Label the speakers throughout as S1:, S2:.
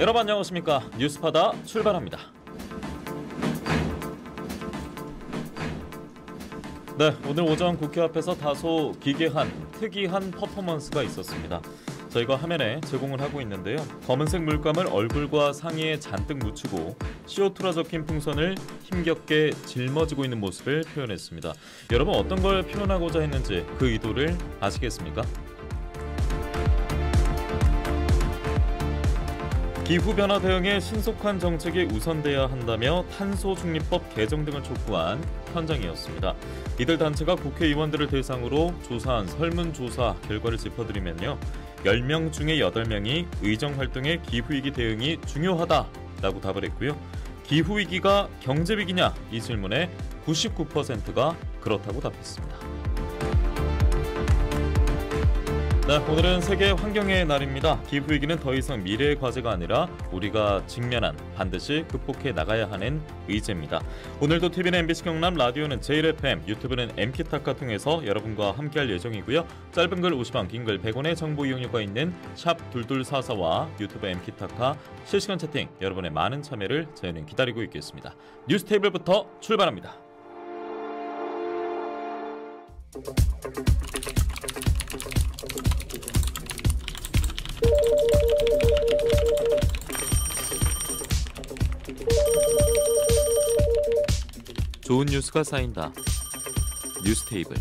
S1: 여러분 안녕하십니까 뉴스파다 출발합니다. 네, 오늘 오전 국회 앞에서 다소 기괴한 특이한 퍼포먼스가 있었습니다. 저희가 화면에 제공을 하고 있는데요. 검은색 물감을 얼굴과 상의에 잔뜩 묻히고 CO2라 적힌 풍선을 힘겹게 짊어지고 있는 모습을 표현했습니다. 여러분 어떤 걸 표현하고자 했는지 그 의도를 아시겠습니까? 기후변화 대응에 신속한 정책이 우선돼야 한다며 탄소중립법 개정 등을 촉구한 현장이었습니다. 이들 단체가 국회의원들을 대상으로 조사한 설문조사 결과를 짚어드리면요. 10명 중에 8명이 의정활동의 기후위기 대응이 중요하다라고 답을 했고요. 기후위기가 경제위기냐? 이 질문에 99%가 그렇다고 답했습니다. 네, 오늘은 세계 환경의 날입니다. 기후 위기는 더 이상 미래의 과제가 아니라 우리가 직면한 반드시 극복해 나가야 하는 의제입니다. 오늘도 TV는 MBC 경남, 라디오는 JFM, 유튜브는 MP타카 통해서 여러분과 함께할 예정이고요. 짧은 글 50원, 긴 글 100원의 정보 이용료가 있는 샵 2244와 유튜브 MP타카 실시간 채팅 여러분의 많은 참여를 저희는 기다리고 있겠습니다. 뉴스 테이블부터 출발합니다. 좋은 뉴스가 쌓인다. 뉴스테이블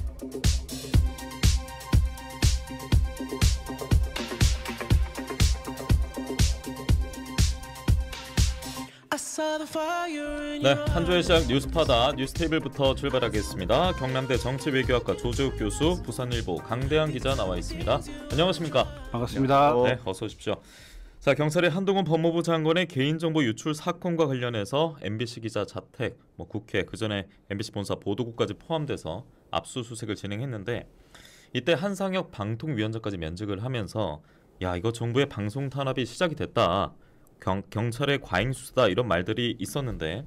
S2: 네, 한 주의
S1: 시작 뉴스파다 뉴스테이블부터 출발하겠습니다. 경남대 정치외교학과 조재욱 교수, 부산일보 강대한 기자 나와 있습니다. 안녕하십니까? 반갑습니다. 네, 어서 오십시오. 자, 경찰이 한동훈 법무부 장관의 개인정보 유출 사건과 관련해서 MBC 기자 자택, 뭐 국회, 그 전에 MBC 본사 보도국까지 포함돼서 압수수색을 진행했는데 이때 한상혁 방통위원장까지 면직을 하면서 야 이거 정부의 방송 탄압이 시작이 됐다. 경, 경찰의 과잉 수사다 이런 말들이 있었는데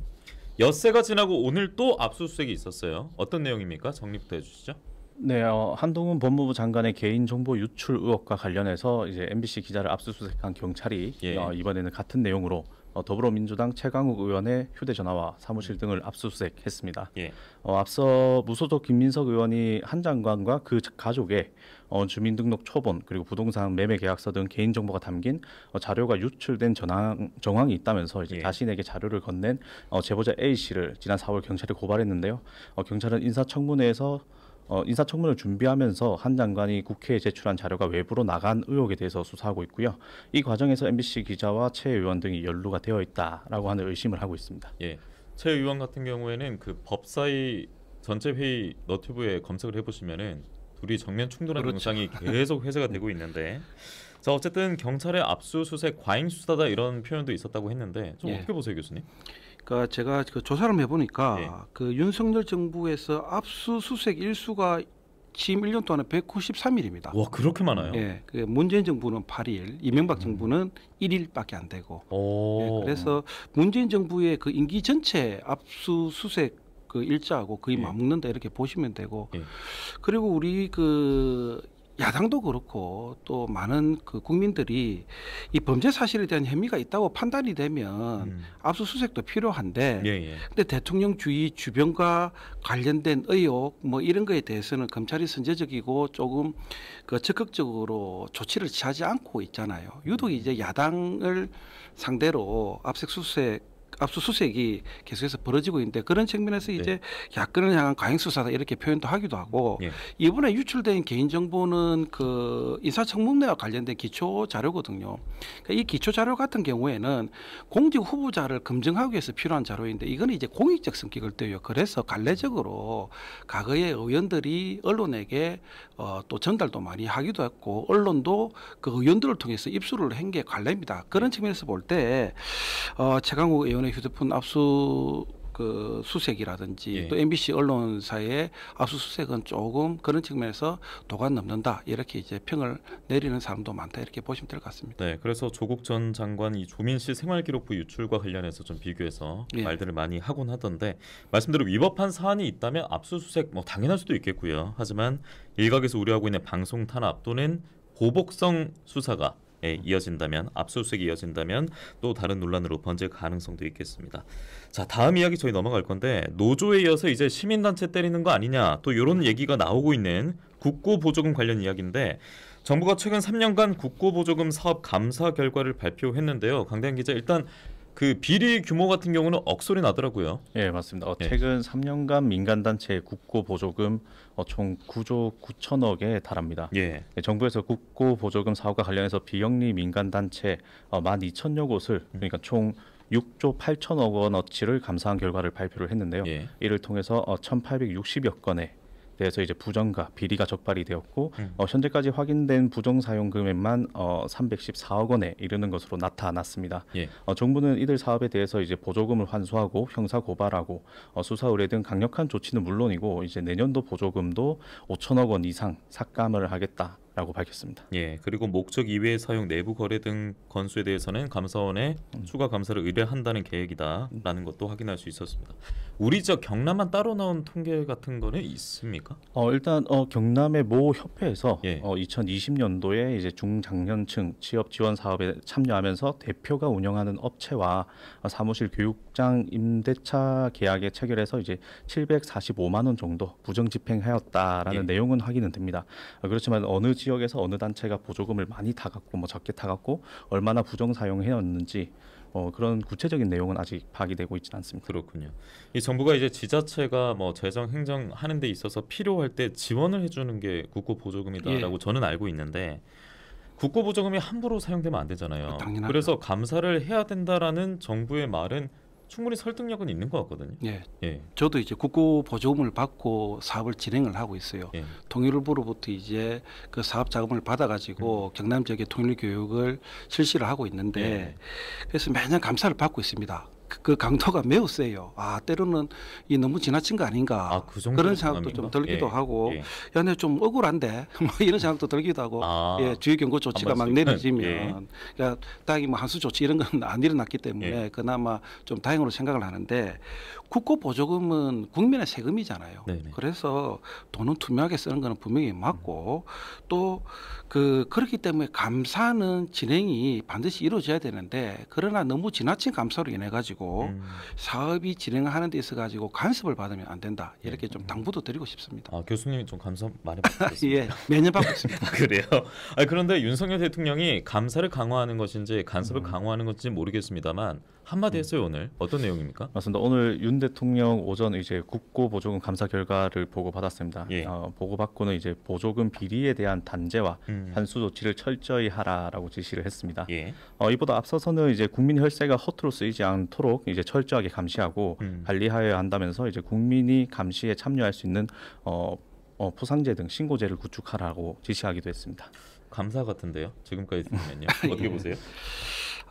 S1: 엿새가 지나고 오늘 또 압수수색이 있었어요. 어떤 내용입니까? 정리부터 해주시죠.
S3: 네, 어, 한동훈 법무부 장관의 개인 정보 유출 의혹과 관련해서 이제 MBC 기자를 압수수색한 경찰이 예. 어, 이번에는 같은 내용으로 어, 더불어민주당 최강욱 의원의 휴대전화와 사무실 음. 등을 압수수색했습니다. 예. 어, 앞서 무소속 김민석 의원이 한 장관과 그 가족의 어, 주민등록 초본 그리고 부동산 매매 계약서 등 개인 정보가 담긴 어, 자료가 유출된 전황, 정황이 있다면서 이제 예. 자신에게 자료를 건넨 어, 제보자 A 씨를 지난 4월 경찰에 고발했는데요. 어, 경찰은 인사청문회에서 어, 인사청문을 준비하면서 한 장관이 국회에 제출한 자료가 외부로 나간 의혹에 대해서 수사하고 있고요. 이 과정에서 MBC 기자와 최 의원 등이 연루가 되어 있다라고 하는 의심을
S1: 하고 있습니다. 예. 최 의원 같은 경우에는 그 법사위 전체 회의 너튜브에 검색을 해보시면은 둘이 정면 충돌한 그렇죠. 계속 회자가 되고 있는데 자 어쨌든 경찰의 압수수색 과잉 수사다 이런 표현도 있었다고 했는데 좀 예. 어떻게 보세요 교수님?
S4: 그러니까 제가 그 조사를 해보니까 네. 그 윤석열 정부에서 압수수색 일수가 지금 1년 동안에 193일입니다. 와 그렇게 많아요? 예, 그 문재인 정부는 8일, 이명박 음. 정부는 1일밖에 안 되고.
S2: 예,
S4: 그래서 문재인 정부의 그 임기 전체 압수수색 그 일자하고 거의 예. 맞는다 이렇게 보시면 되고. 예. 그리고 우리 그 야당도 그렇고 또 많은 그 국민들이 이 범죄 사실에 대한 혐의가 있다고 판단이 되면 음. 압수수색도 필요한데 예, 예. 근데 대통령 주의 주변과 관련된 의혹 뭐 이런 거에 대해서는 검찰이 선제적이고 조금 그 적극적으로 조치를 취하지 않고 있잖아요. 유독 음. 이제 야당을 상대로 압색수색 압수수색이 계속해서 벌어지고 있는데 그런 측면에서 네. 이제 네. 야권을 향한 과잉수사다 이렇게 표현도 하기도 하고 네. 이번에 유출된 개인정보는 그 인사청문회와 관련된 기초 자료거든요. 그러니까 이 기초 자료 같은 경우에는 공직 후보자를 검증하기 위해서 필요한 자료인데 이거는 이제 공익적 성격을 떼요. 그래서 관례적으로 과거의 의원들이 언론에게 어, 또 전달도 많이 하기도 했고 언론도 그 의원들을 통해서 입수를 한 게 관례입니다. 그런 네. 측면에서 볼 때 어, 최강욱 의원의 이번에 휴대폰 압수 그 수색이라든지 예. 또 MBC 언론사의 압수수색은 조금 그런 측면에서 도가 넘는다 이렇게 이제 평을 내리는 사람도 많다 이렇게 보시면 될 것 같습니다. 네, 그래서 조국 전 장관 이 조민 씨 생활기록부 유출과 관련해서 좀
S1: 비교해서 예. 말들을 많이 하곤 하던데 말씀대로 위법한 사안이 있다면 압수수색 뭐 당연할 수도 있겠고요. 하지만 일각에서 우려하고 있는 방송 탄압 또는 보복성 수사가 이어진다면 압수수색이 이어진다면 또 다른 논란으로 번질 가능성도 있겠습니다. 자 다음 이야기 저희 넘어갈 건데 노조에 이어서 이제 시민단체 때리는 거 아니냐 또 이런 얘기가 나오고 있는 국고보조금 관련 이야기인데 정부가 최근 3년간 국고보조금 사업 감사 결과를 발표했는데요. 강대현 기자 일단 그 비리 규모 같은 경우는 억소리 나더라고요. 예, 맞습니다. 어, 예.
S3: 최근 3년간 민간 단체 국고 보조금 어, 총 9조 9천억에 달합니다. 예. 예, 정부에서 국고 보조금 사업과 관련해서 비영리 민간 단체 어, 12,000여 곳을 음. 그러니까 총 6조 8천억 원어치를 감사한 결과를 발표를 했는데요. 예. 이를 통해서 1,860여 어, 건의 대해서 이제 부정과 비리가 적발이 되었고 음. 어, 현재까지 확인된 부정 사용 금액만 어, 314억 원에 이르는 것으로 나타났습니다. 예. 어, 정부는 이들 사업에 대해서 이제 보조금을 환수하고 형사 고발하고 어, 수사 의뢰 등 강력한 조치는 물론이고 이제 내년도 보조금도 5천억 원 이상 삭감을 하겠다 라고 밝혔습니다.
S1: 예, 그리고 목적 이외의 사용, 내부 거래 등 건수에 대해서는 감사원에 음. 추가 감사를 의뢰한다는 계획이다라는 것도 확인할 수 있었습니다. 우리 지 경남만 따로 나온 통계 같은 거는 있습니까?
S3: 어, 일단 어, 경남의 모 협회에서 예. 어, 2020년도에 이제 중장년층 취업 지원 사업에 참여하면서 대표가 운영하는 업체와 사무실 교육 주장 임대차 계약에 체결해서 이제 745만 원 정도 부정 집행하였다라는 예. 내용은 확인은 됩니다. 어, 그렇지만 어느 지역에서 어느 단체가 보조금을 많이 타갔고 뭐 적게 타갔고 얼마나 부정 사용해왔는지 어, 그런 구체적인 내용은 아직 파기
S1: 되고 있지는 않습니다. 그렇군요. 이 정부가 이제 지자체가 뭐 재정 행정 하는 데 있어서 필요할 때 지원을 해주는 게 국고 보조금이다라고 예. 저는 알고 있는데 국고 보조금이 함부로 사용되면 안 되잖아요. 당연하죠. 그래서 감사를 해야 된다라는 정부의 말은
S4: 충분히 설득력은 있는 것 같거든요. 예. 예. 저도 이제 국고 보조금을 받고 사업을 진행을 하고 있어요. 예. 통일부로부터 이제 그 사업 자금을 받아가지고 음. 경남 지역의 통일 교육을 실시를 하고 있는데 예. 그래서 매년 감사를 받고 있습니다. 그, 그 강도가 매우 세요. 아 때로는 이 너무 지나친 거 아닌가 아, 그 그런 생각도 좀 들기도 예, 하고 예. 야내 좀 억울한데 뭐 이런 생각도 들기도 하고 아, 예, 주의 경고 조치가 막 내려지면 예. 그러니까 다행히 뭐 한수 조치 이런 건 안 일어났기 때문에 예. 그나마 좀 다행으로 생각을 하는데 국고 보조금은 국민의 세금이잖아요. 네네. 네. 그래서 돈은 투명하게 쓰는 거는 분명히 맞고 또 그 그렇기 때문에 감사는 진행이 반드시 이루어져야 되는데 그러나 너무 지나친 감사로 인해 가지고 음. 사업이 진행하는 데 있어 가지고 간섭을 받으면 안 된다. 이렇게 네. 좀 당부도 드리고 싶습니다. 아, 교수님이 좀 감사 많이 받으셨습니다. 예, 매년 받고 있습니다. 그래요. 아, 그런데 윤석열 대통령이
S1: 감사를 강화하는 것인지 간섭을 음. 강화하는 건지 모르겠습니다만 한마디 했어요 음. 오늘 어떤 내용입니까?
S3: 맞습니다. 오늘 윤 대통령 오전 이제 국고 보조금 감사 결과를 보고 받았습니다. 예. 어, 보고 받고는 이제 보조금 비리에 대한 단죄와 음. 반수 조치를 철저히 하라라고 지시를 했습니다. 예. 어, 이보다 앞서서는 이제 국민 혈세가 허투루 쓰이지 않도록 이제 철저하게 감시하고 음. 관리하여야 한다면서 이제 국민이 감시에 참여할 수 있는 어, 어, 포상제 등 신고제를 구축하라고 지시하기도 했습니다. 감사 같은데요? 지금까지
S4: 들면요 어떻게 예. 보세요?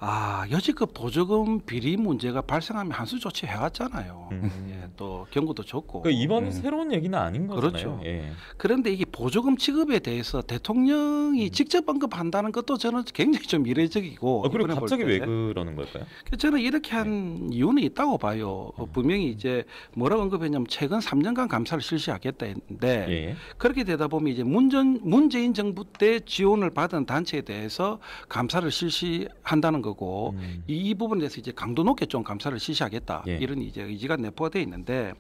S4: 아 여지껏 보조금 비리 문제가 발생하면 한수 조치 해왔잖아요. 음. 예, 또 경고도 줬고. 그러니까 이번 음. 새로운 얘기는 아닌 거잖아요. 그렇죠. 예. 그런데 이게 보조금 취급에 대해서 대통령이 음. 직접 언급한다는 것도 저는 굉장히 좀 이례적이고. 아, 그리고 갑자기 왜
S1: 그러는 걸까요?
S4: 그 저는 이렇게 한 네. 이유는 있다고 봐요. 어, 음. 분명히 이제 뭐라고 언급했냐면 최근 3년간 감사를 실시하겠다 했는데 예. 그렇게 되다 보면 이제 문전, 문재인 정부 때 지원을 받은 단체에 대해서 감사를 실시한다는 거. 거고 음. 이, 이, 부분에 대해서 이제 강도 높게 좀 감사를 실시하겠다 예. 이런 이제 의지가 내포가 돼 있는데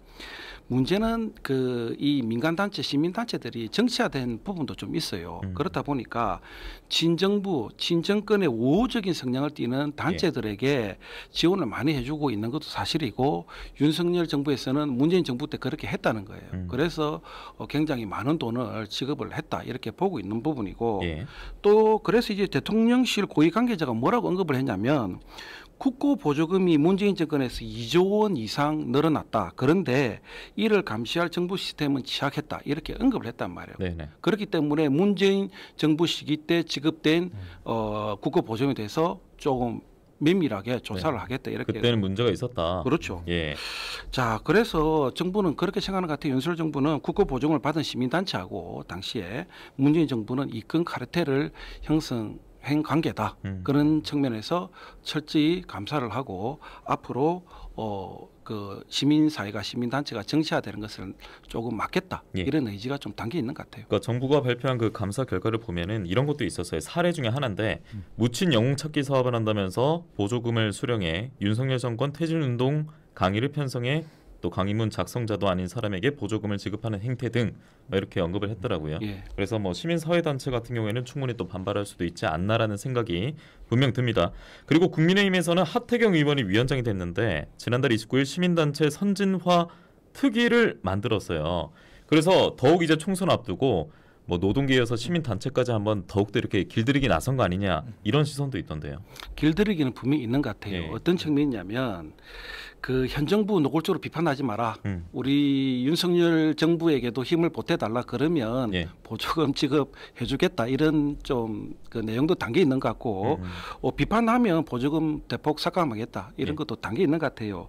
S4: 문제는 그 이 민간단체 시민단체들이 정치화된 부분도 좀 있어요. 음. 그렇다 보니까 진정부진정권의 우호적인 성향을 띠는 단체들에게 예. 지원을 많이 해주고 있는 것도 사실이고 윤석열 정부에서는 문재인 정부 때 그렇게 했다는 거예요. 음. 그래서 어 굉장히 많은 돈을 지급을 했다 이렇게 보고 있는 부분이고 예. 또 그래서 이제 대통령실 고위 관계자가 뭐라고 언급을 했냐면 국고 보조금이 문재인 정권에서 2조 원 이상 늘어났다. 그런데 이를 감시할 정부 시스템은 취약했다. 이렇게 언급을 했단 말이에요. 네네. 그렇기 때문에 문재인 정부 시기 때 지급된 음. 어, 국고 보조금에 대해서 조금 면밀하게 조사를 네. 하겠다 이렇게 그때는
S1: 문제가 있었다. 그렇죠.
S2: 예.
S4: 자, 그래서 정부는 그렇게 생각하는 것 같아요. 윤석열 정부는 국고 보조금을 받은 시민단체하고 당시에 문재인 정부는 이권 카르텔을 형성 행 관계다. 음. 그런 측면에서 철저히 감사를 하고 앞으로 어, 그 시민사회가 시민단체가 정치화되는 것을 조금 막겠다 예. 이런
S1: 의지가 좀 담겨 있는 것 같아요. 그러니까 정부가 발표한 그 감사 결과를 보면은 이런 것도 있었어요. 사례 중에 하나인데 음. 묻힌 영웅 찾기 사업을 한다면서 보조금을 수령해 윤석열 정권 퇴진운동 강의를 편성해 또 강의문 작성자도 아닌 사람에게 보조금을 지급하는 행태 등 뭐 이렇게 언급을 했더라고요. 예. 그래서 뭐 시민 사회 단체 같은 경우에는 충분히 또 반발할 수도 있지 않나라는 생각이 분명 듭니다. 그리고 국민의힘에서는 하태경 의원이 위원장이 됐는데 지난달 29일 시민 단체 선진화 특위를 만들었어요. 그래서 더욱 이제 총선 앞두고 뭐 노동계에서 시민 단체까지 한번 더욱더 이렇게 길들이기 나선 거 아니냐
S4: 이런 시선도 있던데요. 길들이기는 분명히 있는 것 같아요. 예. 어떤 측면이냐면 그현 정부 노골적으로 비판하지 마라. 음. 우리 윤석열 정부에게도 힘을 보태달라 그러면 예. 보조금 지급해주겠다 이런 좀 그 내용도 담겨 있는 것 같고 음, 음. 어, 비판하면 보조금 대폭 삭감하겠다 이런 예. 것도 담겨 있는 것 같아요.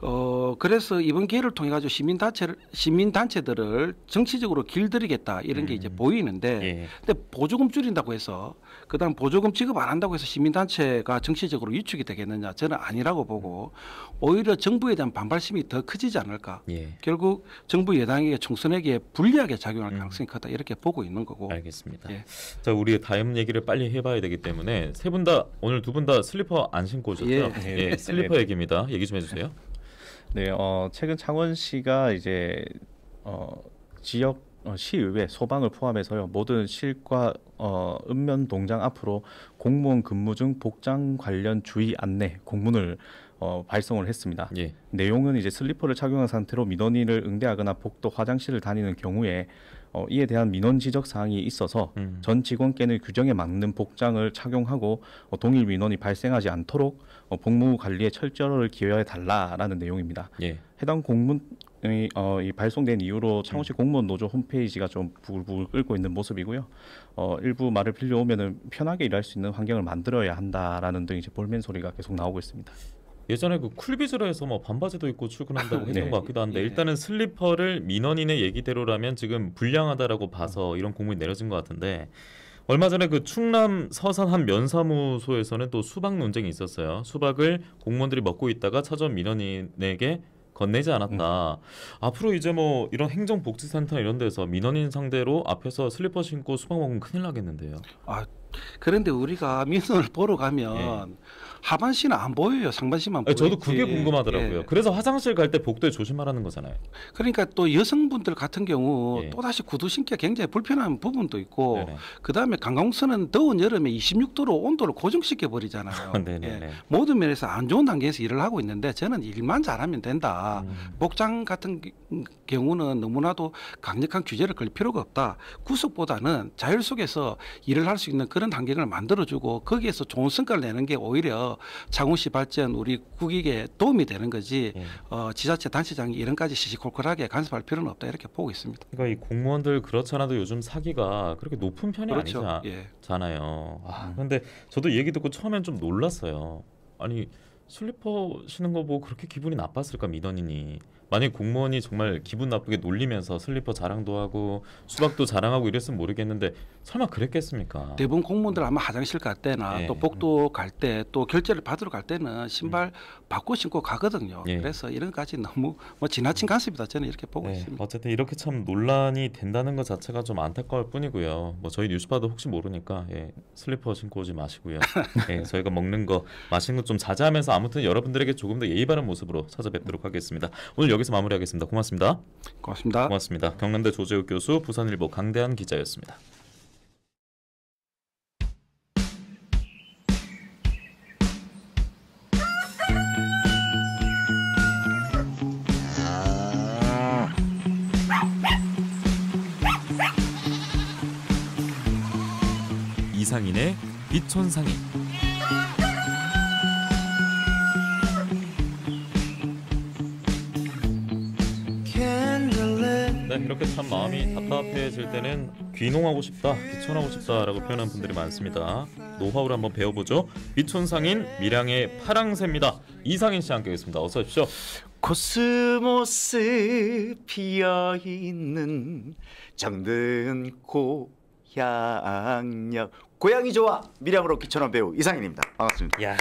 S4: 어 그래서 이번 기회를 통해 가지고 시민 단체 시민 단체들을 정치적으로 길들이겠다 이런 게 음. 이제 보이는데 예. 근데 보조금 줄인다고 해서 그다음 보조금 지급 안 한다고 해서 시민단체가 정치적으로 위축이 되겠느냐 저는 아니라고 보고 오히려 정부에 대한 반발심이 더 커지지 않을까. 예. 결국 정부 여당에게 총선에게 불리하게 작용할 음. 가능성이 크다 이렇게 보고 있는 거고. 알겠습니다. 예.
S1: 자 우리 다음 얘기를 빨리 해봐야 되기 때문에 세 분 다 오늘 두 분 다 슬리퍼 안 신고 오셨죠? 예, 예, 예. 슬리퍼 예. 얘기입니다. 얘기 좀 해주세요. 네, 어, 최근 창원시가 이제 어, 지역
S3: 어, 시의회 소방을 포함해서요 모든 실과 어, 읍면 동장 앞으로 공무원 근무 중 복장 관련 주의 안내 공문을 어, 발송을 했습니다. 예. 내용은 이제 슬리퍼를 착용한 상태로 민원인을 응대하거나 복도 화장실을 다니는 경우에 어, 이에 대한 민원 지적 사항이 있어서 음. 전 직원께는 규정에 맞는 복장을 착용하고 어, 동일 민원이 발생하지 않도록 어, 복무 관리에 철저를 기여해 달라라는 내용입니다. 예. 해당 공문 이, 어, 이 발송된 이후로 음. 창원시 공무원 노조 홈페이지가 좀 부글부글 끓고 있는 모습이고요. 어, 일부 말을 빌려오면 편하게 일할 수 있는 환경을 만들어야 한다라는 등 이제 볼멘 소리가 계속 나오고 있습니다. 예전에 그 쿨비즈로 해서 뭐
S1: 반바지도 입고 출근한다고 했던 네. 것 같기도 한데 예. 일단은 슬리퍼를 민원인의 얘기대로라면 지금 불량하다라고 봐서 이런 공문이 내려진 것 같은데 얼마 전에 그 충남 서산 한 면사무소에서는 또 수박 논쟁이 있었어요. 수박을 공무원들이 먹고 있다가 차전 민원인에게 건네지 않았다. 음. 앞으로 이제 뭐 이런 행정복지센터 이런 데서
S4: 민원인 상대로 앞에서 슬리퍼 신고 수박 먹으면 큰일 나겠는데요. 아 그런데 우리가 민원을 보러 가면 예. 하반신은 안 보여요. 상반신만 보여요. 저도 그게 궁금하더라고요. 예. 그래서 화장실 갈 때 복도에 조심하라는 거잖아요. 그러니까 또 여성분들 같은 경우 예. 또 다시 구두 신기가 굉장히 불편한 부분도 있고 그다음에 관광선은 더운 여름에 26도로 온도를 고정시켜 버리잖아요. 예. 모든 면에서 안 좋은 단계에서 일을 하고 있는데 저는 일만 잘하면 된다. 음. 복장 같은 경우는 너무나도 강력한 규제를 걸 필요가 없다. 구속보다는 자율 속에서 일을 할 수 있는 그런 단계를 만들어주고 거기에서 좋은 성과를 내는 게 오히려 장우시 발전 우리 국익에 도움이 되는 거지 예. 어, 지자체 단체장이 이런까지 시시콜콜하게 간섭할 필요는 없다 이렇게 보고 있습니다. 그러니까 이 공무원들
S1: 그렇잖아도 요즘 사기가 그렇게 높은 편이 그렇죠. 아니잖아요. 예. 그런데 아, 음. 저도 얘기 듣고 처음엔 좀 놀랐어요. 아니 슬리퍼 신은 거 보고 뭐 그렇게 기분이 나빴을까 민원인이 만약 공무원이 정말 기분 나쁘게 놀리면서 슬리퍼 자랑도 하고
S4: 수박도 자랑하고 이랬으면 모르겠는데 설마 그랬겠습니까? 대부분 공무원들 아마 화장실 갈 때나 예. 또 복도 갈 때 또 결제를 받으러 갈 때는 신발 음. 바꿔 신고 가거든요. 예. 그래서 이런 것까지 너무 뭐 지나친 간섭이다 음. 저는 이렇게 보고 네. 있습니다. 어쨌든 이렇게 참 논란이
S1: 된다는 것 자체가 좀 안타까울 뿐이고요. 뭐 저희 뉴스파도 혹시 모르니까 예, 슬리퍼 신고 오지 마시고요. 예, 저희가 먹는 거 마시는 거 좀 자제하면서 아무튼 여러분들에게 조금 더 예의 바른 모습으로 찾아뵙도록 하겠습니다. 오늘 여기서 마무리하겠습니다. 고맙습니다. 고맙습니다. 고맙습니다. 경남대 조재욱 교수, 부산일보 강대한 기자였습니다. 이상인의 비촌상인 네, 이렇게 참 마음이 답답해질 때는 귀농하고 싶다, 귀촌하고 싶다라고 표현하는 분들이 많습니다. 노하우를 한번 배워보죠. 귀촌 상인 미량의 파랑새입니다. 이상인 씨 함께 하겠습니다. 어서 오십시오.
S5: 코스모스 피어 있는 정든 고향역 고향이 좋아 미량으로 귀천한 배우 이상인입니다. 반갑습니다. 야.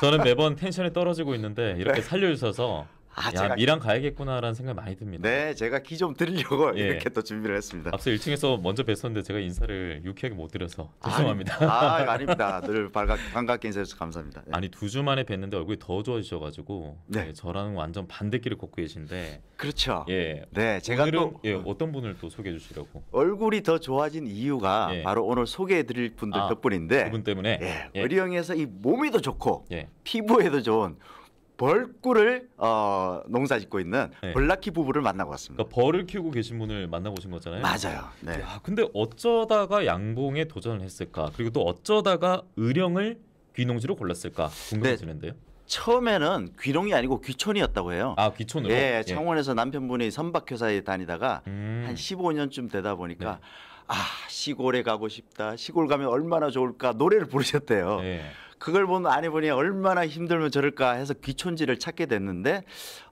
S5: 저는 매번
S1: 텐션이 떨어지고 있는데 이렇게 살려주셔서 아, 야, 미랑 가야겠구나라는 생각이 많이 듭니다. 네, 제가 키좀 드리려고 예. 이렇게 또 준비를 했습니다. 앞서 1층에서 먼저 뵀었는데 제가 인사를 유쾌하게 못 드려서 죄송합니다. 아, 아 아닙니다. 늘 반갑, 게 인사해주셔서 감사합니다. 예. 아니 두 주 만에 뵀는데 얼굴이 더 좋아지셔가지고 네. 예, 저랑 완전 반대 길을 걷고 계신데 그렇죠. 예,
S5: 네, 제가 오늘은, 또
S1: 예, 어떤 분을 또 소개해 주시려고
S5: 얼굴이 더 좋아진 이유가 예. 바로 오늘 소개해드릴 분들 아, 덕분인데 그분 때문에 예, 예. 의령에서 이 몸에도 좋고 예. 피부에도 좋은 벌꿀을 어, 농사 짓고 있는 네. 벌라키 부부를 만나고 왔습니다. 그러니까 벌을 키우고 계신 분을 만나고
S1: 오신 거잖아요. 맞아요. 네. 야, 근데 어쩌다가 양봉에 도전을 했을까? 그리고 또 어쩌다가
S5: 의령을 귀농지로 골랐을까 궁금해지는데요. 네. 처음에는 귀농이 아니고 귀촌이었다고 해요. 아 귀촌으로? 예, 예. 창원에서 예. 남편분이 선박회사에 다니다가 음. 한 15년쯤 되다 보니까 네. 아 시골에 가고 싶다. 시골 가면 얼마나 좋을까 노래를 부르셨대요. 네. 그걸 보면 아니 보니 얼마나 힘들면 저럴까 해서 귀촌지를 찾게 됐는데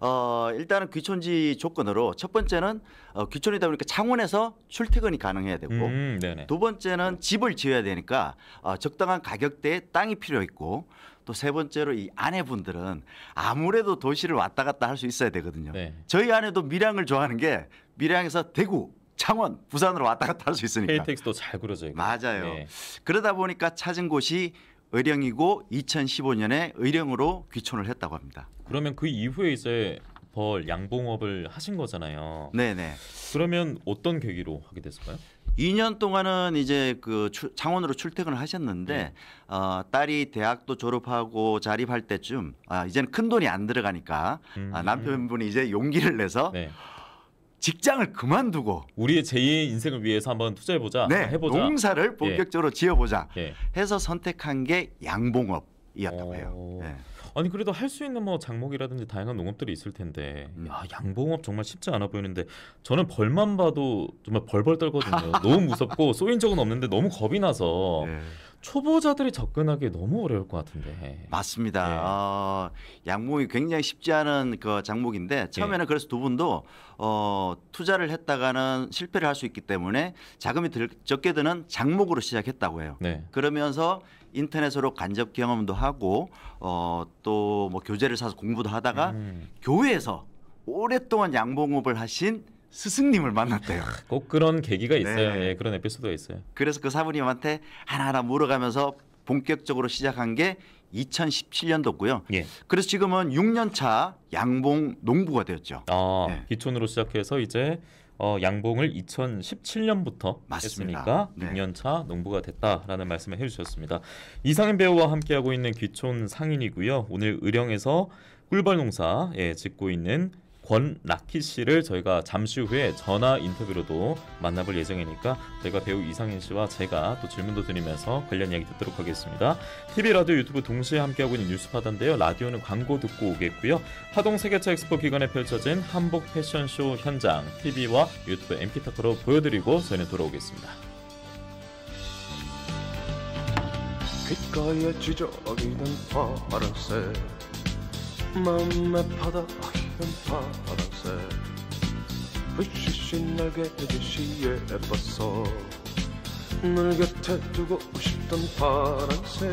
S5: 어 일단은 귀촌지 조건으로 첫 번째는 어, 귀촌이다 보니까 창원에서 출퇴근이 가능해야 되고 음, 두 번째는 집을 지어야 되니까 어, 적당한 가격대에 땅이 필요 했고 또 세 번째로 이 아내분들은 아무래도 도시를 왔다 갔다 할 수 있어야 되거든요. 네. 저희 아내도 밀양을 좋아하는 게 밀양에서 대구 창원, 부산으로 왔다 갔다 할 수 있으니까. KTX도 잘 그려져 있고. 맞아요. 네. 그러다 보니까 찾은 곳이 의령이고 2015년에 의령으로 귀촌을 했다고 합니다. 그러면 그 이후에 이제 벌 양봉업을 하신 거잖아요. 네네. 그러면
S1: 어떤 계기로 하게 됐을까요?
S5: 2년 동안은 이제 그 출, 창원으로 출퇴근을 하셨는데 네. 어, 딸이 대학도 졸업하고 자립할 때쯤 아, 이제는 큰 돈이 안 들어가니까 아, 음. 아, 남편분이 이제 용기를 내서 네. 직장을 그만두고 우리의 제2의 인생을 위해서 한번 투자해 보자. 네, 해보자. 농사를 예. 본격적으로 예. 지어보자. 예. 해서 선택한 게 양봉업이었다고 어... 해요. 네. 예. 아니 그래도 할 수 있는 뭐 장목이라든지
S1: 다양한 농업들이 있을 텐데 음. 야 양봉업 정말 쉽지 않아 보이는데 저는 벌만 봐도 정말 벌벌 떨거든요. 너무 무섭고 쏘인 적은 없는데 너무 겁이 나서. 예. 초보자들이 접근하기 너무 어려울 것 같은데.
S5: 맞습니다. 네. 어, 아, 양목이 굉장히 쉽지 않은 그 장목인데 처음에는 네. 그래서 두 분도 어, 투자를 했다가는 실패를 할 수 있기 때문에 자금이 들, 적게 드는 장목으로 시작했다고 해요. 네. 그러면서 인터넷으로 간접 경험도 하고 어, 또 뭐 교재를 사서 공부도 하다가 음. 교회에서 오랫동안 양봉업을 하신 스승님을 만났대요. 꼭 그런 계기가 있어요. 네. 예, 그런 에피소드가 있어요. 그래서 그 사부님한테 하나하나 물어가면서 본격적으로 시작한 게 2017년도고요. 예. 그래서 지금은 6년차 양봉 농부가 되었죠.
S1: 아, 네. 기촌으로 시작해서 이제 어, 양봉을 2017년부터 맞습니다. 했으니까 6년차 농부가 됐다라는 말씀을 해주셨습니다. 이상현 배우와 함께하고 있는 귀촌 상인이고요. 오늘 의령에서 꿀벌 농사 예, 짓고 있는 권락희 씨를 저희가 잠시 후에 전화 인터뷰로도 만나볼 예정이니까 저희가 배우 이상현 씨와 제가 또 질문도 드리면서 관련 이야기 듣도록 하겠습니다. TV 라디오 유튜브 동시에 함께하고 있는 뉴스파단데요. 라디오는 광고 듣고 오겠고요. 하동 세계차 엑스포 기간에 펼쳐진 한복 패션쇼 현장 TV와 유튜브 엠피타크로 보여드리고 저희는 돌아오겠습니다.
S6: 귓가에 지저귀는
S1: 파란색
S7: 맘에 바다 펜파 파랑새 부시신 날개에게
S4: 시에 애봤어
S7: 늘 곁에 두고 싶던 파랑새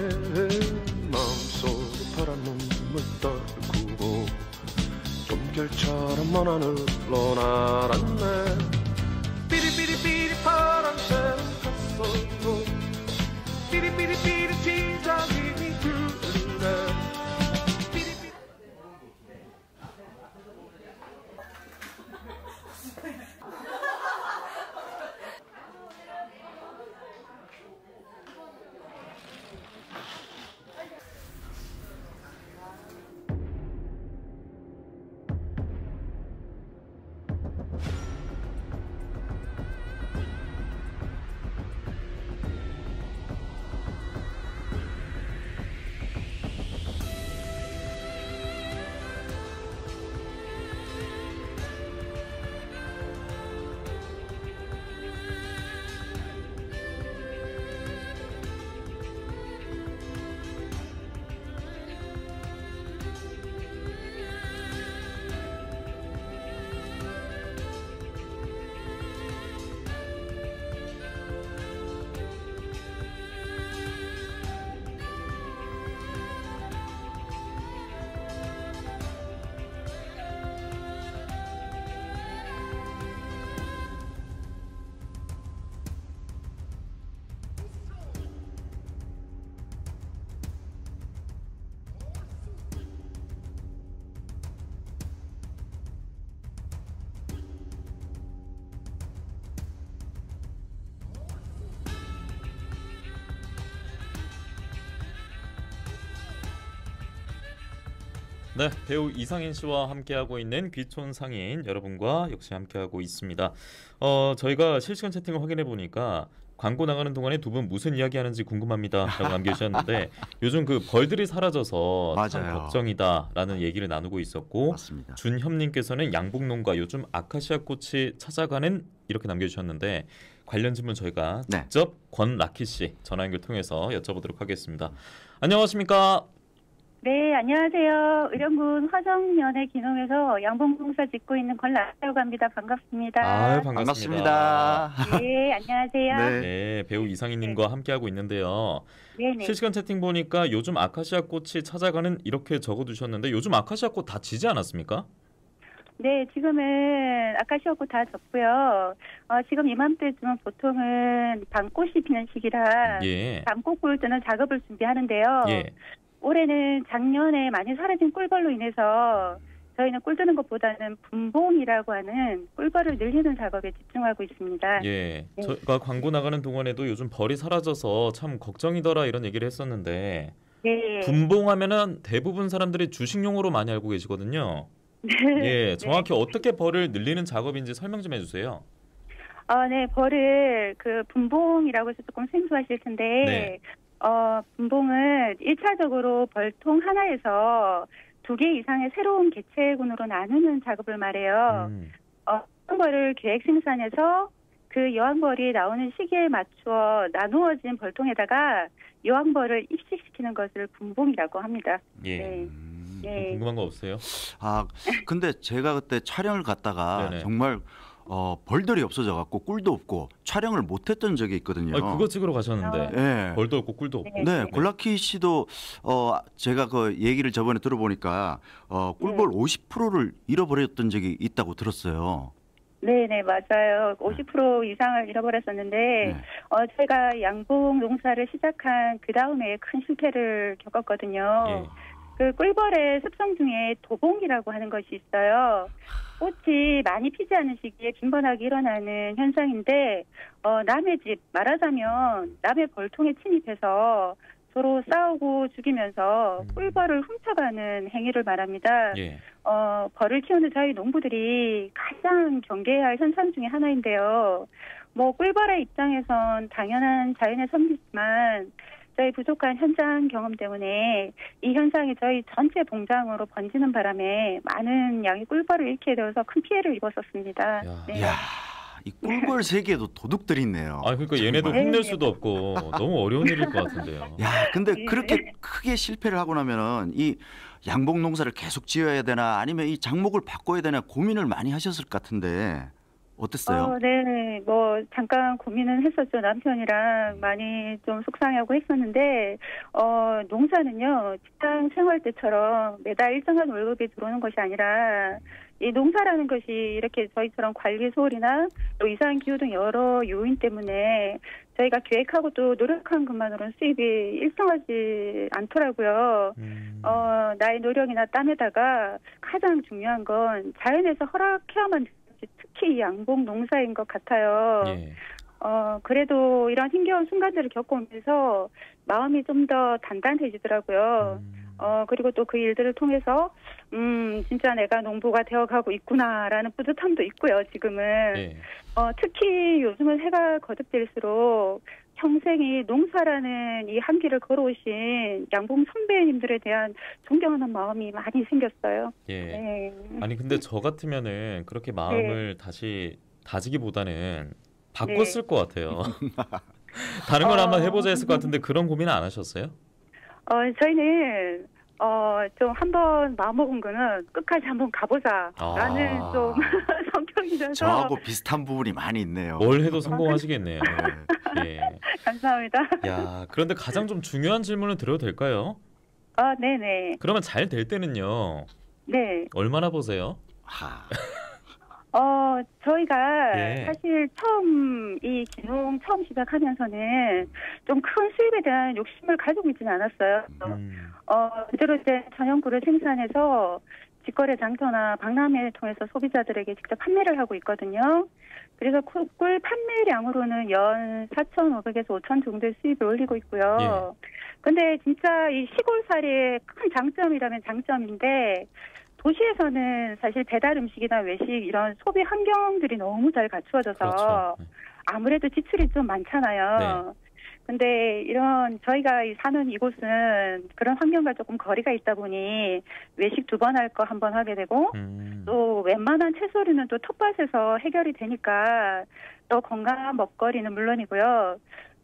S7: 마음속 파란 눈물 떨구고 좀결처럼 먼 하늘로 날았네
S2: 삐리삐리삐리 파랑새 갔어요 삐리삐리삐리
S1: 네, 배우 이상인 씨와 함께하고 있는 귀촌 상인 여러분과 역시 함께하고 있습니다. 어, 저희가 실시간 채팅을 확인해 보니까 광고 나가는 동안에 두 분 무슨 이야기 하는지 궁금합니다라고 남겨주셨는데 요즘 그 벌들이 사라져서 맞아요. 걱정이다라는 얘기를 나누고 있었고 맞습니다. 준협님께서는 양복농가 요즘 아카시아 꽃이 찾아가는 이렇게 남겨주셨는데 관련 질문 저희가 네. 직접 권 라키 씨 전화 연결 통해서 여쭤보도록 하겠습니다. 안녕하십니까?
S8: 네, 안녕하세요. 의령군 화정면의 기농에서 양봉공사 짓고 있는 권라라고 합니다. 반갑습니다. 아,
S1: 반갑습니다.
S8: 반갑습니다. 네, 안녕하세요. 네.
S1: 네 배우 이상희님과 네. 함께하고 있는데요. 네네. 네. 실시간 채팅 보니까 요즘 아카시아 꽃이 찾아가는 이렇게 적어두셨는데 요즘 아카시아 꽃 다 지지 않았습니까?
S8: 네, 지금은 아카시아 꽃 다 졌고요. 어, 지금 이맘때쯤은 보통은 밤꽃이 피는 시기라 예. 밤꽃 볼 때는 작업을 준비하는데요. 예. 올해는 작년에 많이 사라진 꿀벌로 인해서 저희는 꿀 드는 것보다는 분봉이라고 하는 꿀벌을 늘리는 작업에 집중하고
S2: 있습니다.
S1: 예, 네. 저희가 광고 나가는 동안에도 요즘 벌이 사라져서 참 걱정이더라 이런 얘기를 했었는데 네. 분봉하면은 대부분 사람들이 주식용으로 많이 알고 계시거든요.
S2: 네. 예, 네.
S1: 정확히 네. 어떻게 벌을 늘리는 작업인지 설명 좀 해주세요.
S8: 어, 네, 벌을 그 분봉이라고 해서 조금 생소하실 텐데 네. 어, 분봉은 1차적으로 벌통 하나에서 두 개 이상의 새로운 개체군으로 나누는 작업을 말해요. 음. 어, 여왕벌을 계획 생산해서 그 여왕벌이 나오는 시기에 맞추어 나누어진 벌통에다가 여왕벌을 입식시키는 것을 분봉이라고 합니다. 예. 네. 음, 네.
S5: 궁금한 거 없어요? 아 근데 제가 그때 촬영을 갔다가 정말 어, 벌들이 없어져 갖고 꿀도 없고 촬영을 못 했던 적이 있거든요. 아니, 그거 찍으러 가셨는데 네. 벌도 없고 꿀도 없고. 네, 골라키 씨도 어, 제가 그 얘기를 저번에 들어보니까 어, 꿀벌 50%를 잃어버렸던 적이 있다고 들었어요.
S8: 네네 네, 맞아요. 50% 이상을 잃어버렸었는데 네. 어, 제가 양봉 농사를 시작한 그 다음에 큰 실패를 겪었거든요. 예. 그 꿀벌의 습성 중에 도봉이라고 하는 것이 있어요. 꽃이 많이 피지 않은 시기에 빈번하게 일어나는 현상인데 어, 남의 집 말하자면 남의 벌통에 침입해서 서로 싸우고 죽이면서 음. 꿀벌을 훔쳐가는 행위를 말합니다. 예. 어, 벌을 키우는 저희 농부들이 가장 경계해야 할 현상 중의 하나인데요. 뭐 꿀벌의 입장에선 당연한 자연의 섬이지만 저희 부족한 현장 경험 때문에 이 현상이 저희 전체 봉장으로 번지는 바람에 많은 양이 꿀벌을 잃게 되어서 큰 피해를 입었었습니다. 야.
S5: 네. 야. 이 꿀벌 세계에도 도둑들이 있네요. 아 그러니까 정말. 얘네도 혼낼 수도 없고 너무 어려운 일일 것 같은데요. 야, 근데 네. 그렇게 크게 실패를 하고 나면은 이 양봉 농사를 계속 지어야 되나 아니면 이작목을 바꿔야 되나 고민을 많이 하셨을 것 같은데 어땠어요? 어,
S8: 네, 뭐 잠깐 고민은 했었죠 남편이랑 음. 많이 좀속상하고 했었는데 어 농사는요 직장 생활 때처럼 매달 일정한 월급이 들어오는 것이 아니라 이 농사라는 것이 이렇게 저희처럼 관리 소홀이나 또 이상 기후 등 여러 요인 때문에 저희가 계획하고 또 노력한 것만으로는 수입이 일정하지 않더라고요. 음. 어 나의 노력이나 땀에다가 가장 중요한 건 자연에서 허락해야만 있지 특히 양봉 농사인 것 같아요. 예. 어, 그래도 이런 힘겨운 순간들을 겪어오면서 마음이 좀 더 단단해지더라고요. 음. 어, 그리고 또 그 일들을 통해서, 음, 진짜 내가 농부가 되어가고 있구나라는 뿌듯함도 있고요, 지금은. 네. 어, 특히 요즘은 해가 거듭될수록 평생이 농사라는 이 한 길을 걸어오신 양봉 선배님들에 대한 존경하는 마음이 많이 생겼어요. 예. 네.
S1: 아니 근데 저 같으면은 그렇게 네. 마음을 네. 다시 다지기보다는 바꿨을 네. 것 같아요. 다른 걸 어... 한번 해보자 했을 것 같은데 그런 고민은 안 하셨어요?
S8: 어 저희는 어좀 한번 마음먹은 거는 끝까지 한번 가보자라는 아... 좀 성공이라서
S5: 저하고 비슷한 부분이 많이 있네요.
S1: 뭘 해도 아, 성공하시겠네요. 네. 예. 예. 감사합니다. 야, 그런데 가장 좀 중요한 질문을 드려도 될까요?
S8: 아, 네, 네.
S1: 그러면 잘 될 때는요. 네. 얼마나 보세요? 하.
S8: 어, 저희가 예. 사실 처음 이 기농 처음 시작하면서는 좀 큰 수입에 대한 욕심을 가지고 있지는 않았어요. 음. 어, 그대로 이 전용구를 생산해서 직거래 장터나 박람회를 통해서 소비자들에게 직접 판매를 하고 있거든요. 그래서 꿀 판매량으로는 연 4,500에서 5,000 정도의 수입을 올리고 있고요.
S2: 예.
S8: 근데 진짜 이 시골 살의 큰 장점이라면 장점인데 도시에서는 사실 배달 음식이나 외식 이런 소비 환경들이 너무 잘 갖추어져서 그렇죠. 네. 아무래도 지출이 좀 많잖아요. 네. 근데 이런 저희가 사는 이곳은 그런 환경과 조금 거리가 있다 보니 외식 두 번 할 거 한 번 하게 되고 음. 또 웬만한 채소류는 또 텃밭에서 해결이 되니까 또 건강한 먹거리는 물론이고요.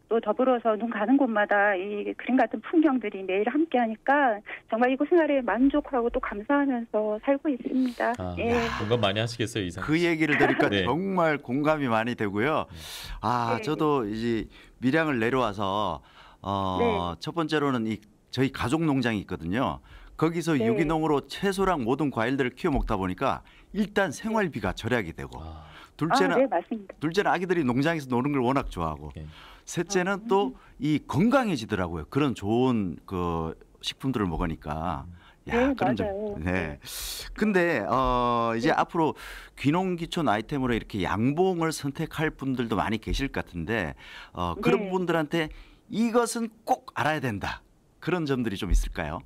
S8: 또 더불어서 눈 가는 곳마다 이 그림 같은 풍경들이 매일 함께 하니까 정말 이곳 생활에 만족하고 또 감사하면서 살고
S2: 있습니다. 아, 예.
S5: 공감 많이 하시겠어요, 이상. 그 얘기를 들으니까 네. 정말 공감이 많이 되고요. 네. 아, 네. 저도 이제 밀양을 내려와서 어, 네. 첫 번째로는 이 저희 가족 농장이 있거든요. 거기서 네. 유기농으로 채소랑 모든 과일들을 키워 먹다 보니까 일단 생활비가 절약이 되고 아. 둘째는 아, 네, 맞습니다. 둘째는 아기들이 농장에서 노는 걸 워낙 좋아하고 네. 셋째는 아, 또이 음. 건강해지더라고요. 그런 좋은 그 식품들을 먹으니까.
S2: 야, 네, 그런 맞아요. 점. 네.
S5: 네. 근데 어 이제 네. 앞으로 귀농귀촌 아이템으로 이렇게 양봉을 선택할 분들도 많이 계실 것 같은데 어 그런 네. 분들한테 이것은 꼭 알아야 된다. 그런 점들이 좀 있을까요?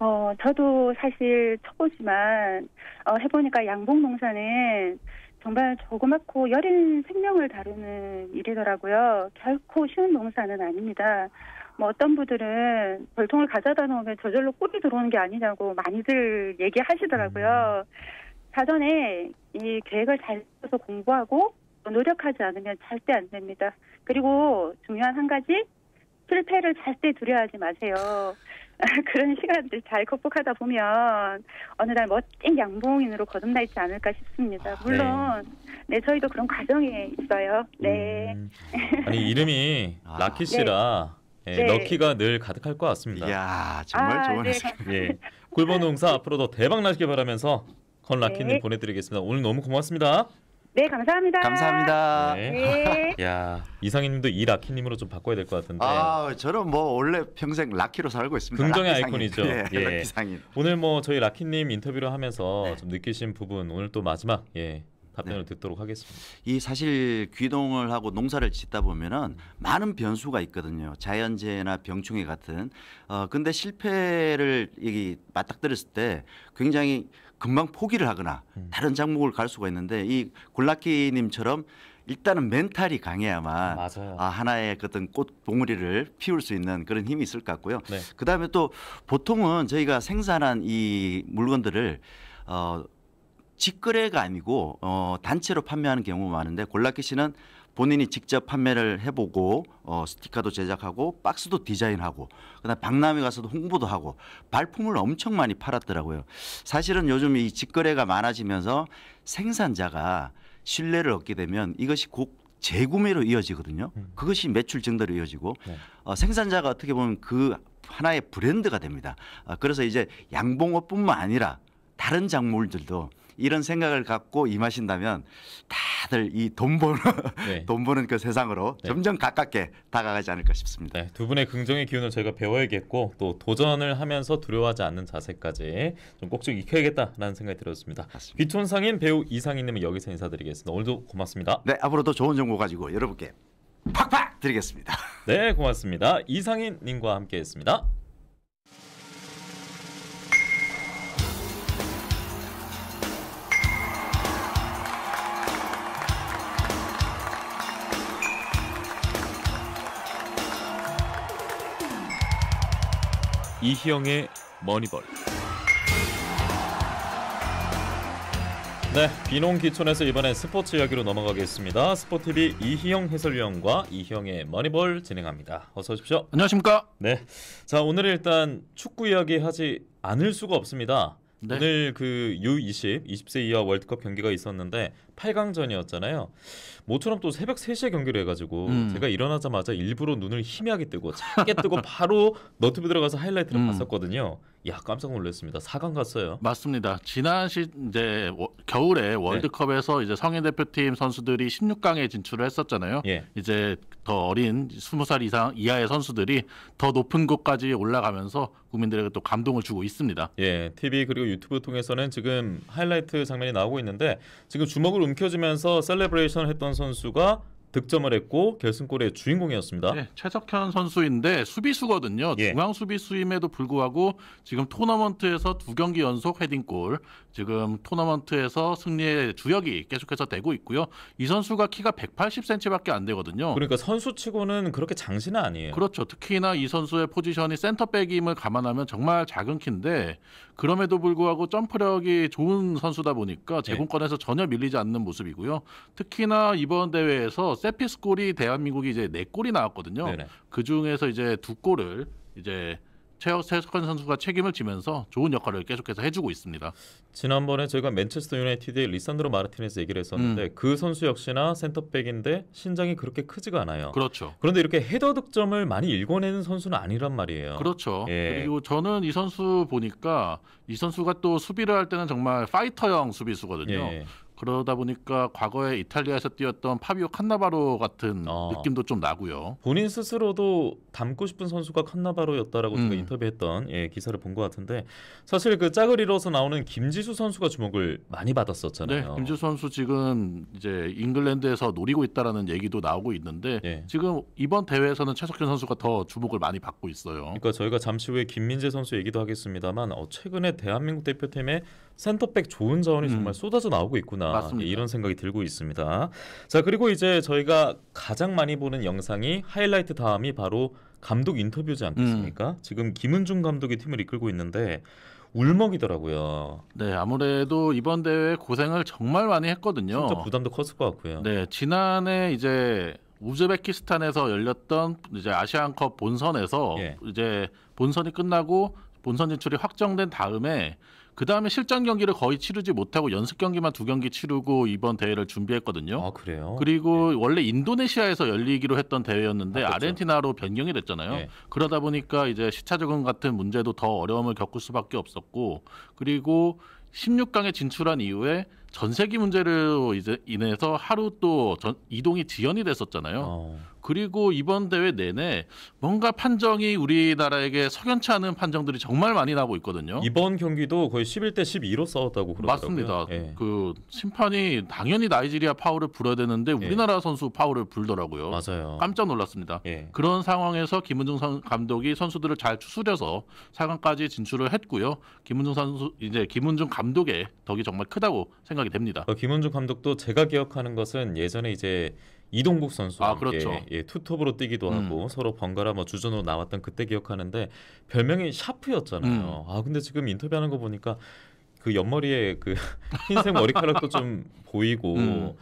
S8: 어, 저도 사실 초보지만 어, 해보니까 양봉 농사는 정말 조그맣고 여린 생명을 다루는 일이더라고요. 결코 쉬운 농사는 아닙니다. 뭐 어떤 분들은 벌통을 가져다 놓으면 저절로 꿀이 들어오는 게 아니냐고 많이들 얘기하시더라고요. 음. 사전에 이 계획을 잘 써서 공부하고 노력하지 않으면 절대 안 됩니다. 그리고 중요한 한 가지 실패를 절대 두려워하지 마세요. 그런 시간들 잘 극복하다 보면 어느 날 멋진 양봉인으로 거듭나 있지 않을까 싶습니다. 아, 물론 아, 네. 네. 저희도 그런 과정에 있어요. 네. 음,
S1: 아니 이름이 아. 라키 씨라 네. 예, 네. 럭키가 늘 가득할 것 같습니다. 이야 정말 아, 좋은 네. 예. 골본 농사 앞으로 도 대박 나시길 바라면서 건 라키님 네. 보내드리겠습니다. 오늘 너무 고맙습니다.
S8: 네, 감사합니다. 감사합니다. 네.
S5: 네.
S1: 야 이상희님도 이 라키님으로 좀 바꿔야 될 것 같은데. 아 저는 뭐 원래 평생 라키로 살고 있습니다. 긍정의 라키 아이콘이죠. 네, 예. 라키 예. 오늘 뭐 저희 라키님 인터뷰를 하면서
S5: 네. 좀 느끼신 부분 오늘 또 마지막 예 답변을 네. 듣도록 하겠습니다. 이 사실 귀농을 하고 농사를 짓다 보면은 많은 변수가 있거든요. 자연재해나 병충해 같은. 어 근데 실패를 여 맞닥뜨렸을 때 굉장히 금방 포기를 하거나 음. 다른 장목을 갈 수가 있는데 이 굴라키님처럼 일단은 멘탈이 강해야만 아, 맞아요. 아, 하나의 어떤 꽃 봉우리를 피울 수 있는 그런 힘이 있을 것 같고요. 네. 그 다음에 또 보통은 저희가 생산한 이 물건들을 어, 직거래가 아니고 어, 단체로 판매하는 경우가 많은데 골라키 씨는 본인이 직접 판매를 해보고 어, 스티커도 제작하고 박스도 디자인하고 그다음 박람회 가서도 홍보도 하고 발품을 엄청 많이 팔았더라고요. 사실은 요즘 이 직거래가 많아지면서 생산자가 신뢰를 얻게 되면 이것이 곧 재구매로 이어지거든요. 음. 그것이 매출 증대로 이어지고 네. 어, 생산자가 어떻게 보면 그 하나의 브랜드가 됩니다. 어, 그래서 이제 양봉업뿐만 아니라 다른 작물들도 이런 생각을 갖고 임하신다면 다들 이 돈 버는 네. 돈 버는 그 세상으로 네. 점점 가깝게 다가가지 않을까 싶습니다. 네,
S1: 두 분의 긍정의 기운을 저희가 배워야겠고 또 도전을 하면서 두려워하지 않는 자세까지 좀 꼭좀 익혀야겠다라는 생각이 들었습니다. 귀촌상인 배우 이상희님은 여기서 인사드리겠습니다. 오늘도 고맙습니다. 네, 앞으로도 좋은 정보 가지고 여러분께 팍팍 드리겠습니다. 네, 고맙습니다. 이상인님과 함께했습니다. 이희영의 머니볼. 네, 비농 기촌에서 이번엔 스포츠 이야기로 넘어가겠습니다. 스포티비 이희영 해설위원과 이희영의 머니볼 진행합니다. 어서 오십시오. 안녕하십니까? 네, 자 오늘 일단 축구 이야기 하지 않을 수가 없습니다. 네. 오늘 그 U20, 20세 이하 월드컵 경기가 있었는데 8강전이었잖아요. 모처럼 또 새벽 3시에 경기를 해가지고 음. 제가 일어나자마자 일부러 눈을 희미하게 뜨고 작게 뜨고 바로 너튜브 들어가서 하이라이트를 음. 봤었거든요. 야 깜짝 놀랐습니다. 4강 갔어요. 맞습니다. 지난
S9: 시 이제 워, 겨울에 월드컵에서 네. 이제 성인 대표팀 선수들이 16강에 진출을 했었잖아요. 예. 이제 더 어린 20살 이상 이하의 선수들이 더 높은 곳까지
S1: 올라가면서 국민들에게 또 감동을 주고 있습니다. 예, TV 그리고 유튜브 통해서는 지금 하이라이트 장면이 나오고 있는데 지금 주먹을 움켜쥐면서 셀레브레이션을 했던 선수가 득점을 했고 결승골의 주인공이었습니다. 네, 최석현 선수인데 수비수거든요.
S9: 예. 중앙 수비수임에도 불구하고 지금 토너먼트에서 두 경기 연속 헤딩골, 지금 토너먼트에서 승리의 주역이 계속해서 되고 있고요. 이 선수가 키가 180cm밖에 안 되거든요. 그러니까
S1: 선수치고는 그렇게 장신은 아니에요.
S9: 그렇죠. 특히나 이 선수의 포지션이 센터백임을 감안하면 정말 작은 키인데 그럼에도 불구하고 점프력이 좋은 선수다 보니까 예. 제공권에서 예. 전혀 밀리지 않는 모습이고요. 특히나 이번 대회에서 세피스골이 대한민국이 이제 네 골이 나왔거든요. 그 중에서 이제 두 골을
S1: 이제 최석환 선수가 책임을 지면서 좋은 역할을 계속해서 해주고 있습니다. 지난번에 저희가 맨체스터 유나이티드의 리산드로 마르티네스 얘기를 했었는데 음. 그 선수 역시나 센터백인데 신장이 그렇게 크지가 않아요. 그렇죠. 그런데 이렇게 헤더 득점을 많이 읽어내는 선수는 아니란 말이에요. 그렇죠. 예. 그리고 저는 이 선수 보니까 이 선수가 또 수비를 할 때는 정말
S9: 파이터형 수비수거든요. 예. 그러다 보니까 과거에 이탈리아에서 뛰었던 파비오 칸나바로
S1: 같은 어. 느낌도 좀 나고요. 본인 스스로도 닮고 싶은 선수가 칸나바로였다라고 음. 제가 인터뷰했던 예, 기사를 본 것 같은데 사실 그 짝을 이뤄서 나오는 김지수 선수가 주목을 많이 받았었잖아요. 네, 김지수 선수 지금 이제 잉글랜드에서 노리고 있다라는 얘기도 나오고 있는데 예. 지금 이번 대회에서는 최석현 선수가 더 주목을 많이 받고 있어요. 그러니까 저희가 잠시 후에 김민재 선수 얘기도 하겠습니다만 어, 최근에 대한민국 대표팀에 센터백 좋은 자원이 음. 정말 쏟아져 나오고 있구나 예, 이런 생각이 들고 있습니다. 자 그리고 이제 저희가 가장 많이 보는 영상이 하이라이트 다음이 바로 감독 인터뷰지 않겠습니까? 음. 지금 김은중 감독이 팀을 이끌고 있는데 울먹이더라고요. 네, 아무래도
S9: 이번 대회 고생을 정말 많이 했거든요. 진짜 부담도 컸을 것 같고요. 네, 지난해 이제 우즈베키스탄에서 열렸던 이제 아시안컵 본선에서 예. 이제 본선이 끝나고 본선 진출이 확정된 다음에 그 다음에 실전 경기를 거의 치르지 못하고 연습 경기만 두 경기 치르고 이번 대회를 준비했거든요. 아, 그래요? 그리고 네. 원래 인도네시아에서 열리기로 했던 대회였는데 아, 르헨티나로 변경이 됐잖아요. 네. 그러다 보니까 이제 시차 적응 같은 문제도 더 어려움을 겪을 수밖에 없었고 그리고 16강에 진출한 이후에 전세기 문제로 이제 인해서 하루 또 전, 이동이 지연이 됐었잖아요. 어. 그리고 이번 대회 내내 뭔가 판정이 우리나라에게 석연치 않은 판정들이 정말 많이 나고 있거든요. 이번 경기도 거의 11대 12로 싸웠다고 그러더라고요. 맞습니다. 예. 그 심판이 당연히 나이지리아 파울을 불어야 되는데 예. 우리나라 예. 선수 파울을 불더라고요. 맞아요. 깜짝 놀랐습니다. 예. 그런 상황에서 김은중 감독이 선수들을 잘 추스려서 4강까지 진출을 했고요. 김은중 선수 이제 김은중 감독의
S1: 덕이 정말 크다고 생각이 됩니다. 어, 김은중 감독도 제가 기억하는 것은 예전에 이제 이동국 선수와 아, 그렇죠. 함 예, 투톱으로 뛰기도 음. 하고 서로 번갈아 뭐 주전으로 나왔던 그때 기억하는데 별명이 샤프였잖아요. 음. 아 근데 지금 인터뷰하는 거 보니까 그 옆머리에 그 흰색 머리카락도 좀 보이고. 음.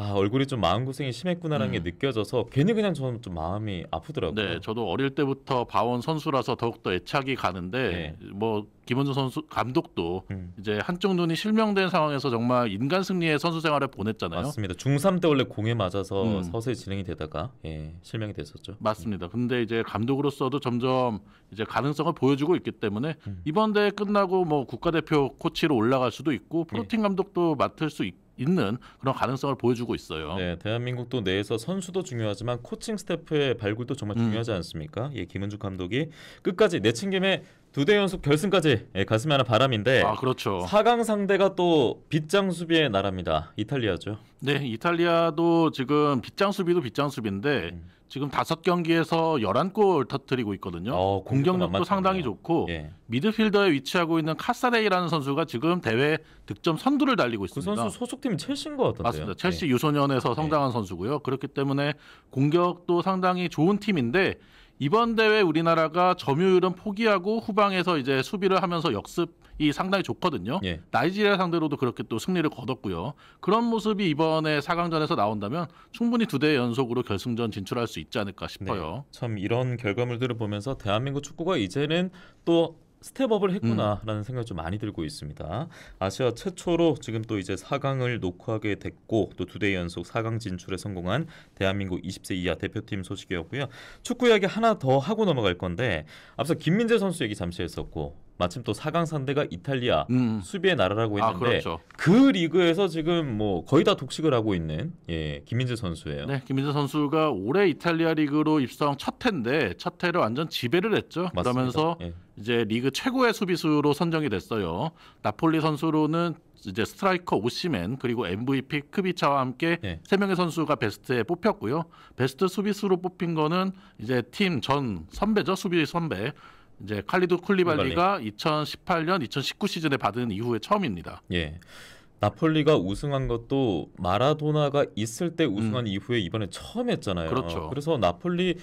S1: 아 얼굴이 좀 마음고생이 심했구나라는 음. 게 느껴져서 괜히 그냥 저는 좀 마음이 아프더라고요. 네, 저도 어릴 때부터 봐온 선수라서
S9: 더욱더 애착이 가는데 네. 뭐 김원준 선수 감독도 음. 이제 한쪽 눈이 실명된 상황에서 정말 인간 승리의 선수 생활을 보냈잖아요. 맞습니다. 중3 때 원래 공에 맞아서 음. 서서히 진행이 되다가 예, 실명이 됐었죠. 맞습니다. 근데 이제 감독으로서도 점점 이제 가능성을 보여주고 있기 때문에 음. 이번 대회 끝나고 뭐 국가대표 코치로 올라갈 수도 있고
S1: 프로팀 네. 감독도 맡을 수 있고 있는 그런 가능성을 보여주고 있어요. 네, 대한민국도 내에서 선수도 중요하지만 코칭 스태프의 발굴도 정말 음. 중요하지 음. 않습니까? 예, 김은주 감독이 끝까지 내친 김에 두 대 연속 결승까지 예, 가슴에 하나 바람인데 아, 그렇죠. 4강 상대가 또 빗장 수비의 나라입니다. 이탈리아죠.
S9: 네, 이탈리아도 지금 빗장 수비도 빗장 수비인데 음. 지금 다섯 경기에서 열한 골 터뜨리고 있거든요. 어, 공격력도 상당히 좋고 예. 미드필더에 위치하고 있는 카사레이라는 선수가 지금 대회 득점 선두를 달리고 그 있습니다. 그 선수 소속팀 첼시인 것 같던데요. 맞습니다. 첼시 예. 유소년에서 예. 성장한 선수고요. 그렇기 때문에 공격도 상당히 좋은 팀인데 이번 대회 우리나라가 점유율은 포기하고 후방에서 이제 수비를 하면서 역습이 상당히 좋거든요. 예. 나이지리아 상대로도 그렇게 또 승리를 거뒀고요. 그런 모습이 이번에 4강전에서 나온다면 충분히 두 대
S1: 연속으로 결승전 진출할 수 있지 않을까 싶어요. 네. 참 이런 결과물들을 보면서 대한민국 축구가 이제는 또 스텝업을 했구나라는 음. 생각이 좀 많이 들고 있습니다. 아시아 최초로 지금 또 이제 4강을 녹화하게 됐고 또 두 대 연속 4강 진출에 성공한 대한민국 20세 이하 대표팀 소식이었고요. 축구 이야기 하나 더 하고 넘어갈 건데 앞서 김민재 선수 얘기 잠시 했었고 마침 또 4강 상대가 이탈리아 음. 수비의 나라라고 아, 했는데 아, 그렇죠. 그 리그에서 지금 뭐 거의 다 독식을 하고 있는 예, 김민재 선수예요. 네,
S9: 김민재 선수가 올해 이탈리아 리그로 입성 첫 해인데 첫 해를 완전 지배를 했죠. 맞습니다. 그러면서 예. 이제 리그 최고의 수비수로 선정이 됐어요. 나폴리 선수로는 이제 스트라이커 오시맨 그리고 MVP 크비차와 함께 예. 세 네. 명의 선수가 베스트에 뽑혔고요. 베스트 수비수로 뽑힌 거는 이제 팀 전 선배죠 수비 선배 이제 칼리드 쿨리발리가 2018년, 2019 시즌에 받은 이후에 처음입니다.
S2: 예.
S1: 나폴리가 우승한 것도 마라도나가 있을 때 우승한 음. 이후에 이번에 처음 했잖아요. 그렇죠. 그래서 나폴리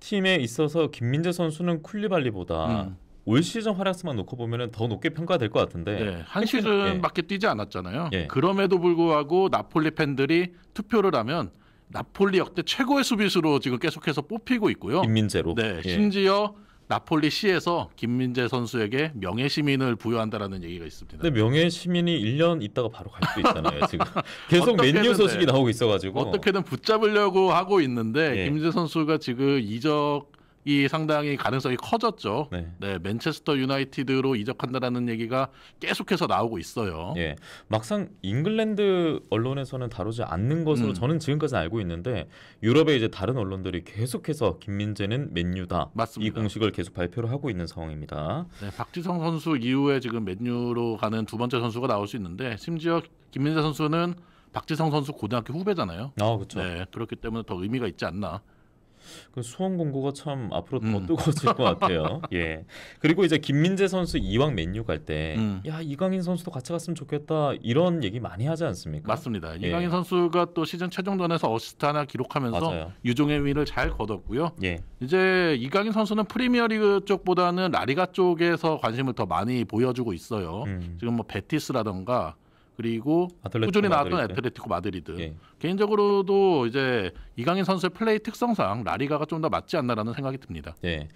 S1: 팀에 있어서 김민재 선수는 쿨리발리보다 음. 올 시즌 활약수만 놓고 보면 더 높게 평가될 것 같은데 네, 한 시즌밖에
S9: 예. 뛰지 않았잖아요. 예. 그럼에도 불구하고 나폴리 팬들이 투표를 하면 나폴리 역대 최고의 수비수로 지금 계속해서 뽑히고 있고요. 김민재로. 네, 예. 심지어 예. 나폴리 시에서 김민재 선수에게 명예 시민을 부여한다라는 얘기가 있습니다.
S1: 근데 명예 시민이 1년 있다가 바로 갈 수 있잖아요. 지금 계속 맨유 네. 소식이 나오고 있어가지고 어떻게든
S9: 붙잡으려고 하고 있는데 예. 김민재 선수가 지금 이적 이 상당히 가능성이 커졌죠. 네. 네. 맨체스터 유나이티드로 이적한다라는 얘기가 계속해서 나오고 있어요.
S1: 예, 막상 잉글랜드 언론에서는 다루지 않는 것으로 음. 저는 지금까지 알고 있는데 유럽의 이제 다른 언론들이 계속해서 김민재는 맨유다 맞습니다. 이 공식을 계속 발표를 하고 있는 상황입니다. 네, 박지성 선수 이후에 지금 맨유로 가는 두 번째 선수가 나올 수
S9: 있는데 심지어 김민재 선수는 박지성 선수 고등학교 후배잖아요. 아, 그렇죠. 네, 그렇기
S1: 때문에 더 의미가 있지 않나 그 수원 공구가참 앞으로
S2: 더 음. 뜨거워질 것 같아요.
S1: 예. 그리고 이제 김민재 선수 이왕 맨유 갈 때야 음. 이강인 선수도 같이 갔으면 좋겠다 이런 얘기 많이 하지 않습니까? 맞습니다. 예. 이강인 선수가 또 시즌 최종전에서 어시스트 하나
S9: 기록하면서 유종의 위를 잘 거뒀고요. 예. 이제 이강인 선수는 프리미어리그 쪽보다는 라리가 쪽에서 관심을 더 많이 보여주고 있어요. 음. 지금 뭐 베티스라던가 그리고 꾸준히 나왔던 에드틀레티코 마드리드 예. 개인적으로도 이제
S1: 이강인 선수의 플레이 특성상 라리가가 좀 더 맞지 않나라는 생각이 듭니다. 예.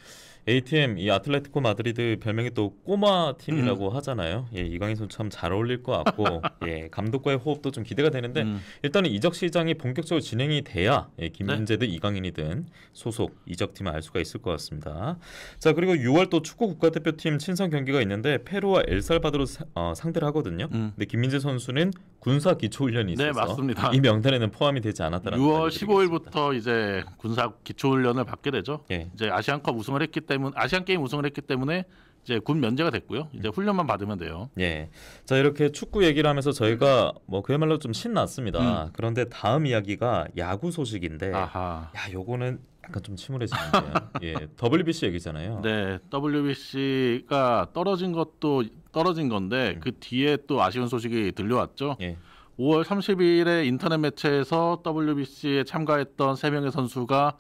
S1: ATM 이 아틀레티코 마드리드 별명이 또 꼬마 팀이라고 음. 하잖아요. 예, 이강인 선수 참 잘 어울릴 것 같고 예, 감독과의 호흡도 좀 기대가 되는데 음. 일단은 이적 시장이 본격적으로 진행이 돼야 예, 김민재든 네. 이강인이든 소속 이적팀을 알 수가 있을 것 같습니다. 자 그리고 6월 또 축구 국가대표팀 친선 경기가 있는데 페루와 엘살바도르 어, 상대를 하거든요. 음. 근데 김민재 선수는 군사 기초 훈련이 네, 있어서 네, 습니다이 명단에는 포함이 되지 않았다는 6월
S9: 15일부터 이제 군사 기초 훈련을 받게 되죠. 예. 이제 아시안컵 우승을 했기 때문에 때문에 아시안 게임
S1: 우승을 했기 때문에 이제 군 면제가 됐고요. 이제 음. 훈련만 받으면 돼요. 예. 자 이렇게 축구 얘기를 하면서 저희가 뭐 그야말로 좀 신났습니다. 음. 그런데 다음 이야기가 야구 소식인데, 아하. 야 요거는 약간 좀침울해지는데 예, WBC 얘기잖아요. 네,
S9: WBC가 떨어진 것도 떨어진 건데 음. 그 뒤에 또 아쉬운 소식이 들려왔죠. 예. 5월 30일에 인터넷 매체에서 WBC에 참가했던 3명의 선수가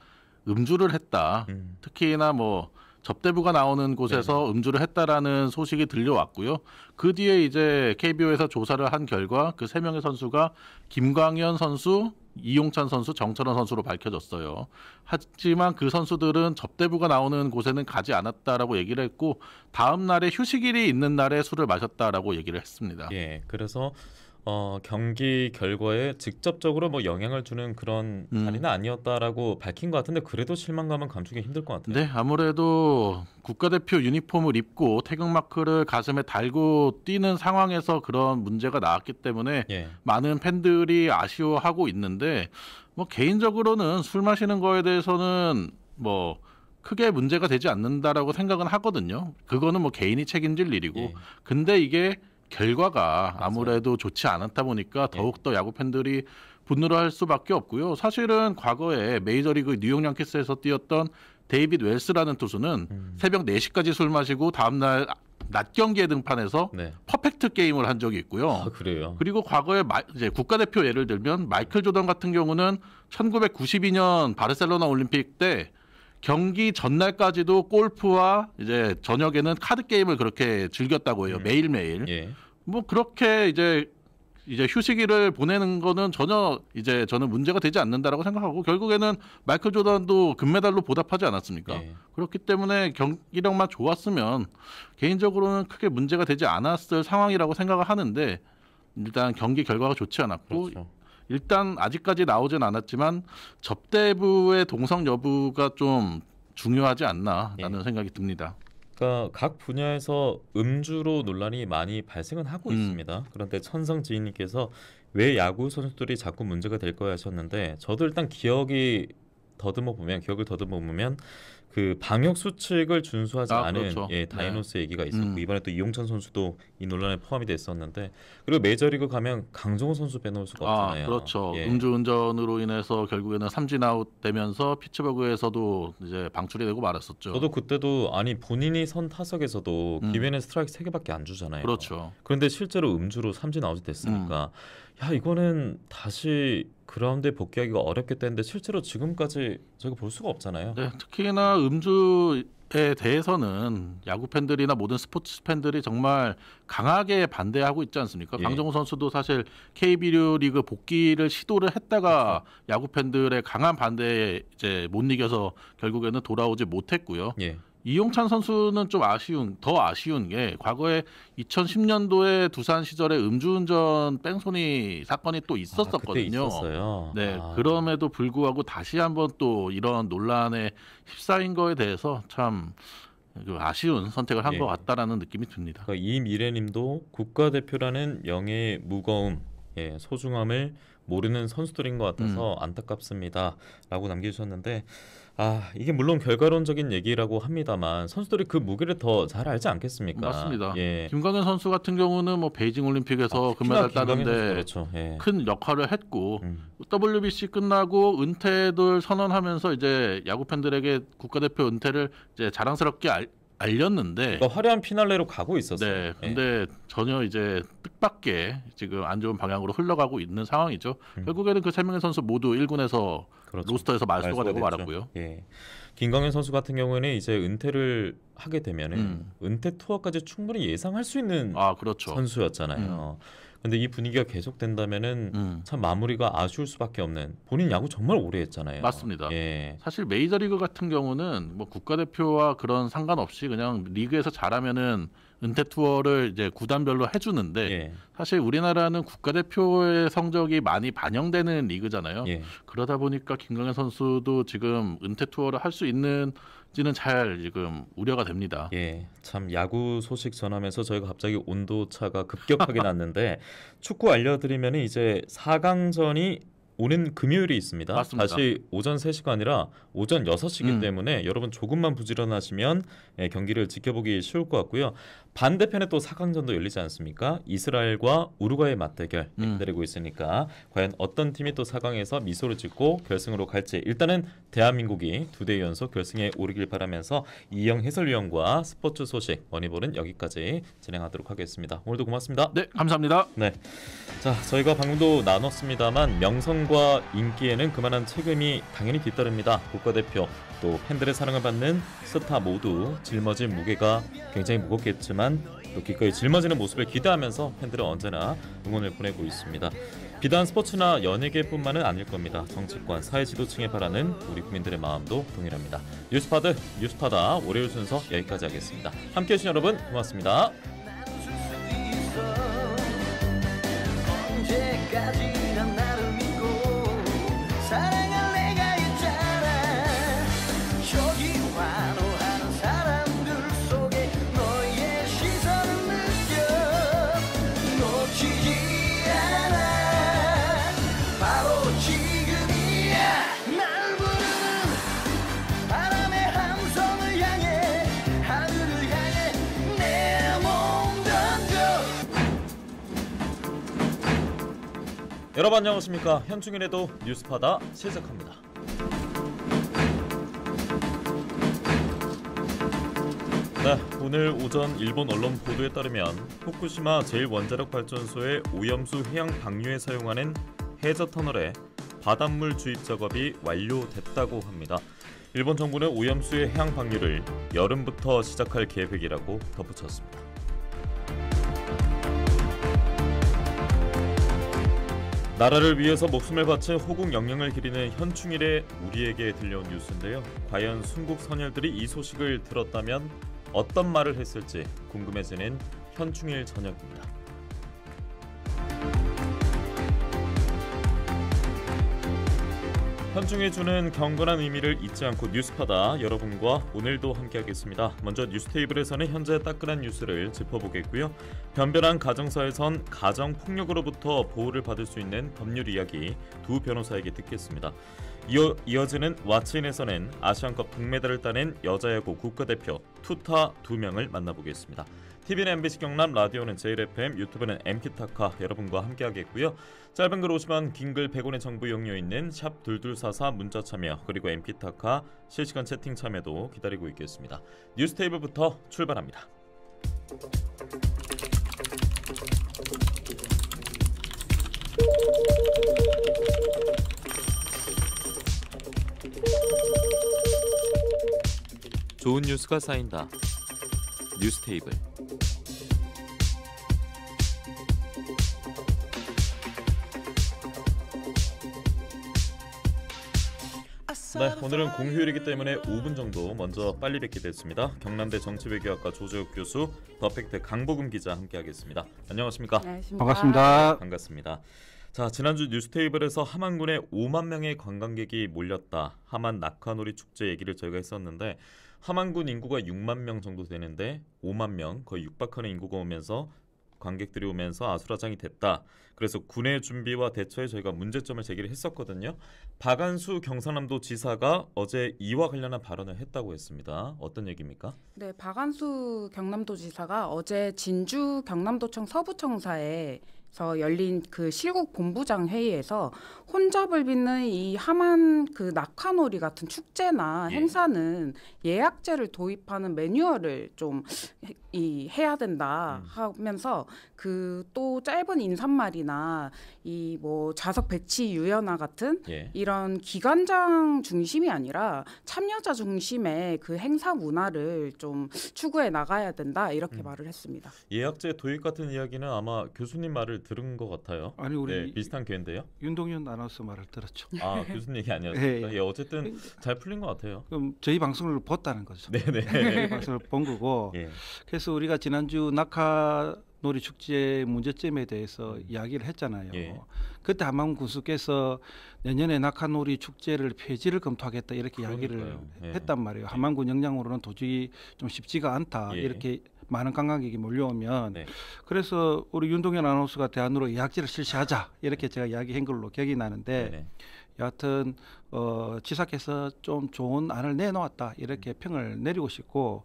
S9: 음주를 했다. 음. 특히나 뭐 접대부가 나오는 곳에서 네. 음주를 했다라는 소식이 들려왔고요. 그 뒤에 이제 KBO에서 조사를 한 결과 그 세 명의 선수가 김광현 선수, 이용찬 선수, 정철원 선수로 밝혀졌어요. 하지만 그 선수들은 접대부가 나오는 곳에는 가지 않았다라고
S1: 얘기를 했고 다음 날에 휴식일이 있는 날에 술을 마셨다라고 얘기를 했습니다. 예, 그래서 어, 경기 결과에 직접적으로 뭐 영향을 주는 그런 음. 자리는 아니었다라고 밝힌 것 같은데 그래도 실망감은 감추기 힘들 것 같아요.
S9: 네, 아무래도 국가대표 유니폼을 입고 태극마크를 가슴에 달고 뛰는 상황에서 그런 문제가 나왔기 때문에 예. 많은 팬들이 아쉬워하고 있는데 뭐 개인적으로는 술 마시는 거에 대해서는 뭐 크게 문제가 되지 않는다라고 생각은 하거든요. 그거는 뭐 개인이 책임질 일이고 예. 근데 이게 결과가 아무래도 좋지 않았다 보니까 예. 더욱더 야구 팬들이 분노를 할 수밖에 없고요. 사실은 과거에 메이저리그 뉴욕 양키스에서 뛰었던 데이빗 웰스라는 투수는 음. 새벽 4시까지 술 마시고 다음날 낮 경기에 등판해서 네. 퍼펙트 게임을 한 적이 있고요. 아, 그래요. 그리고 과거에 마, 이제 국가대표 예를 들면 마이클 조던 같은 경우는 1992년 바르셀로나 올림픽 때 경기 전날까지도 골프와 이제 저녁에는 카드 게임을 그렇게 즐겼다고 해요. 음. 매일매일. 예. 뭐 그렇게 이제 이제 휴식일을 보내는 거는 전혀 이제 저는 문제가 되지 않는다라고 생각하고 결국에는 마이클 조던도 금메달로 보답하지 않았습니까? 예. 그렇기 때문에 경기력만 좋았으면 개인적으로는 크게 문제가 되지 않았을 상황이라고 생각을 하는데 일단 경기 결과가 좋지 않았고 그렇죠. 일단 아직까지 나오진 않았지만 접대부의 동성 여부가 좀 중요하지 않나라는 예. 생각이 듭니다.
S1: 그러니까 각 분야에서 음주로 논란이 많이 발생은 하고 음. 있습니다. 그런데 천성 지인님께서 왜 야구 선수들이 자꾸 문제가 될 거야 하셨는데 저도 일단 기억이 더듬어 보면 기억을 더듬어 보면 그 방역 수칙을 준수하지 아, 않은 그렇죠. 예, 네. 다이노스 네. 얘기가 음. 있었고 음. 이번에 또 이용찬 선수도 이 논란에 포함이 됐었는데 그리고 메이저리그 가면 강정호 선수 빼놓을 수가 아, 없잖아요. 아, 그렇죠. 예. 음주운전으로 인해서 결국에는 삼진 아웃 되면서 피츠버그에서도 이제 방출이 되고 말았었죠. 저도 그때도 아니 본인이 선 타석에서도 음. 기회는 스트라이크 3개밖에 안 주잖아요. 그렇죠. 그런데 실제로 음주로 삼진 아웃이 됐으니까 음. 야 이거는 다시 그라운드에 복귀하기가 어렵겠다는데 실제로 지금까지 저희가 볼 수가 없잖아요. 네,
S9: 특히나 음주에 대해서는 야구 팬들이나 모든 스포츠 팬들이 정말 강하게 반대하고 있지 않습니까? 예. 강정호 선수도 사실 KBO 리그 복귀를 시도를 했다가 그렇죠. 야구 팬들의 강한 반대에 이제 못 이겨서 결국에는 돌아오지 못했고요. 예. 이용찬 선수는 좀 아쉬운 더 아쉬운 게 과거에 2010년도에 두산 시절에 음주운전 뺑소니 사건이 또 아, 있었었거든요. 아, 네 아, 그럼에도 불구하고 다시 한번 또 이런 논란에 휩싸인 거에 대해서 참 그
S1: 아쉬운 선택을 한것 예. 같다라는 느낌이 듭니다. 그러니까 이 미래님도 국가대표라는 영예의 무거움, 예, 소중함을 모르는 선수들인 것 같아서 음. 안타깝습니다라고 남겨주셨는데. 아, 이게 물론 결과론적인 얘기라고 합니다만 선수들이 그 무게를 더 잘 알지 않겠습니까? 맞습니다. 예.
S9: 김광현 선수 같은 경우는 뭐
S1: 베이징 올림픽에서 아,
S9: 금메달 그 따는데 그렇죠. 예. 큰 역할을 했고 음. WBC 끝나고 은퇴를 선언하면서 이제 야구 팬들에게 국가대표 은퇴를 이제 자랑스럽게 알, 알렸는데 그러니까 화려한 피날레로 가고 있었어요. 네, 예. 근데 예. 전혀 이제 뜻밖의 지금 안 좋은 방향으로 흘러가고 있는 상황이죠. 음. 결국에는 그 세 명의 선수 모두 1군에서 그렇죠.
S1: 로스터에서 말소가 되고 됐죠. 말았고요. 예. 김광현 선수 같은 경우에는 이제 은퇴를 하게 되면은 음. 은퇴 투어까지 충분히 예상할 수 있는 아, 그렇죠. 선수였잖아요. 음. 근데 이 분위기가 계속된다면은 음. 참 마무리가 아쉬울 수밖에 없는 본인 야구 정말 오래 했잖아요. 맞습니다. 예. 사실 메이저리그 같은 경우는 뭐 국가대표와 그런 상관없이
S9: 그냥 리그에서 잘하면은 은퇴 투어를 이제 구단별로 해주는데 예. 사실 우리나라는 국가대표의 성적이 많이 반영되는 리그잖아요. 예. 그러다 보니까 김강현 선수도 지금 은퇴 투어를 할 수 있는지는 잘 지금 우려가 됩니다.
S1: 예, 참 야구 소식 전하면서 저희가 갑자기 온도 차가 급격하게 났는데 축구 알려드리면 이제 4강전이 오는 금요일이 있습니다. 맞습니다. 다시 오전 3시가 아니라 오전 6시이기 음. 때문에 여러분 조금만 부지런하시면 예, 경기를 지켜보기 쉬울 것 같고요. 반대편에 또 4강전도 열리지 않습니까? 이스라엘과 우루과이 맞대결 음. 기다리고 있으니까 과연 어떤 팀이 또 4강에서 미소를 짓고 결승으로 갈지 일단은 대한민국이 두 대 연속 결승에 오르길 바라면서 이영 해설위원과 스포츠 소식 머니볼은 여기까지 진행하도록 하겠습니다. 오늘도 고맙습니다. 네, 감사합니다. 네, 자 저희가 방금도 나눴습니다만 명성과 인기에는 그만한 책임이 당연히 뒤따릅니다. 국가대표 또 팬들의 사랑을 받는 스타 모두 짊어진 무게가 굉장히 무겁겠지만 또 기꺼이 짊어지는 모습을 기대하면서 팬들은 언제나 응원을 보내고 있습니다. 비단 스포츠나 연예계뿐만은 아닐 겁니다. 정치권, 사회 지도층에 바라는 우리 국민들의 마음도 동일합니다. 뉴스파드, 뉴스파다 월요일 순서 여기까지 하겠습니다. 함께해 주신 여러분 고맙습니다. 여러분 안녕하십니까 현충일에도 뉴스파다 시작합니다 네, 오늘 오전 일본 언론 보도에 따르면 후쿠시마 제1원자력발전소의 오염수 해양 방류에 사용하는 해저 터널에 바닷물 주입 작업이 완료됐다고 합니다. 일본 정부는 오염수의 해양 방류를 여름부터 시작할 계획이라고 덧붙였습니다. 나라를 위해서 목숨을 바친 호국 영령을 기리는 현충일에 우리에게 들려온 뉴스인데요. 과연 순국 선열들이 이 소식을 들었다면 어떤 말을 했을지 궁금해지는 현충일 저녁입니다. 한중해주는 경건한 의미를 잊지 않고 뉴스파다 여러분과 오늘도 함께하겠습니다. 먼저 뉴스테이블에서는 현재 따끈한 뉴스를 짚어보겠고요. 변별한 가정사에선 가정폭력으로부터 보호를 받을 수 있는 법률 이야기 두 변호사에게 듣겠습니다. 이어, 이어지는 와치인에서는 아시안컵 동메달을 따낸 여자야구 국가대표 투타 두명을 만나보겠습니다. t v n MBC 경남, 라디오는 j f m 유튜브는 MQ타카 여러분과 함께하겠고요. 짧은 글 50원, 긴글 100원의 정부용료 있는 샵2244 문자 참여 그리고 MQ타카 실시간 채팅 참여도 기다리고 있겠습니다. 뉴스테이블부터 출발합니다. 좋은 뉴스가 쌓인다. 뉴스테이블 네, 오늘은 공휴일이기 때문에 5분 정도 먼저 빨리 뵙게 됐습니다. 경남대 정치외교학과 조재욱 교수, 더팩트 강보금 기자 함께하겠습니다. 안녕하십니까? 네, 안녕하십니까? 반갑습니다. 네, 반갑습니다. 자, 지난주 뉴스테이블에서 함안군에 5만 명의 관광객이 몰렸다. 함안 낙화놀이 축제 얘기를 저희가 했었는데 함안군 인구가 6만 명 정도 되는데 5만 명 거의 육박하는 인구가 오면서 관객들이 오면서 아수라장이 됐다. 그래서 군의 준비와 대처에 저희가 문제점을 제기를 했었거든요. 박안수 경상남도 지사가 어제 이와 관련한 발언을 했다고 했습니다. 어떤 얘기입니까?
S10: 네, 박안수 경남도 지사가 어제 진주 경남도청 서부청사에 서 열린 그 실국 본부장 회의에서 혼잡을 빚는 이 하만 그 낙하놀이 같은 축제나 예. 행사는 예약제를 도입하는 매뉴얼을 좀 이 해야 된다 음. 하면서 그 또 짧은 인사말이나 이 뭐 좌석 배치 유연화 같은 예. 이런 기관장 중심이 아니라 참여자 중심의 그 행사 문화를 좀 추구해 나가야 된다 이렇게 음. 말을 했습니다.
S1: 예약제 도입 같은 이야기는 아마 교수님 말을 들은 것 같아요. 아니 우리 네, 비슷한 기인데요
S4: 윤동현 아나운서 말을 들었죠. 아 교수님 얘기 아니었어요. 예, 예, 예. 어쨌든 잘 풀린 것 같아요. 그럼 저희 방송을 봤다는 거죠. 네네. 네. 방송을 본 거고. 예. 그래서 우리가 지난주 낙하 놀이 축제 문제점에 대해서 음. 이야기를 했잖아요. 예. 그때 한만 군수께서 내년에 낙하놀이 축제를 폐지를 검토하겠다 이렇게 그러니까요. 이야기를 예. 했단 말이에요. 한만군 영향으로는 도저히 좀 쉽지가 않다 예. 이렇게 많은 관광객이 몰려오면 네. 그래서 우리 윤동현 아나운서가 대안으로 예약제를 실시하자 이렇게 제가 이야기한 걸로 기억이 나는데 네 여하튼 어, 지사께서 좀 좋은 안을 내놓았다 이렇게 평을 내리고 싶고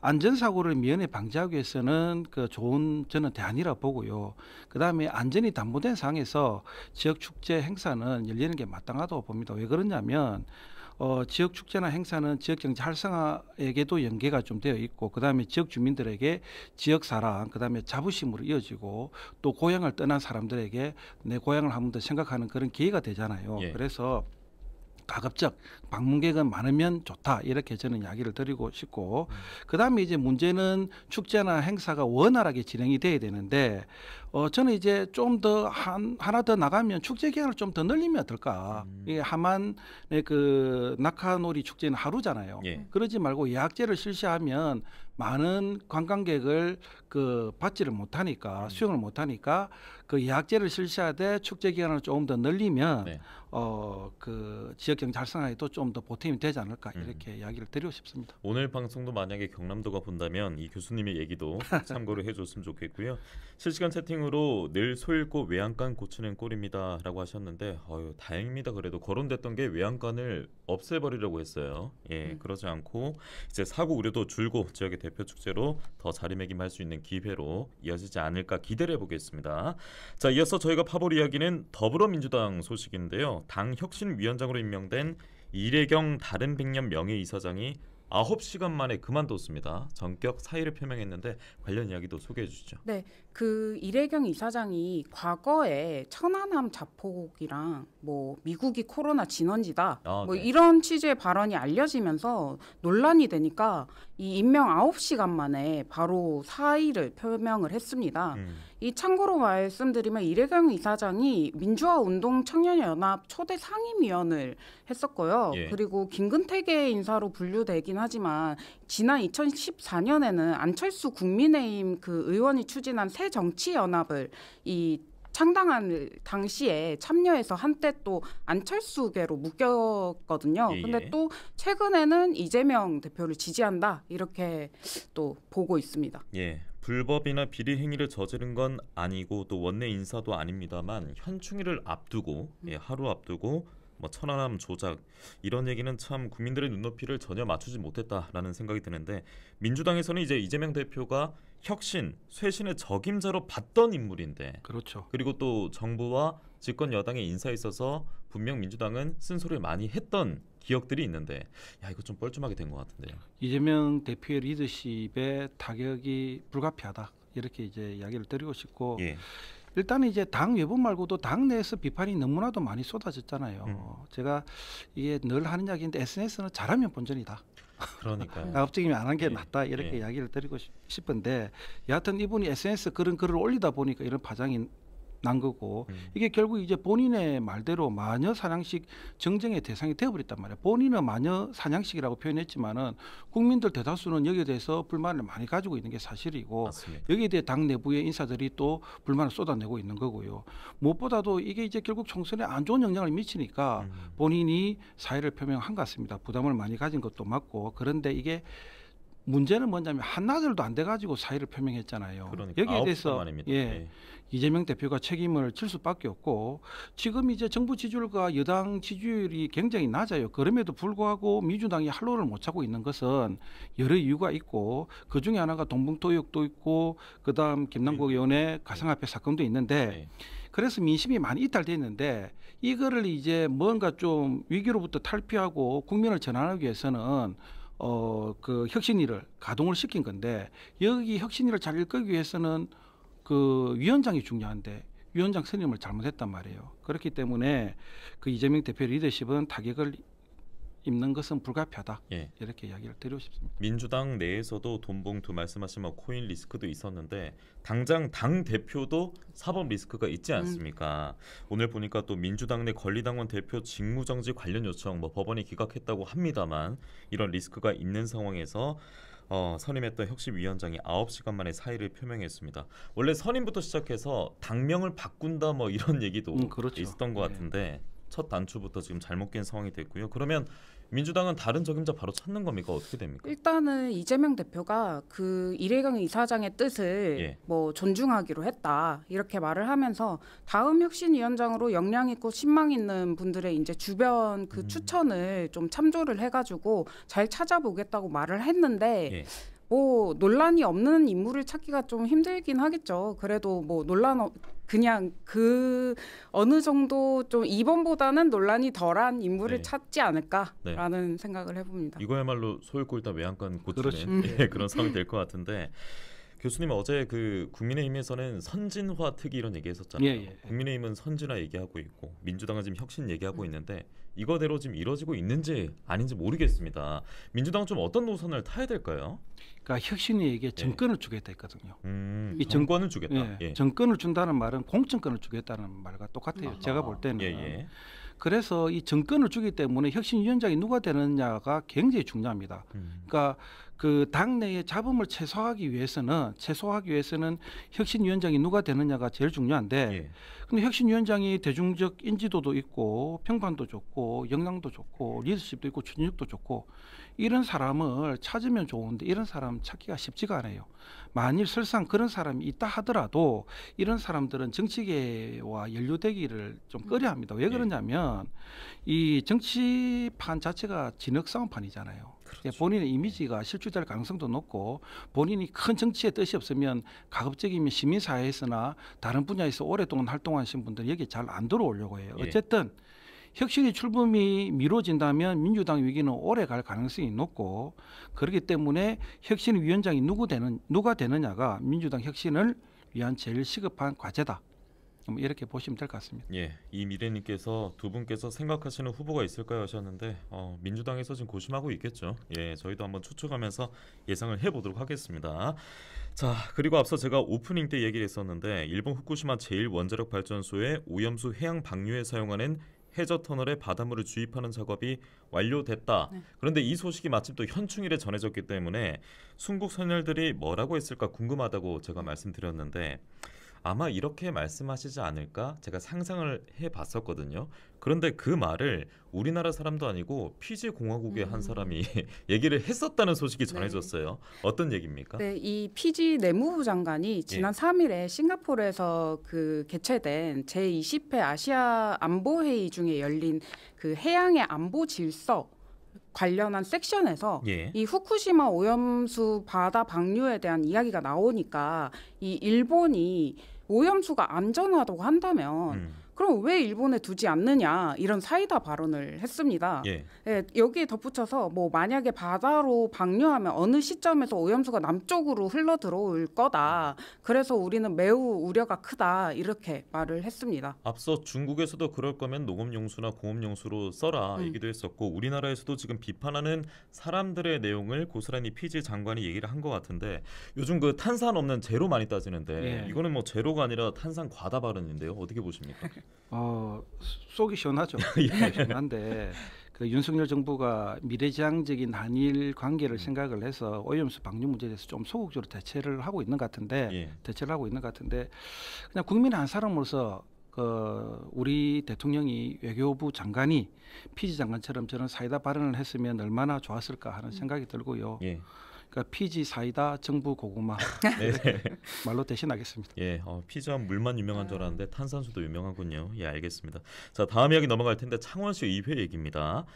S4: 안전사고를 미연에 방지하기 위해서는 그 좋은 저는 대안이라 보고요. 그 다음에 안전이 담보된 상황에서 지역축제 행사는 열리는 게 마땅하다고 봅니다. 왜 그러냐면 어, 지역 축제나 행사는 지역 경제 활성화에게도 연계가 좀 되어 있고 그다음에 지역 주민들에게 지역 사랑 그다음에 자부심으로 이어지고 또 고향을 떠난 사람들에게 내 고향을 한 번 더 생각하는 그런 기회가 되잖아요. 예. 그래서 가급적 방문객은 많으면 좋다 이렇게 저는 이야기를 드리고 싶고 음. 그다음에 이제 문제는 축제나 행사가 원활하게 진행이 돼야 되는데 어 저는 이제 좀 더 한 하나 더 나가면 축제 기간을 좀 더 늘리면 어떨까 음. 이게 하만의 그 낙하놀이 축제는 하루잖아요 예. 그러지 말고 예약제를 실시하면 많은 관광객을 그 받지를 못하니까 음. 수용을 못하니까 그 예약제를 실시하되 축제 기간을 조금 더 늘리면 네. 어그 지역 경제 활성화에도 좀 더 보탬이 되지 않을까 음. 이렇게 음. 이야기를 드리고 싶습니다.
S1: 오늘 방송도 만약에 경남도가 본다면 이 교수님의 얘기도 참고를 해줬으면 좋겠고요. 실시간 채팅으로 늘 소일고 외양간 고치는 꼴입니다라고 하셨는데 어유 다행입니다. 그래도 거론됐던 게 외양간을 없애버리려고 했어요. 예 음. 그러지 않고 이제 사고 우려도 줄고 지역의 대표 축제로 더 자리매김할 수 있는 기회로 이어지지 않을까 기대를 해보겠습니다. 자, 이어서 저희가 파볼 이야기는 더불어민주당 소식인데요. 당 혁신위원장으로 임명된 이래경 다른백년 명예이사장이 9시간 만에 그만뒀습니다. 전격 사의를 표명했는데 관련 이야기도 소개해 주시죠.
S10: 네. 그 이래경 이사장이 과거에 천안함 자폭이랑 뭐 미국이 코로나 진원지다 아, 뭐 네. 이런 취지의 발언이 알려지면서 논란이 되니까 이 임명 아홉 시간 만에 바로 사의를 표명을 했습니다. 음. 이 참고로 말씀드리면 이래경 이사장이 민주화 운동 청년연합 초대 상임위원을 했었고요. 예. 그리고 김근태계 인사로 분류되긴 하지만 지난 2014년에는 안철수 국민의힘 그 의원이 추진한 새 새정치연합을 이 창당한 당시에 참여해서 한때 또 안철수계로 묶였거든요. 예, 근데 예. 또 최근에는 이재명 대표를 지지한다 이렇게 또 보고 있습니다.
S1: 예. 불법이나 비리 행위를 저지른 건 아니고 또 원내 인사도 아닙니다만 현충일을 앞두고 예, 음. 하루 앞두고 뭐 천안함 조작 이런 얘기는 참 국민들의 눈높이를 전혀 맞추지 못했다라는 생각이 드는데 민주당에서는 이제 이재명 대표가 혁신, 쇄신의 적임자로 봤던 인물인데. 그렇죠. 그리고 또 정부와 집권 여당의 인사에 있어서 분명 민주당은 쓴소리를 많이 했던 기억들이 있는데 야 이거 좀 뻘쭘하게 된 것 같은데요.
S4: 이재명 대표의 리더십에 타격이 불가피하다 이렇게 이제 이야기를 드리고 싶고 예. 일단 이제 당 외부 말고도 당 내에서 비판이 너무나도 많이 쏟아졌잖아요. 음. 제가 이게 늘 하는 이야기인데 SNS는 잘하면 본전이다. 그러니까 가급적이면 안한 게 낫다 예, 이렇게 예. 이야기를 드리고 싶은데 여하튼 이분이 SNS 그런 글을 올리다 보니까 이런 파장이 난 거고 음. 이게 결국 이제 본인의 말대로 마녀 사냥식 정쟁의 대상이 되어버렸단 말이에요. 본인은 마녀 사냥식이라고 표현했지만은 국민들 대다수는 여기에 대해서 불만을 많이 가지고 있는 게 사실이고 맞습니다. 여기에 대해 당 내부의 인사들이 또 불만을 쏟아내고 있는 거고요. 무엇보다도 이게 이제 결국 총선에 안 좋은 영향을 미치니까 음. 본인이 사의를 표명한 것 같습니다. 부담을 많이 가진 것도 맞고 그런데 이게 문제는 뭐냐면 한나절도 안 돼가지고 사의를 표명했잖아요. 그러니까 여기에 대해서 예, 네. 이재명 대표가 책임을 질 수밖에 없고 지금 이제 정부 지지율과 여당 지지율이 굉장히 낮아요. 그럼에도 불구하고 민주당이 할로를 못 차고 있는 것은 여러 이유가 있고 그 중에 하나가 동북토 의도 있고 그다음 김남국 네. 의원의 네. 가상화폐 사건도 있는데 네. 그래서 민심이 많이 이탈됐는데 이거를 이제 뭔가 좀 위기로부터 탈피하고 국민을 전환하기 위해서는 어, 그 혁신위를 가동을 시킨 건데 여기 혁신위를 잘 이끌기 위해서는 그 위원장이 중요한데 위원장 선임을 잘못했단 말이에요. 그렇기 때문에 그 이재명 대표 리더십은 타격을 입는 것은 불가피하다. 예. 이렇게 이야기를 드리고 싶습니다.
S1: 민주당 내에서도 돈봉투 말씀하신 뭐 코인 리스크도 있었는데 당장 당 대표도 사법 리스크가 있지 음. 않습니까? 음. 오늘 보니까 또 민주당 내 권리당원 대표 직무정지 관련 요청 뭐 법원이 기각했다고 합니다만 이런 리스크가 있는 상황에서 어, 선임했던 혁신위원장이 아홉 시간 만에 사의를 표명했습니다. 원래 선임부터 시작해서 당명을 바꾼다 뭐 이런 얘기도 음, 그렇죠. 있었던 것 네. 같은데 네. 첫 단추부터 지금 잘못 깬 상황이 됐고요. 그러면 민주당은 다른 적임자 바로 찾는 겁니까? 어떻게 됩니까?
S10: 일단은 이재명 대표가 그 이래경 이사장의 뜻을 예. 뭐 존중하기로 했다 이렇게 말을 하면서 다음 혁신위원장으로 역량 있고 신망 있는 분들의 이제 주변 그 음. 추천을 좀 참조를 해가지고 잘 찾아보겠다고 말을 했는데. 예. 뭐 논란이 없는 인물을 찾기가 좀 힘들긴 하겠죠. 그래도 뭐 논란 어, 그냥 그 어느 정도 좀이번보다는 논란이 덜한 인물을 네. 찾지
S1: 않을까라는
S10: 네. 생각을 해봅니다.
S1: 이거야말로 소일골다 외양간 고치는 그렇죠. 예, 음. 그런 상황이 될 것 같은데 교수님 어제 그 국민의힘에서는 선진화 특위 이런 얘기했었잖아요. 예, 예. 국민의힘은 선진화 얘기하고 있고 민주당은 지금 혁신 얘기하고 음. 있는데 이거대로 지금 이루어지고 있는지 아닌지 모르겠습니다. 민주당은 좀 어떤 노선을 타야 될까요? 그러니까 혁신위에게 예.
S4: 정권을 예. 주겠다 했거든요. 음, 이 정, 권을 주겠다. 예, 예. 정권을 준다는 말은 공천권을 주겠다는 말과 똑같아요. 아하. 제가 볼 때는. 예예. 예. 그래서 이 정권을 주기 때문에 혁신위원장이 누가 되느냐가 굉장히 중요합니다. 음. 그러니까 그 당내의 잡음을 최소화하기 위해서는 최소화하기 위해서는 혁신위원장이 누가 되느냐가 제일 중요한데 예. 근데 혁신위원장이 대중적 인지도도 있고 평판도 좋고 역량도 좋고 리더십도 있고 추진력도 좋고 이런 사람을 찾으면 좋은데 이런 사람 찾기가 쉽지가 않아요. 만일 설상 그런 사람이 있다 하더라도 이런 사람들은 정치계와 연루되기를 좀 꺼려합니다. 왜 예. 그러냐면 이 정치판 자체가 진흙 싸움판이잖아요. 예, 그렇죠. 본인의 이미지가 실추될 가능성도 높고 본인이 큰 정치의 뜻이 없으면 가급적이면 시민사회에서나 다른 분야에서 오랫동안 활동하신 분들은 여기 에잘 안 들어오려고 해요. 예. 어쨌든 혁신이 출범이 미뤄진다면 민주당 위기는 오래 갈 가능성이 높고 그렇기 때문에 혁신위원장이 누구 되는 누가 되느냐가 민주당 혁신을 위한 제일 시급한 과제다. 뭐 이렇게 보시면 될 것 같습니다.
S1: 예, 이 미래님께서 두 분께서 생각하시는 후보가 있을까요 하셨는데 어, 민주당에서 지금 고심하고 있겠죠. 예, 저희도 한번 추측하면서 예상을 해보도록 하겠습니다. 자, 그리고 앞서 제가 오프닝 때 얘기를 했었는데 일본 후쿠시마 제1원자력발전소의 오염수 해양 방류에 사용하는 해저 터널에 바닷물을 주입하는 작업이 완료됐다. 네. 그런데 이 소식이 마침 또 현충일에 전해졌기 때문에 순국 선열들이 뭐라고 했을까 궁금하다고 제가 말씀드렸는데 아마 이렇게 말씀하시지 않을까 제가 상상을 해봤었거든요. 그런데 그 말을 우리나라 사람도 아니고 피지 공화국의 음. 한 사람이 얘기를 했었다는 소식이 네. 전해졌어요. 네. 어떤 얘기입니까? 네,
S10: 이 피지 내무부 장관이 예. 지난 예. 3일에 싱가포르에서 그 개최된 제20회 아시아 안보 회의 중에 열린 그 해양의 안보 질서 관련한 섹션에서 예. 이 후쿠시마 오염수 바다 방류에 대한 이야기가 나오니까 이 일본이 오염수가 안전하다고 한다면 음. 그럼 왜 일본에 두지 않느냐 이런 사이다 발언을 했습니다. 예. 예 여기에 덧붙여서 뭐 만약에 바다로 방류하면 어느 시점에서 오염수가 남쪽으로 흘러 들어올 거다. 그래서 우리는 매우 우려가 크다 이렇게 말을
S1: 했습니다. 앞서 중국에서도 그럴 거면 녹음용수나 공업용수로 써라 음. 얘기도 했었고 우리나라에서도 지금 비판하는 사람들의 내용을 고스란히 피지 장관이 얘기를 한 것 같은데 요즘 그 탄산 없는 제로 많이 따지는데 예. 이거는 뭐 제로가 아니라 탄산 과다 발언인데요. 어떻게 보십니까?
S4: 어, 속이 시원하죠. 예. 시원한데 그 윤석열 정부가 미래지향적인 한일 관계를 음. 생각을 해서 오염수 방류 문제에 대해서 좀 소극적으로 대처를 하고 있는 것 같은데 예. 대처를 하고 있는 것 같은데 그냥 국민 한 사람으로서 그 우리 대통령이 외교부 장관이 피지 장관처럼 저런 사이다 발언을 했으면 얼마나 좋았을까 하는 음. 생각이 들고요. 예. 그러니까 피지 사이다 정부 고구마 네. 말로 대신하겠습니다.
S1: 예, 어, 피자 물만 유명한 줄 아. 알았는데 탄산수도 유명하군요. 예, 알겠습니다. 자 다음 이야기 넘어갈 텐데 창원시 의회 얘기입니다.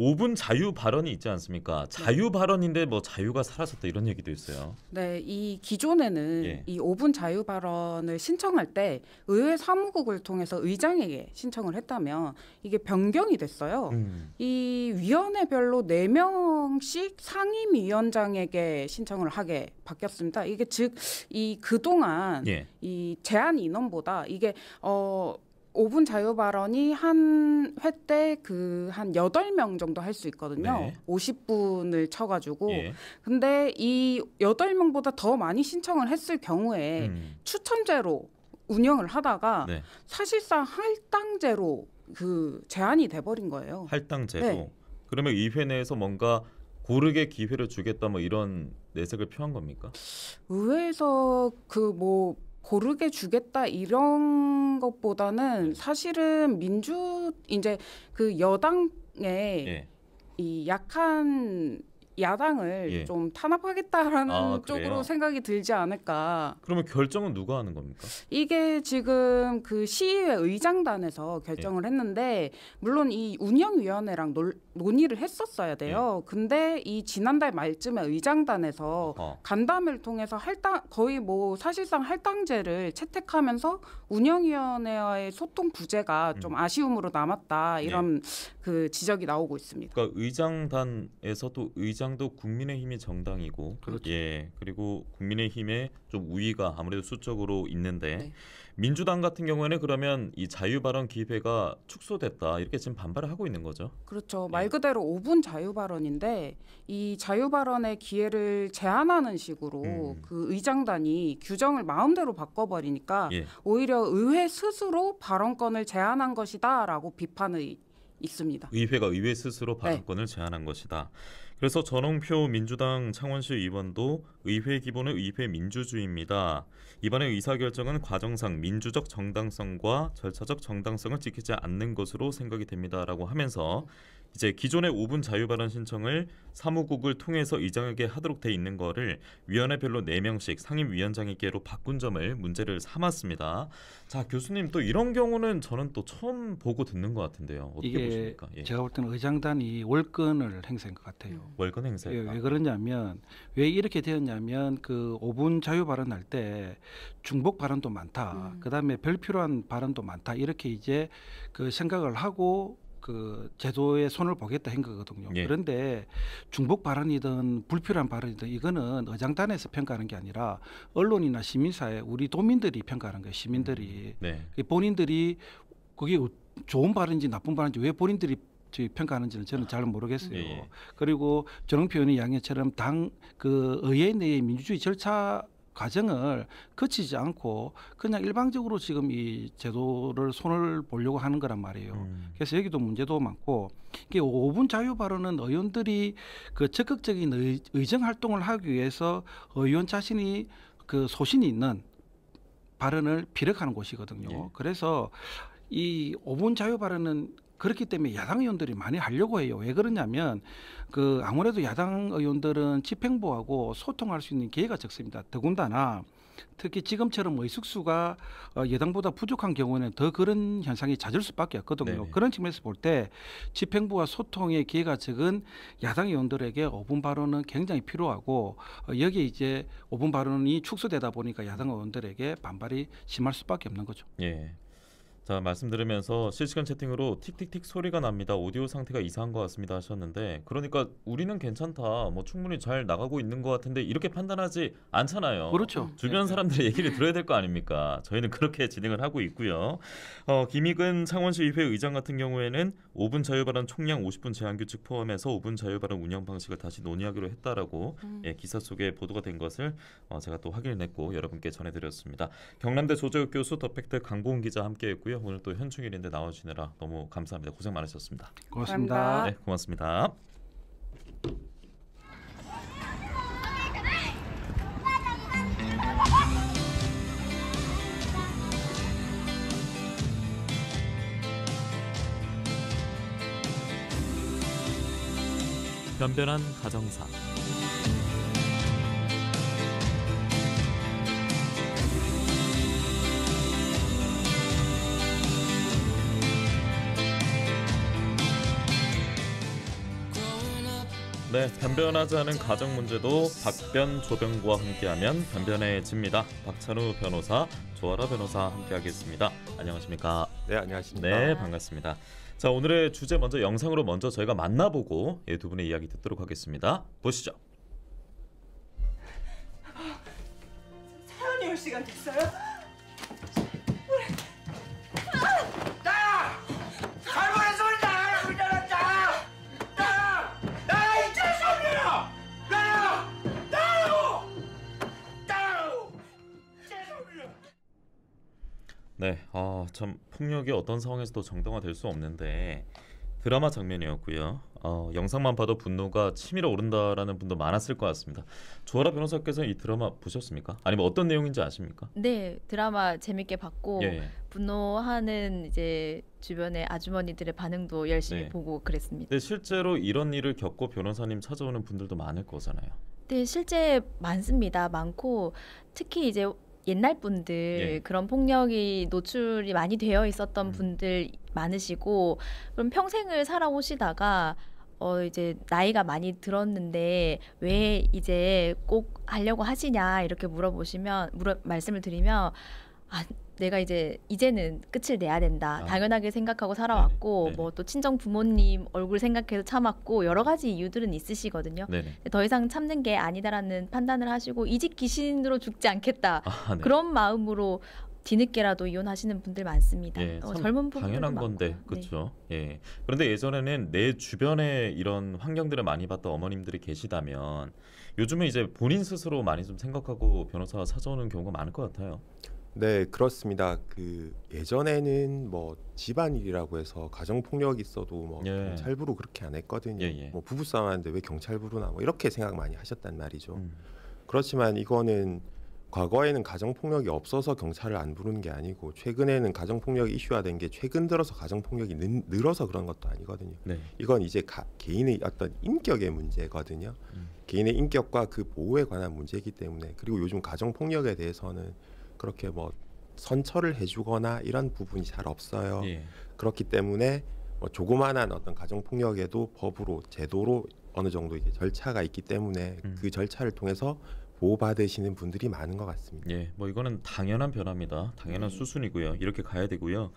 S1: 5분 자유 발언이 있지 않습니까? 네. 자유 발언인데 뭐 자유가 사라졌다 이런 얘기도 있어요.
S10: 네, 이 기존에는 예. 이 5분 자유 발언을 신청할 때 의회 사무국을 통해서 의장에게 신청을 했다면 이게 변경이 됐어요. 음. 이 위원회별로 4명씩 상임위원장에게 신청을 하게 바뀌었습니다. 이게 즉 이 그동안 예. 이 제한 인원보다 이게 어 5분 자유 발언이 한 회 때 그한 8명 정도 할 수 있거든요. 네. 50분을 쳐 가지고. 예. 근데 이 8명보다 더 많이 신청을 했을 경우에 음. 추천제로 운영을 하다가 네. 사실상 할당제로 그 제한이 돼 버린 거예요.
S1: 할당제로. 네. 그러면 이회 내에서 뭔가 고르게 기회를 주겠다 뭐 이런 내색을 표한 겁니까?
S10: 의회에서 그뭐 고르게 주겠다 이런 것보다는 사실은 민주 이제 그 여당의 예. 이 약한 야당을 예. 좀 탄압하겠다라는 아, 쪽으로 생각이 들지 않을까.
S1: 그러면 결정은 누가 하는 겁니까?
S10: 이게 지금 그 시의회 의장단에서 결정을 예. 했는데 물론 이 운영위원회랑 논 논의를 했었어야 돼요. 예. 근데 이 지난달 말쯤에 의장단에서 어. 간담회를 통해서 할당 거의 뭐 사실상 할당제를 채택하면서 운영위원회와의 소통 부재가 음. 좀 아쉬움으로 남았다 네. 이런
S1: 예. 그 지적이 나오고 있습니다. 그러니까 의장단에서도 의장도 국민의힘의 정당이고 그렇죠. 예 그리고 국민의힘의 좀 우위가 아무래도 수적으로 있는데. 네. 민주당 같은 경우에는 그러면 이 자유발언 기회가 축소됐다 이렇게 지금 반발을 하고 있는 거죠.
S10: 그렇죠. 예. 말 그대로 5분 자유발언인데 이 자유발언의 기회를 제한하는 식으로 음. 그 의장단이 규정을 마음대로 바꿔버리니까 예. 오히려 의회 스스로 발언권을 제한한 것이다라고 비판이
S1: 있습니다. 의회가 의회 스스로 네. 발언권을 네. 제한한 것이다. 그래서 전홍표 민주당 창원시 의원도 의회 기본은 의회 민주주의입니다. 이번의 의사결정은 과정상 민주적 정당성과 절차적 정당성을 지키지 않는 것으로 생각이 됩니다라고 하면서 이제 기존의 5분 자유 발언 신청을 사무국을 통해서 이정에게 하도록 돼 있는 거를 위원회별로 4명씩 상임위원장에게로 바꾼 점을 문제를 삼았습니다. 자 교수님 또 이런
S4: 경우는 저는 또 처음 보고 듣는 것 같은데요.
S11: 어떻게 보십니까?
S4: 예. 제가 볼 때는 의장단이 월권을 행사인 것 같아요. 월권 행사. 예, 왜 아. 그러냐면 왜 이렇게 되었냐면 그 5분 자유 발언할 때 중복 발언도 많다. 음. 그다음에 별필요한 발언도 많다. 이렇게 이제 그 생각을 하고 그 제도에 손을 보겠다 한 거거든요. 예. 그런데 중복 발언이든 불필요한 발언이든 이거는 의장단에서 평가하는 게 아니라 언론이나 시민사회 우리 도민들이 평가하는 거예요. 시민들이 음, 네. 그 본인들이 그게 좋은 발언인지 나쁜 발언인지 왜 본인들이 평가하는지는 저는 잘 모르겠어요. 예. 그리고 저 정표 현원의 양해처럼 당 그 의회 내의 민주주의 절차 과정을 거치지 않고 그냥 일방적으로 지금 이 제도를 손을 보려고 하는 거란 말이에요. 음. 그래서 여기도 문제도 많고 이게 5분 자유 발언은 의원들이 그 적극적인 의, 의정 활동을 하기 위해서 의원 자신이 그 소신이 있는 발언을 비력하는 곳이거든요. 예. 그래서 이 5분 자유 발언은 그렇기 때문에 야당 의원들이 많이 하려고 해요. 왜 그러냐면 그 아무래도 야당 의원들은 집행부하고 소통할 수 있는 기회가 적습니다. 더군다나 특히 지금처럼 의석수가 어, 여당보다 부족한 경우는 에더 그런 현상이 잦을 수밖에 없거든요. 네네. 그런 측면에서 볼 때 집행부와 소통의 기회가 적은 야당 의원들에게 5분 발언은 굉장히 필요하고 어, 여기에 이제 5분 발언이 축소되다 보니까 야당 의원들에게 반발이 심할 수밖에 없는 거죠.
S1: 예. 자 말씀 들으면서 실시간 채팅으로 틱틱틱 소리가 납니다. 오디오 상태가 이상한 것 같습니다 하셨는데 그러니까 우리는 괜찮다. 뭐 충분히 잘 나가고 있는 것 같은데 이렇게 판단하지 않잖아요. 그렇죠. 주변 네. 사람들의 얘기를 들어야 될 거 아닙니까? 저희는 그렇게 진행을 하고 있고요. 어, 김익은 창원시의회 의장 같은 경우에는 5분 자유발언 총량 50분 제한 규칙 포함해서 5분 자유발언 운영 방식을 다시 논의하기로 했다라고 음. 예, 기사 속에 보도가 된 것을 어, 제가 또 확인했고 을 여러분께 전해드렸습니다. 경남대 조재욱 교수 더팩트 강보훈 기자 함께했고요. 오늘 또 현충일인데 나와주시느라 너무 감사합니다. 고생 많으셨습니다. 고맙습니다. 고맙습니다. 네, 고맙습니다. 변변한 가정사 네, 변변하지 않은 가정 문제도 박변 조변과 함께하면 변변해집니다. 박찬우 변호사, 조아라 변호사 함께하겠습니다. 안녕하십니까? 네, 안녕하십니까? 네, 반갑습니다. 자, 오늘의 주제 먼저 영상으로 먼저 저희가 만나보고 예, 두 분의 이야기 듣도록 하겠습니다. 보시죠.
S12: 사연이 올 시간 됐어요?
S1: 네, 아, 참 폭력이 어떤 상황에서도 정당화될 수 없는데 드라마 장면이었고요. 어, 영상만 봐도 분노가 치밀어 오른다라는 분도 많았을 것 같습니다. 조아라 변호사께서 이 드라마 보셨습니까? 아니면 어떤 내용인지 아십니까?
S13: 네, 드라마 재밌게 봤고 예, 예. 분노하는 이제 주변의 아주머니들의 반응도 열심히 네. 보고 그랬습니다.
S1: 네, 실제로 이런 일을 겪고 변호사님 찾아오는 분들도 많을 거잖아요.
S13: 네, 실제 많습니다. 많고 특히 이제 옛날 예. 분들 예. 그런 폭력이 노출이 많이 되어 있었던 음. 분들 많으시고 그럼 평생을 살아오시다가 어 이제 나이가 많이 들었는데 왜 이제 꼭 하려고 하시냐 이렇게 물어보시면 물어 말씀을 드리면 아 내가 이제 이제는 끝을 내야 된다. 아. 당연하게 생각하고 네. 살아왔고 네네. 뭐또 친정 부모님 얼굴 생각해서 참았고 여러 가지 이유들은 있으시거든요. 네네. 네. 더 이상 참는 게 아니다라는 판단을 하시고 이직 귀신으로 죽지 않겠다. 아, 네. 그런 마음으로 뒤늦게라도 이혼하시는 분들 많습니다. 예, 어, 젊은 분들 당연한 많고.
S1: 건데 그렇죠. 네. 예. 그런데 예전에는 내 주변에 이런 환경들을 많이 봤던 어머님들이 계시다면 요즘은 이제 본인 스스로 많이 좀 생각하고 변호사 찾아오는 경우가 많을 것 같아요.
S6: 네, 그렇습니다. 그 예전에는 뭐 집안일이라고 해서 가정 폭력이 있어도 뭐 예. 경찰부로 그렇게 안 했거든요. 예예. 예. 뭐 부부싸움 하는데 왜 경찰부로나 뭐 이렇게 생각 많이 하셨단 말이죠. 음. 그렇지만 이거는 과거에는 가정 폭력이 없어서 경찰을 안 부르는 게 아니고 최근에는 가정 폭력이 이슈화된 게 최근 들어서 가정 폭력이 늘어서 그런 것도 아니거든요. 네. 이건 이제 가, 개인의 어떤 인격의 문제거든요. 음. 개인의 인격과 그 보호에 관한 문제이기 때문에 그리고 요즘 가정 폭력에 대해서는 그렇게 뭐 선처를 해주거나 이런 부분이 잘 없어요. 예. 그렇기 때문에 뭐 조그마한 어떤 가정 폭력에도 법으로 제도로 어느 정도 이제 절차가 있기 때문에 음. 그 절차를 통해서 보호받으시는 분들이
S1: 많은 것 같습니다. 예, 뭐 이거는 당연한 변화입니다. 당연한 음. 수순이고요. 이렇게 가야 되고요.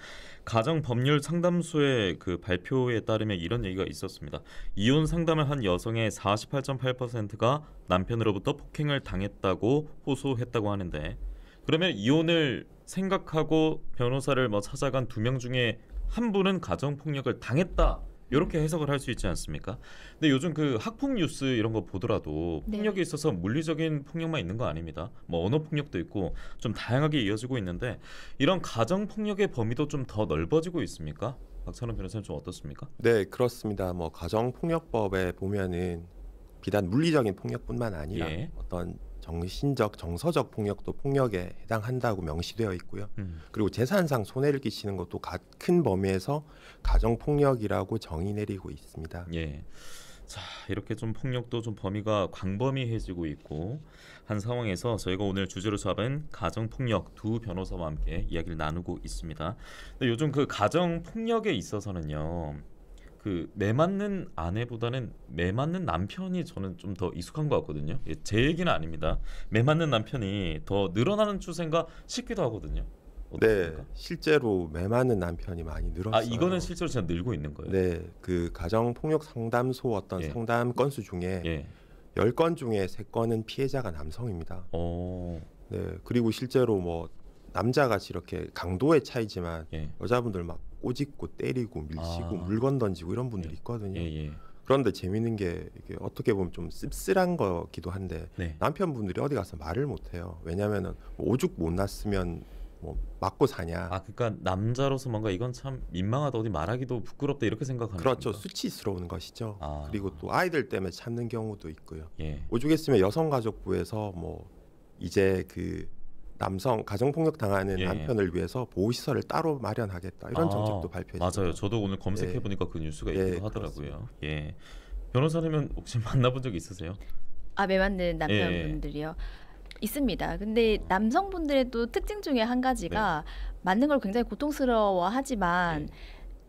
S1: 가정 법률 상담소의 그 발표에 따르면 이런 얘기가 있었습니다. 이혼 상담을 한 여성의 48.8%가 남편으로부터 폭행을 당했다고 호소했다고 하는데 그러면 이혼을 생각하고 변호사를 뭐 찾아간 두 명 중에 한 분은 가정 폭력을 당했다. 이렇게 음. 해석을 할 수 있지 않습니까? 근데 요즘 그 학폭 뉴스 이런 거 보더라도 네. 폭력에 있어서 물리적인 폭력만 있는 거 아닙니다. 뭐 언어 폭력도 있고 좀 다양하게 이어지고 있는데 이런 가정 폭력의 범위도 좀 더 넓어지고 있습니까? 박찬원 변호사님 좀 어떻습니까? 네 그렇습니다. 뭐 가정 폭력법에
S6: 보면은 비단 물리적인 폭력뿐만 아니라 예. 어떤 정신적, 정서적 폭력도 폭력에 해당한다고 명시되어 있고요. 음. 그리고 재산상 손해를 끼치는 것도 큰 범위에서 가정 폭력이라고 정의 내리고 있습니다. 예.
S1: 자 이렇게 좀 폭력도 좀 범위가 광범위해지고 있고 한 상황에서 저희가 오늘 주제로 잡은 가정 폭력 두 변호사와 함께 이야기를 나누고 있습니다. 근데 요즘 그 가정 폭력에 있어서는요. 그 매맞는 아내보다는 매맞는 남편이 저는 좀 더 익숙한 것 같거든요. 예, 제 얘기는 아닙니다. 매맞는 남편이 더 늘어나는 추세인가 싶기도 하거든요.
S6: 네, 실제로 매맞는 남편이 많이 늘었어요. 아, 이거는 실제로 진짜 늘고 있는 거예요. 네, 그 가정 폭력 상담소 어떤 예. 상담 건수 중에 예. 10건 중에 3건은 피해자가 남성입니다. 오. 어. 네, 그리고 실제로 뭐남자같 이렇게 강도의 차이지만 예. 여자분들 막 꼬집고 때리고 밀치고 아. 물건 던지고 이런 분들이 예. 있거든요. 예, 예. 그런데 재밌는 게 이게 어떻게 보면 좀 씁쓸한 거기도 한데 네. 남편분들이 어디 가서 말을 못 해요. 왜냐면은 뭐 오죽 못 났으면 뭐 맞고 사냐. 아, 그러니까 남자로서 뭔가 이건 참 민망하다 어디 말하기도 부끄럽다 이렇게 생각하는 그렇죠. 건가? 수치스러운 것이죠. 아. 그리고 또 아이들 때문에 찾는 경우도 있고요. 예. 오죽했으면 여성가족부에서 뭐 이제 그 남성 가정폭력 당하는 예. 남편을 위해서 보호시설을 따로 마련하겠다 이런 아, 정책도 발표했습 맞아요.
S1: 저도 오늘 검색해 예. 보니까 예. 그 뉴스가 예, 있기도 하더라고요. 그렇습니다. 예. 변호사님은 혹시 만나본 적 있으세요?
S13: 아매 네, 맞는 남편분들이요. 예, 있습니다. 근데 남성분들의 또 특징 중에 한 가지가 네. 맞는 걸 굉장히 고통스러워하지만 네.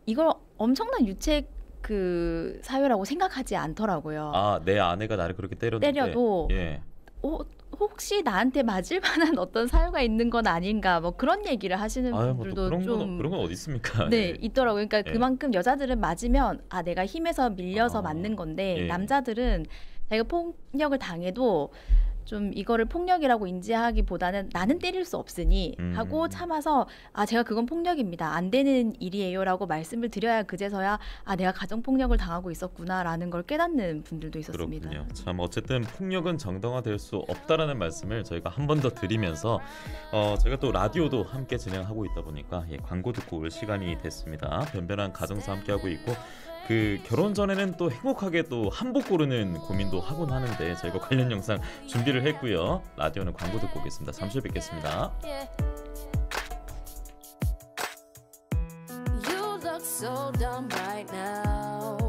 S13: 이걸 엄청난 유책 그 사회라고 생각하지 않더라고요.
S1: 아내 아내가 나를 그렇게 때렸는데 때려도 예.
S13: 어, 혹시 나한테 맞을 만한 어떤 사유가 있는 건 아닌가 뭐 그런 얘기를 하시는 아유, 뭐 분들도 뭐 그런 좀 건,
S1: 그런 건 어디
S2: 있습니까? 네,
S13: 네. 있더라고요. 그러니까 네. 그만큼 여자들은 맞으면 아 내가 힘에서 밀려서 아, 맞는 건데 네. 남자들은 자기가 폭력을 당해도 좀 이거를 폭력이라고 인지하기보다는 나는 때릴 수 없으니 하고 음. 참아서 아 제가 그건 폭력입니다 안 되는 일이에요라고 말씀을 드려야 그제서야 아 내가 가정 폭력을 당하고 있었구나라는 걸 깨닫는 분들도 있었습니다. 그렇군요.
S1: 참 어쨌든 폭력은 정당화될 수 없다라는 말씀을 저희가 한 번 더 드리면서 어 저희가 또 라디오도 함께 진행하고 있다 보니까 예, 광고 듣고 올 시간이 됐습니다. 변변한 가정사 함께 하고 있고 그 결혼 전에는 또 행복하게 또 한복 고르는 고민도 하곤 하는데 저희가 관련 영상 준비를 했고요. 라디오는 광고 듣고 오겠습니다. 잠시 후 뵙겠습니다.
S14: so dumb right now.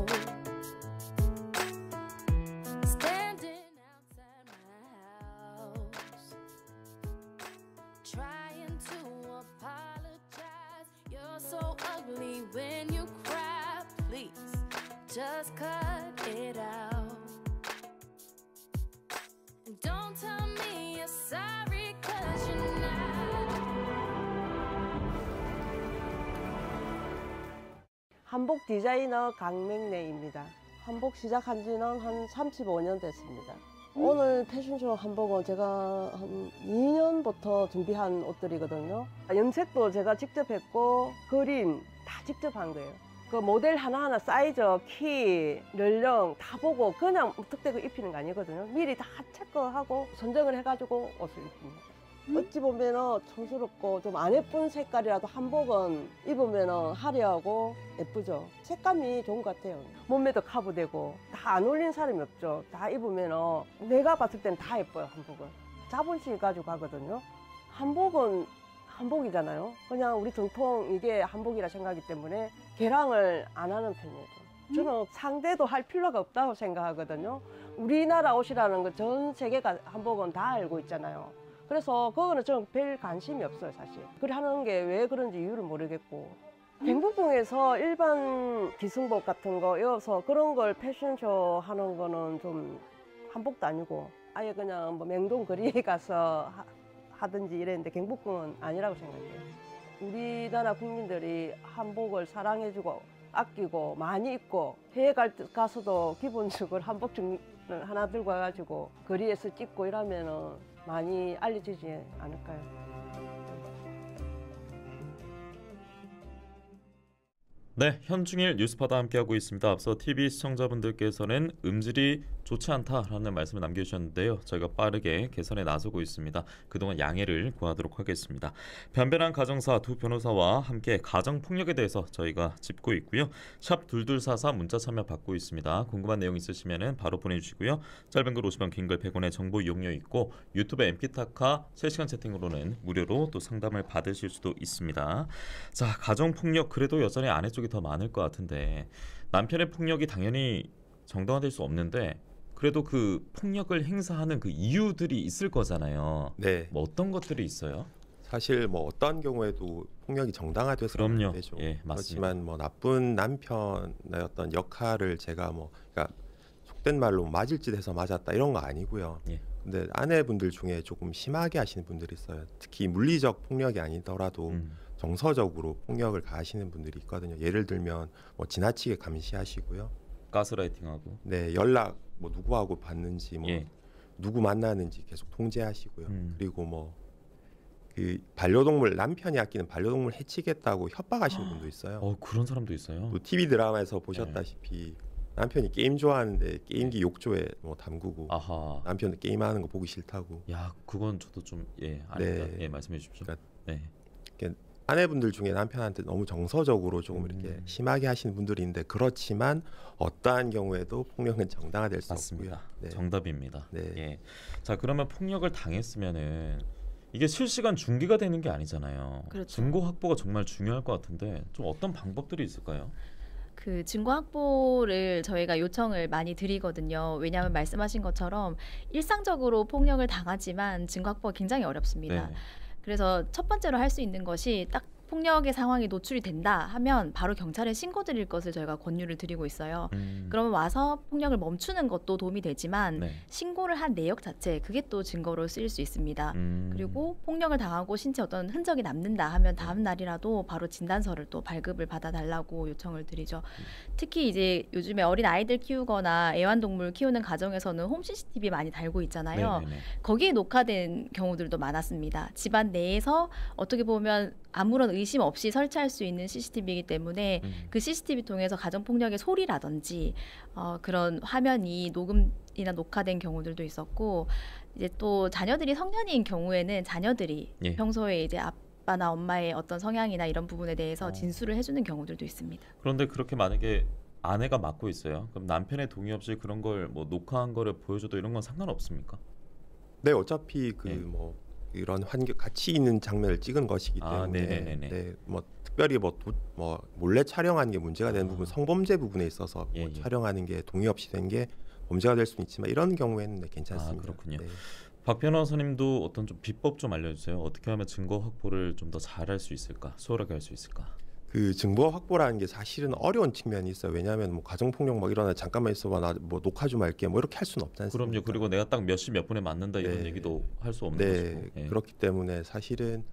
S15: just cut it
S2: out. don't tell me you're sorry, cause you're not.
S12: 한복 디자이너 강맹래입니다. 한복 시작한 지는 한 35년 됐습니다. 오늘 패션쇼 한복은 제가 한 2년부터 준비한 옷들이거든요. 염색도 제가 직접 했고 그림 다 직접 한 거예요. 그 모델 하나하나 사이즈, 키, 연령 다 보고 그냥 무턱대고 입히는 거 아니거든요. 미리 다 체크하고 선정을 해가지고 옷을 입힙니다. 음? 어찌 보면은 청스럽고 좀 안 예쁜 색깔이라도 한복은 입으면은 화려하고 예쁘죠. 색감이 좋은 것 같아요. 몸매도 카브되고 다안 어울리는 사람이 없죠. 다 입으면은 내가 봤을 땐 다 예뻐요 한복은. 자본심 가지고 가거든요. 한복은 한복이잖아요. 그냥 우리 등통 이게 한복이라 생각하기 때문에 개랑을 안 하는 편이에요. 저는 음? 상대도 할 필요가 없다고 생각하거든요. 우리나라 옷이라는 건전 세계 가 한복은 다 알고 있잖아요. 그래서 그거는 저는 별 관심이 없어요, 사실. 그래 하는 게 왜 그런지 이유를 모르겠고. 갱북궁에서 음? 일반 기승복 같은 거 이어서 그런 걸 패션쇼 하는 거는 좀 한복도 아니고 아예 그냥 뭐 맹동 거리에 가서 하든지 이랬는데 경복궁은 아니라고 생각해요. 우리나라 국민들이 한복을 사랑해주고 아끼고 많이 입고 해외 갈, 가서도 기본적으로 한복 중 하나 들고 와가지고 거리에서 찍고 이러면 많이 알려지지 않을까요?
S1: 네, 현중일 뉴스파다 함께하고 있습니다. 앞서 TV 시청자분들께서는 음질이 좋지 않다라는 말씀을 남겨주셨는데요. 저희가 빠르게 개선에 나서고 있습니다. 그동안 양해를 구하도록 하겠습니다. 변변한 가정사 두 변호사와 함께 가정폭력에 대해서 저희가 짚고 있고요. 샵2244 문자 참여 받고 있습니다. 궁금한 내용 있으시면 바로 보내주시고요. 짧은 글 50원, 긴글 100원의 정보 이용료 있고 유튜브 m p 타카 실시간 채팅으로는 무료로 또 상담을 받으실 수도 있습니다. 자, 가정폭력 그래도 여전히 아내 쪽이 더 많을 것 같은데 남편의 폭력이 당연히 정당화될 수 없는데 그래도 그 폭력을 행사하는 그 이유들이 있을 거잖아요. 네. 뭐 어떤 것들이 있어요? 사실 뭐어떠 경우에도 폭력이 정당화돼서 그럼 되죠.
S6: 예, 그렇지만 뭐 나쁜 남편의 어떤 역할을 제가 뭐 그러니까 속된 말로 맞을 짓해서 맞았다 이런 거 아니고요. 예. 근데 아내분들 중에 조금 심하게 하시는 분들이 있어요. 특히 물리적 폭력이 아니더라도 음. 정서적으로 폭력을 가하시는 분들이 있거든요. 예를 들면 뭐 지나치게 감시하시고요.
S1: 가스라이팅하고.
S6: 네, 연락 뭐 누구하고 봤는지 뭐 예. 누구 만나는지 계속 통제하시고요. 음. 그리고 뭐 그 반려동물 남편이 아끼는 반려동물 해치겠다고 협박하시는 아. 분도 있어요. 어
S1: 그런 사람도 있어요. 또
S6: TV 드라마에서 예. 보셨다시피 남편이 게임 좋아하는데 게임기 예. 욕조에 뭐 담그고 아하. 남편은 게임하는 거 보기 싫다고. 야
S1: 그건 저도 좀예 아니다. 네. 예 말씀해 주십시오. 그러니까 네.
S6: 아내분들 중에 남편한테 너무 정서적으로 조금 이렇게 음. 심하게 하시는 분들이 있는데 그렇지만 어떠한 경우에도 폭력은
S1: 정당화될 수 맞습니다. 없고요. 네. 정답입니다. 네. 예. 자 그러면 폭력을 당했으면은 이게 실시간 중계가 되는 게 아니잖아요. 그렇죠. 증거 확보가 정말 중요할 것 같은데 좀 어떤 방법들이 있을까요?
S13: 그 증거 확보를 저희가 요청을 많이 드리거든요. 왜냐하면 말씀하신 것처럼 일상적으로 폭력을 당하지만 증거 확보 굉장히 어렵습니다. 네. 그래서 첫 번째로 할 수 있는 것이 딱 폭력의 상황이 노출이 된다 하면 바로 경찰에 신고 드릴 것을 저희가 권유를 드리고 있어요. 음. 그러면 와서 폭력을 멈추는 것도 도움이 되지만 네. 신고를 한 내역 자체 그게 또 증거로 쓰일 수 있습니다. 음. 그리고 폭력을 당하고 신체 어떤 흔적이 남는다 하면 다음 음. 날이라도 바로 진단서를 또 발급을 받아달라고 요청을 드리죠. 음. 특히 이제 요즘에 어린 아이들 키우거나 애완동물 키우는 가정에서는 홈 CCTV 많이 달고 있잖아요. 네네네. 네, 네. 거기에 녹화된 경우들도 많았습니다. 집안 내에서 어떻게 보면 아무런 의심 없이 설치할 수 있는 CCTV이기 때문에 음. 그 CCTV 통해서 가정폭력의 소리라든지 어, 그런 화면이 녹음이나 녹화된 경우들도 있었고 이제 또 자녀들이 성년인 경우에는 자녀들이 예. 평소에 이제 아빠나 엄마의 어떤 성향이나 이런 부분에 대해서 어. 진술을 해주는 경우들도 있습니다.
S1: 그런데 그렇게 만약에 아내가 맡고 있어요. 그럼 남편의 동의 없이 그런 걸 뭐 녹화한 거를 보여줘도 이런 건 상관없습니까? 네, 어차피 그뭐 예. 뭐
S6: 이런 환경 같이 있는 장면을 찍은 것이기 아, 때문에 아, 네, 뭐 특별히 뭐, 도, 뭐 몰래 촬영하는 게 문제가 되는 아. 부분 성범죄 부분에 있어서 뭐 예, 뭐 예. 촬영하는 게 동의 없이 된 게 문제가 될 수는 있지만 이런 경우에는 네, 괜찮습니다. 아, 그렇군요. 네.
S1: 박 변호사님도 어떤 좀 비법 좀 알려주세요. 어떻게 하면 증거 확보를 좀 더 잘할 수 있을까, 수월하게 할 수 있을까?
S6: 그 증거 확보라는 게 사실은 어려운 측면이 있어요. 왜냐하면 뭐 가정 폭력 막이어나 잠깐만 있어봐 나 뭐 녹화 좀 할게 뭐 이렇게 할 수는 없잖아요.
S1: 그럼요. 그리고 내가 딱 몇 시 몇 분에 맞는다 이런 네. 얘기도 할 수 없는 네. 것이고.
S6: 네. 그렇기 때문에 사실은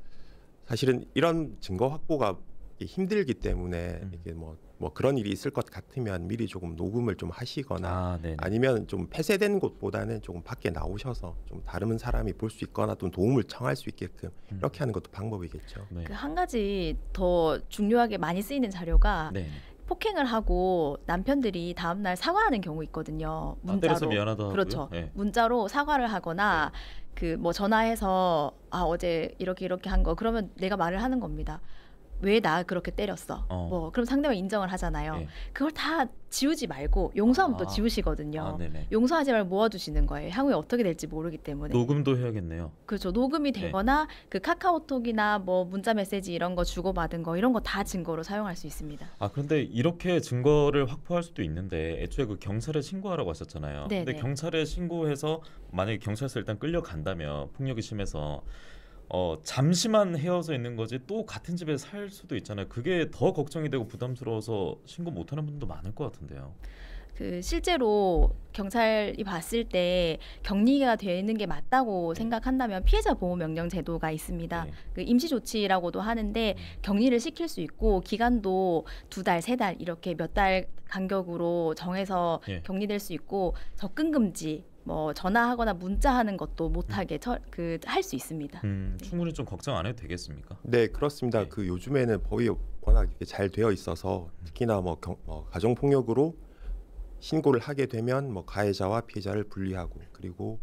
S6: 사실은 이런 증거 확보가 힘들기 때문에 음. 이게 뭐뭐 뭐 그런 일이 있을 것 같으면 미리 조금 녹음을 좀 하시거나 아, 니면좀 폐쇄된 곳보다는 조금 밖에 나오셔서 좀 다른 사람이 볼 수 있거나 또 도움을 청할 수 있게끔 음. 이렇게 하는 것도 방법이겠죠. 네. 그한
S13: 가지 더 중요하게 많이 쓰이는 자료가 네. 폭행을 하고 남편들이 다음 날 사과하는 경우 있거든요. 아, 문자로 그렇죠. 네. 문자로 사과를 하거나 네. 그뭐 전화해서 아 어제 이렇게 이렇게 한 거 그러면 내가 말을 하는 겁니다. 왜나 그렇게 때렸어? 어. 뭐 그럼 상대방 인정을 하잖아요. 네. 그걸 다 지우지 말고 용서하면 아. 또 지우시거든요. 아, 용서하지 말고 모아두시는 거예요. 향후에 어떻게 될지 모르기 때문에
S1: 녹음도 해야겠네요.
S13: 그렇죠. 녹음이 네. 되거나 네. 그 카카오톡이나 뭐 문자 메시지 이런 거 주고받은 거 이런 거 다 증거로 사용할 수 있습니다.
S1: 아 그런데 이렇게 증거를 확보할 수도 있는데 애초에 그 경찰에 신고하라고 하셨잖아요. 네 근데 네. 경찰에 신고해서 만약에 경찰서 일단 끌려간다면 폭력이 심해서 어, 잠시만 헤어져 있는 거지 또 같은 집에 살 수도 있잖아요. 그게 더 걱정이 되고 부담스러워서 신고 못 하는 분도 많을 것 같은데요.
S13: 그 실제로 경찰이 봤을 때 격리가 되는 게 맞다고 네. 생각한다면 피해자 보호 명령 제도가 있습니다. 네. 그 임시 조치라고도 하는데 음. 격리를 시킬 수 있고 기간도 두 달, 세 달 이렇게 몇 달 간격으로 정해서 네. 격리될 수 있고 접근 금지 뭐 전화하거나 문자하는 것도 음. 못하게 그할수 있습니다. 음, 네. 충분히 좀
S1: 걱정 안 해도 되겠습니까?
S6: 네 그렇습니다. 네. 그 요즘에는 법이 워낙 잘 되어 있어서 음. 특히나 뭐, 경, 뭐 가정 폭력으로 신고를 하게 되면 뭐 가해자와 피해자를 분리하고 그리고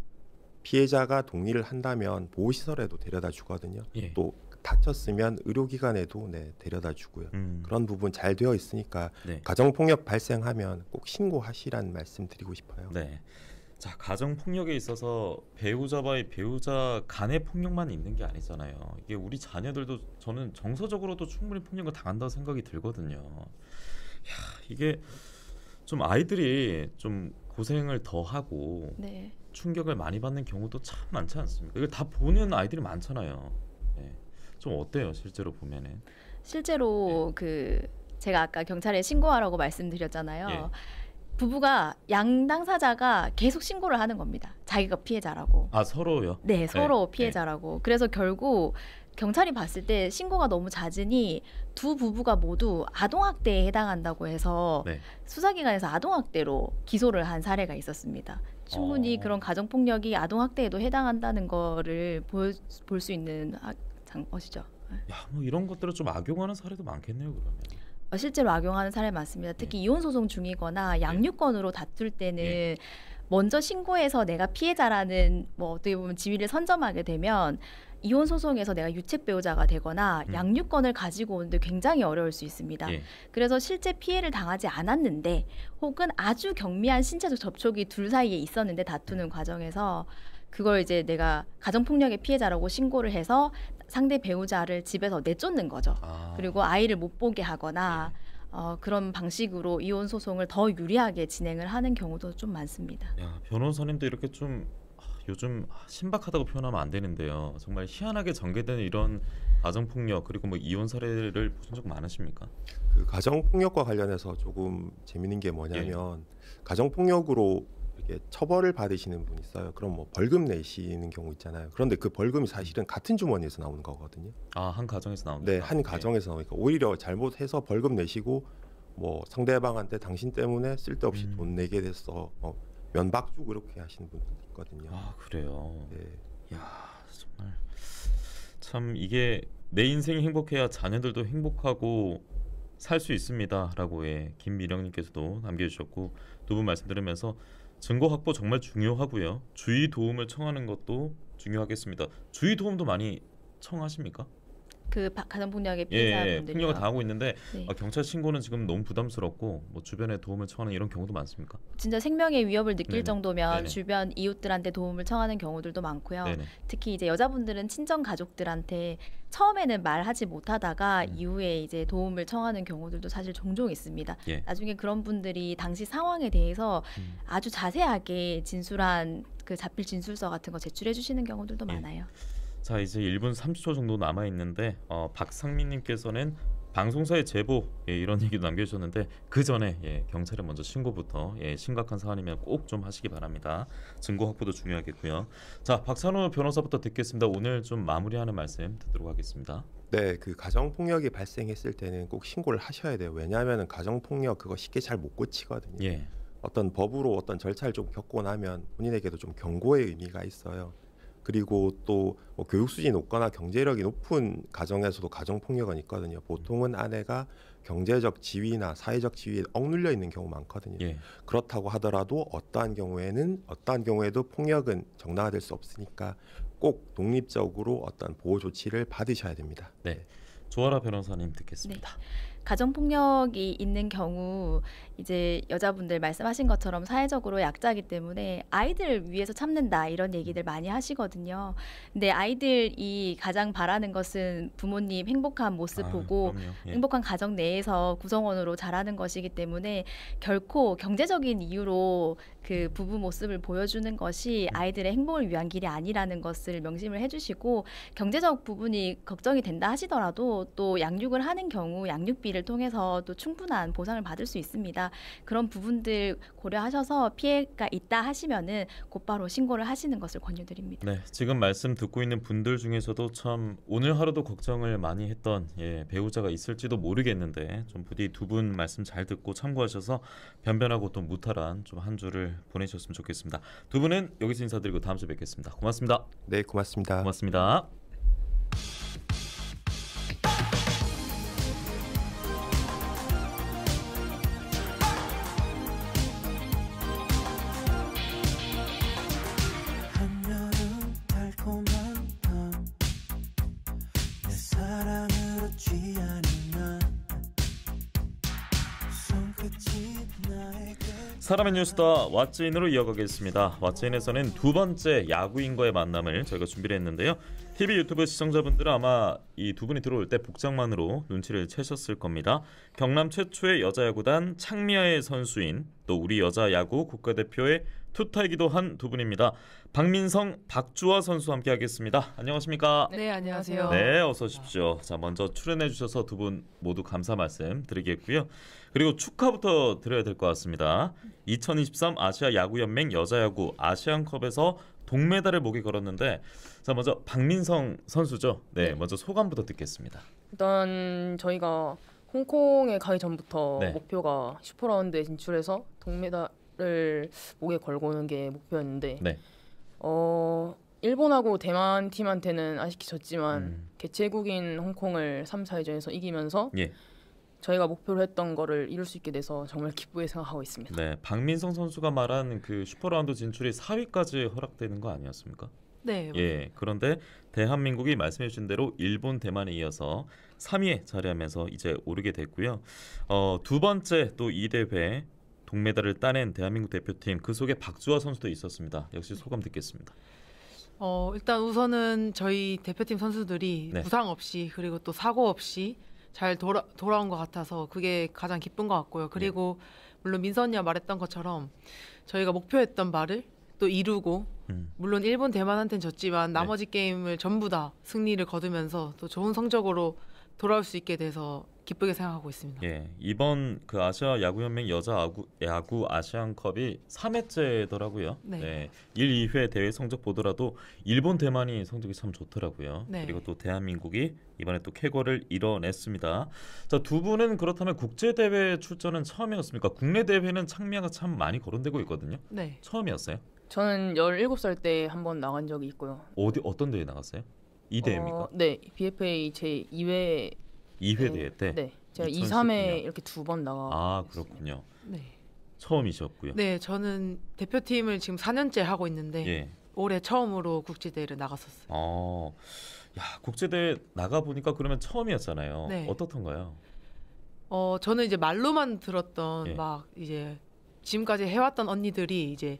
S6: 피해자가 동의를 한다면 보호 시설에도 데려다 주거든요. 예. 또 다쳤으면 의료기관에도 네, 데려다 주고요. 음. 그런 부분 잘 되어 있으니까 네. 가정폭력 발생하면 꼭 신고하시란 말씀드리고 싶어요.
S1: 네. 자 가정 폭력에 있어서 배우자 와의 배우자 간의 폭력만 있는 게 아니잖아요. 이게 우리 자녀들도 저는 정서적으로도 충분히 폭력을 당한다고 생각이 들거든요. 야 이게 좀 아이들이 좀 고생을 더 하고 네. 충격을 많이 받는 경우도 참 많지 않습니까? 이걸 다 보는 아이들이 많잖아요. 네. 좀 어때요 실제로 보면은?
S13: 실제로 네. 그 제가 아까 경찰에 신고하라고 말씀드렸잖아요. 예. 부부가 양 당사자가 계속 신고를 하는 겁니다. 자기가 피해자라고.
S1: 아 서로요? 네, 네 서로 네.
S13: 피해자라고. 네. 그래서 결국 경찰이 봤을 때 신고가 너무 잦으니 두 부부가 모두 아동학대에 해당한다고 해서 네. 수사기관에서 아동학대로 기소를 한 사례가 있었습니다. 충분히 어... 그런 가정폭력이 아동학대에도 해당한다는 거를 볼 수 있는 하... 장죠 네.
S1: 야, 뭐 이런 것들을 좀 악용하는 사례도 많겠네요, 그러면.
S13: 어, 실제로 악용하는 사람이 많습니다. 특히 네. 이혼 소송 중이거나 네. 양육권으로 다툴 때는 네. 먼저 신고해서 내가 피해자라는 뭐 어떻게 보면 지위를 선점하게 되면 이혼 소송에서 내가 유책 배우자가 되거나 음. 양육권을 가지고 오는데 굉장히 어려울 수 있습니다. 예. 그래서 실제 피해를 당하지 않았는데 혹은 아주 경미한 신체적 접촉이 둘 사이에 있었는데 다투는 과정에서 그걸 이제 내가 가정폭력의 피해자라고 신고를 해서 상대 배우자를 집에서 내쫓는 거죠. 아. 그리고 아이를 못 보게 하거나 네. 어, 그런 방식으로 이혼 소송을 더 유리하게 진행을 하는 경우도 좀 많습니다.
S2: 야,
S1: 변호사님도 이렇게 좀 아, 요즘 신박하다고 표현하면 안 되는데요. 정말 희한하게 전개되는 이런 가정 폭력 그리고 뭐 이혼 사례를 보신 적 많으십니까?
S6: 그 가정 폭력과 관련해서 조금 재밌는 게 뭐냐면 예. 가정 폭력으로 예, 처벌을 받으시는 분이 있어요. 그럼 뭐 벌금 내시는 경우 있잖아요. 그런데 그 벌금이 사실은 같은 주머니에서 나오는 거거든요. 아한 가정에서 나오는. 네, 한 네. 가정에서 나오니까 오히려 잘못해서 벌금 내시고 뭐 상대방한테 당신 때문에 쓸데없이 음. 돈 내게 됐어 어, 뭐 면박 주고 렇게 하시는 분들 있거든요. 아
S1: 그래요. 네. 야 정말 참 이게 내 인생이 행복해야 자녀들도 행복하고 살 수 있습니다라고 예 김미령님께서도 남겨주셨고 두 분 말씀 들으면서 증거 확보 정말 중요하고요. 주의 도움을 청하는 것도 중요하겠습니다. 주의 도움도 많이 청하십니까?
S13: 그 가정폭력의 피해자분들. 예, 예, 예. 폭력을 당하고
S1: 있는데 네. 아, 경찰 신고는 지금 너무 부담스럽고 뭐 주변에 도움을 청하는 이런 경우도 많습니까?
S13: 진짜 생명의 위협을 느낄 네네. 네. 정도면 네네. 네. 주변 이웃들한테 도움을 청하는 경우들도 많고요. 네네. 네. 특히 이제 여자분들은 친정 가족들한테 처음에는 말하지 못하다가 음. 이후에 이제 도움을 청하는 경우들도 사실 종종 있습니다. 예. 나중에 그런 분들이 당시 상황에 대해서 음. 아주 자세하게 진술한 그 자필 진술서 같은 거 제출해 주시는 경우들도 예. 많아요.
S1: 자 이제 1분 30초 정도 남아있는데 어, 박상민님께서는 방송사에 제보 예, 이런 얘기도 남겨주셨는데 그 전에 예, 경찰에 먼저 신고부터 예, 심각한 사안이면 꼭 좀 하시기 바랍니다. 증거 확보도 중요하겠고요. 자 박찬호 변호사부터 듣겠습니다. 오늘 좀 마무리하는 말씀 듣도록 하겠습니다. 네, 그 가정 폭력이 발생했을 때는 꼭 신고를 하셔야
S6: 돼요. 왜냐하면 가정 폭력 그거 쉽게 잘 못 고치거든요. 예. 어떤 법으로 어떤 절차를 좀 겪고 나면 본인에게도 좀 경고의 의미가 있어요. 그리고 또뭐 교육 수준이 높거나 경제력이 높은 가정에서도 가정 폭력은 있거든요. 보통은 아내가 경제적 지위나 사회적 지위에 억눌려 있는 경우 많거든요. 예. 그렇다고 하더라도 어떠한 경우에는 어떠한 경우에도 폭력은 정당화될 수 없으니까 꼭 독립적으로 어떤 보호 조치를 받으셔야 됩니다. 네. 조아라 변호사님
S13: 듣겠습니다. 네. 가정폭력이 있는 경우 이제 여자분들 말씀하신 것처럼 사회적으로 약자기 이 때문에 아이들을 위해서 참는다 이런 얘기들 많이 하시거든요. 근데 아이들이 가장 바라는 것은 부모님 행복한 모습 아, 보고 예. 행복한 가정 내에서 구성원으로 자라는 것이기 때문에 결코 경제적인 이유로 그 부부 모습을 보여주는 것이 음. 아이들의 행복을 위한 길이 아니라는 것을 명심을 해주시고 경제적 부분이 걱정이 된다 하시더라도 또 양육을 하는 경우 양육비를 통해서 또 충분한 보상을 받을 수 있습니다. 그런 부분들 고려하셔서 피해가 있다 하시면은 곧바로 신고를 하시는 것을 권유드립니다.
S1: 네, 지금 말씀 듣고 있는 분들 중에서도 참 오늘 하루도 걱정을 많이 했던 예, 배우자가 있을지도 모르겠는데 좀 부디 두 분 말씀 잘 듣고 참고하셔서 변변하고 또 무탈한 좀 한 주를 보내셨으면 좋겠습니다. 두 분은 여기서 인사드리고 다음 주에 뵙겠습니다. 고맙습니다. 네, 고맙습니다. 고맙습니다. 사람의 뉴스다 왓츠인으로 이어가겠습니다. 왓츠인에서는 두 번째 야구인과의 만남을 저희가 준비를 했는데요. TV 유튜브 시청자분들은 아마 이 두 분이 들어올 때 복장만으로 눈치를 채셨을 겁니다. 경남 최초의 여자야구단 창미아의 선수인 또 우리 여자야구 국가대표의 투타이기도 한 두 분입니다. 박민성, 박주화 선수 함께 하겠습니다. 안녕하십니까? 네,
S16: 네 안녕하세요. 네,
S1: 어서 오십시오. 자, 먼저 출연해 주셔서 두 분 모두 감사 말씀 드리겠고요. 그리고 축하부터 드려야 될 것 같습니다. 2023 아시아 야구 연맹 여자 야구 아시안컵에서 동메달을 목에 걸었는데 자, 먼저 박민성 선수죠. 네, 네. 먼저 소감부터 듣겠습니다.
S15: 일단 저희가 홍콩에 가기 전부터 네. 목표가 슈퍼라운드에 진출해서 동메달 를 목에 걸고는 게 목표였는데 네. 어 일본하고 대만 팀한테는 아쉽게 졌지만 음. 개최국인 홍콩을 3, 4회전에서 이기면서 예. 저희가 목표로 했던 거를 이룰 수 있게 돼서 정말 기쁘게 생각하고 있습니다.
S1: 네, 박민성 선수가 말한 그 슈퍼라운드 진출이 4위까지 허락되는 거 아니었습니까? 네. 예. 맞 그런데 대한민국이 말씀해 주신 대로 일본, 대만에 이어서 3위에 자리하면서 이제 오르게 됐고요. 어, 두 번째 또 이 대회 동메달을 따낸 대한민국 대표팀 그 속에 박주아 선수도 있었습니다. 역시 소감 듣겠습니다.
S16: 어, 일단 우선은 저희 대표팀 선수들이 네. 부상 없이 그리고 또 사고 없이 잘 돌아, 돌아온 것 같아서 그게 가장 기쁜 것 같고요. 그리고 네. 물론 민선이가 말했던 것처럼 저희가 목표했던 말을 또 이루고 음. 물론 일본 대만한테는 졌지만 나머지 네. 게임을 전부 다 승리를 거두면서 또 좋은 성적으로 돌아올 수 있게 돼서 기쁘게 생각하고 있습니다.
S2: 예,
S1: 이번 그 아시아 야구연맹 여자 야구, 야구 아시안컵이 3회째더라고요. 네. 네. 1, 2회 대회 성적 보더라도 일본, 대만이 성적이 참 좋더라고요. 네. 그리고 또 대한민국이 이번에 또 쾌거를 이뤄냈습니다. 자, 두 분은 그렇다면 국제 대회 출전은 처음이었습니까? 국내 대회는 창미가참 많이 거론되고 있거든요. 네. 처음이었어요?
S15: 저는 17살 때 한 번 나간 적이 있고요.
S1: 어디 어떤 대회 나갔어요? 이 대회입니까?
S15: 어, 네, BFA 제 2회
S1: 2회 대회 때. 네.
S15: 제가 2, 3회 이렇게 두 번나가
S1: 아, 그렇군요. 네. 처음이셨고요.
S15: 네, 저는 대표팀을
S16: 지금 4년째 하고 있는데 예. 올해 처음으로 국제대회를 나갔었어요.
S1: 어, 야 국제대회 나가 보니까 그러면 처음이었잖아요. 네. 어떻던가요?
S16: 어, 저는 이제 말로만 들었던 예. 막 이제 지금까지 해왔던 언니들이 이제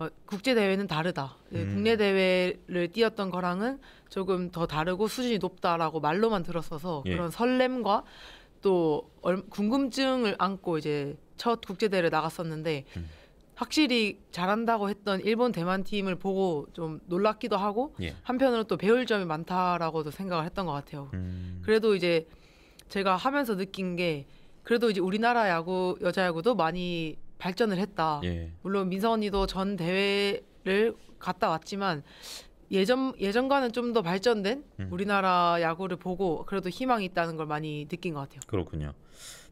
S16: 어, 국제 대회는 다르다. 그 음. 국내 대회를 뛰었던 거랑은 조금 더 다르고 수준이 높다라고 말로만 들었어서 예. 그런 설렘과 또 얼, 궁금증을 안고 이제 첫 국제 대회를 나갔었는데 음. 확실히 잘한다고 했던 일본 대만 팀을 보고 좀 놀랍기도 하고 예. 한편으로 또 배울 점이 많다라고도 생각을 했던 것 같아요. 음. 그래도 이제 제가 하면서 느낀 게 그래도 이제 우리나라 야구 여자 야구도 많이 발전을 했다. 예. 물론 민서 언니도 전 대회를 갔다 왔지만 예전 예전과는 좀 더 발전된 음. 우리나라 야구를 보고 그래도 희망이 있다는 걸 많이 느낀 것 같아요.
S1: 그렇군요.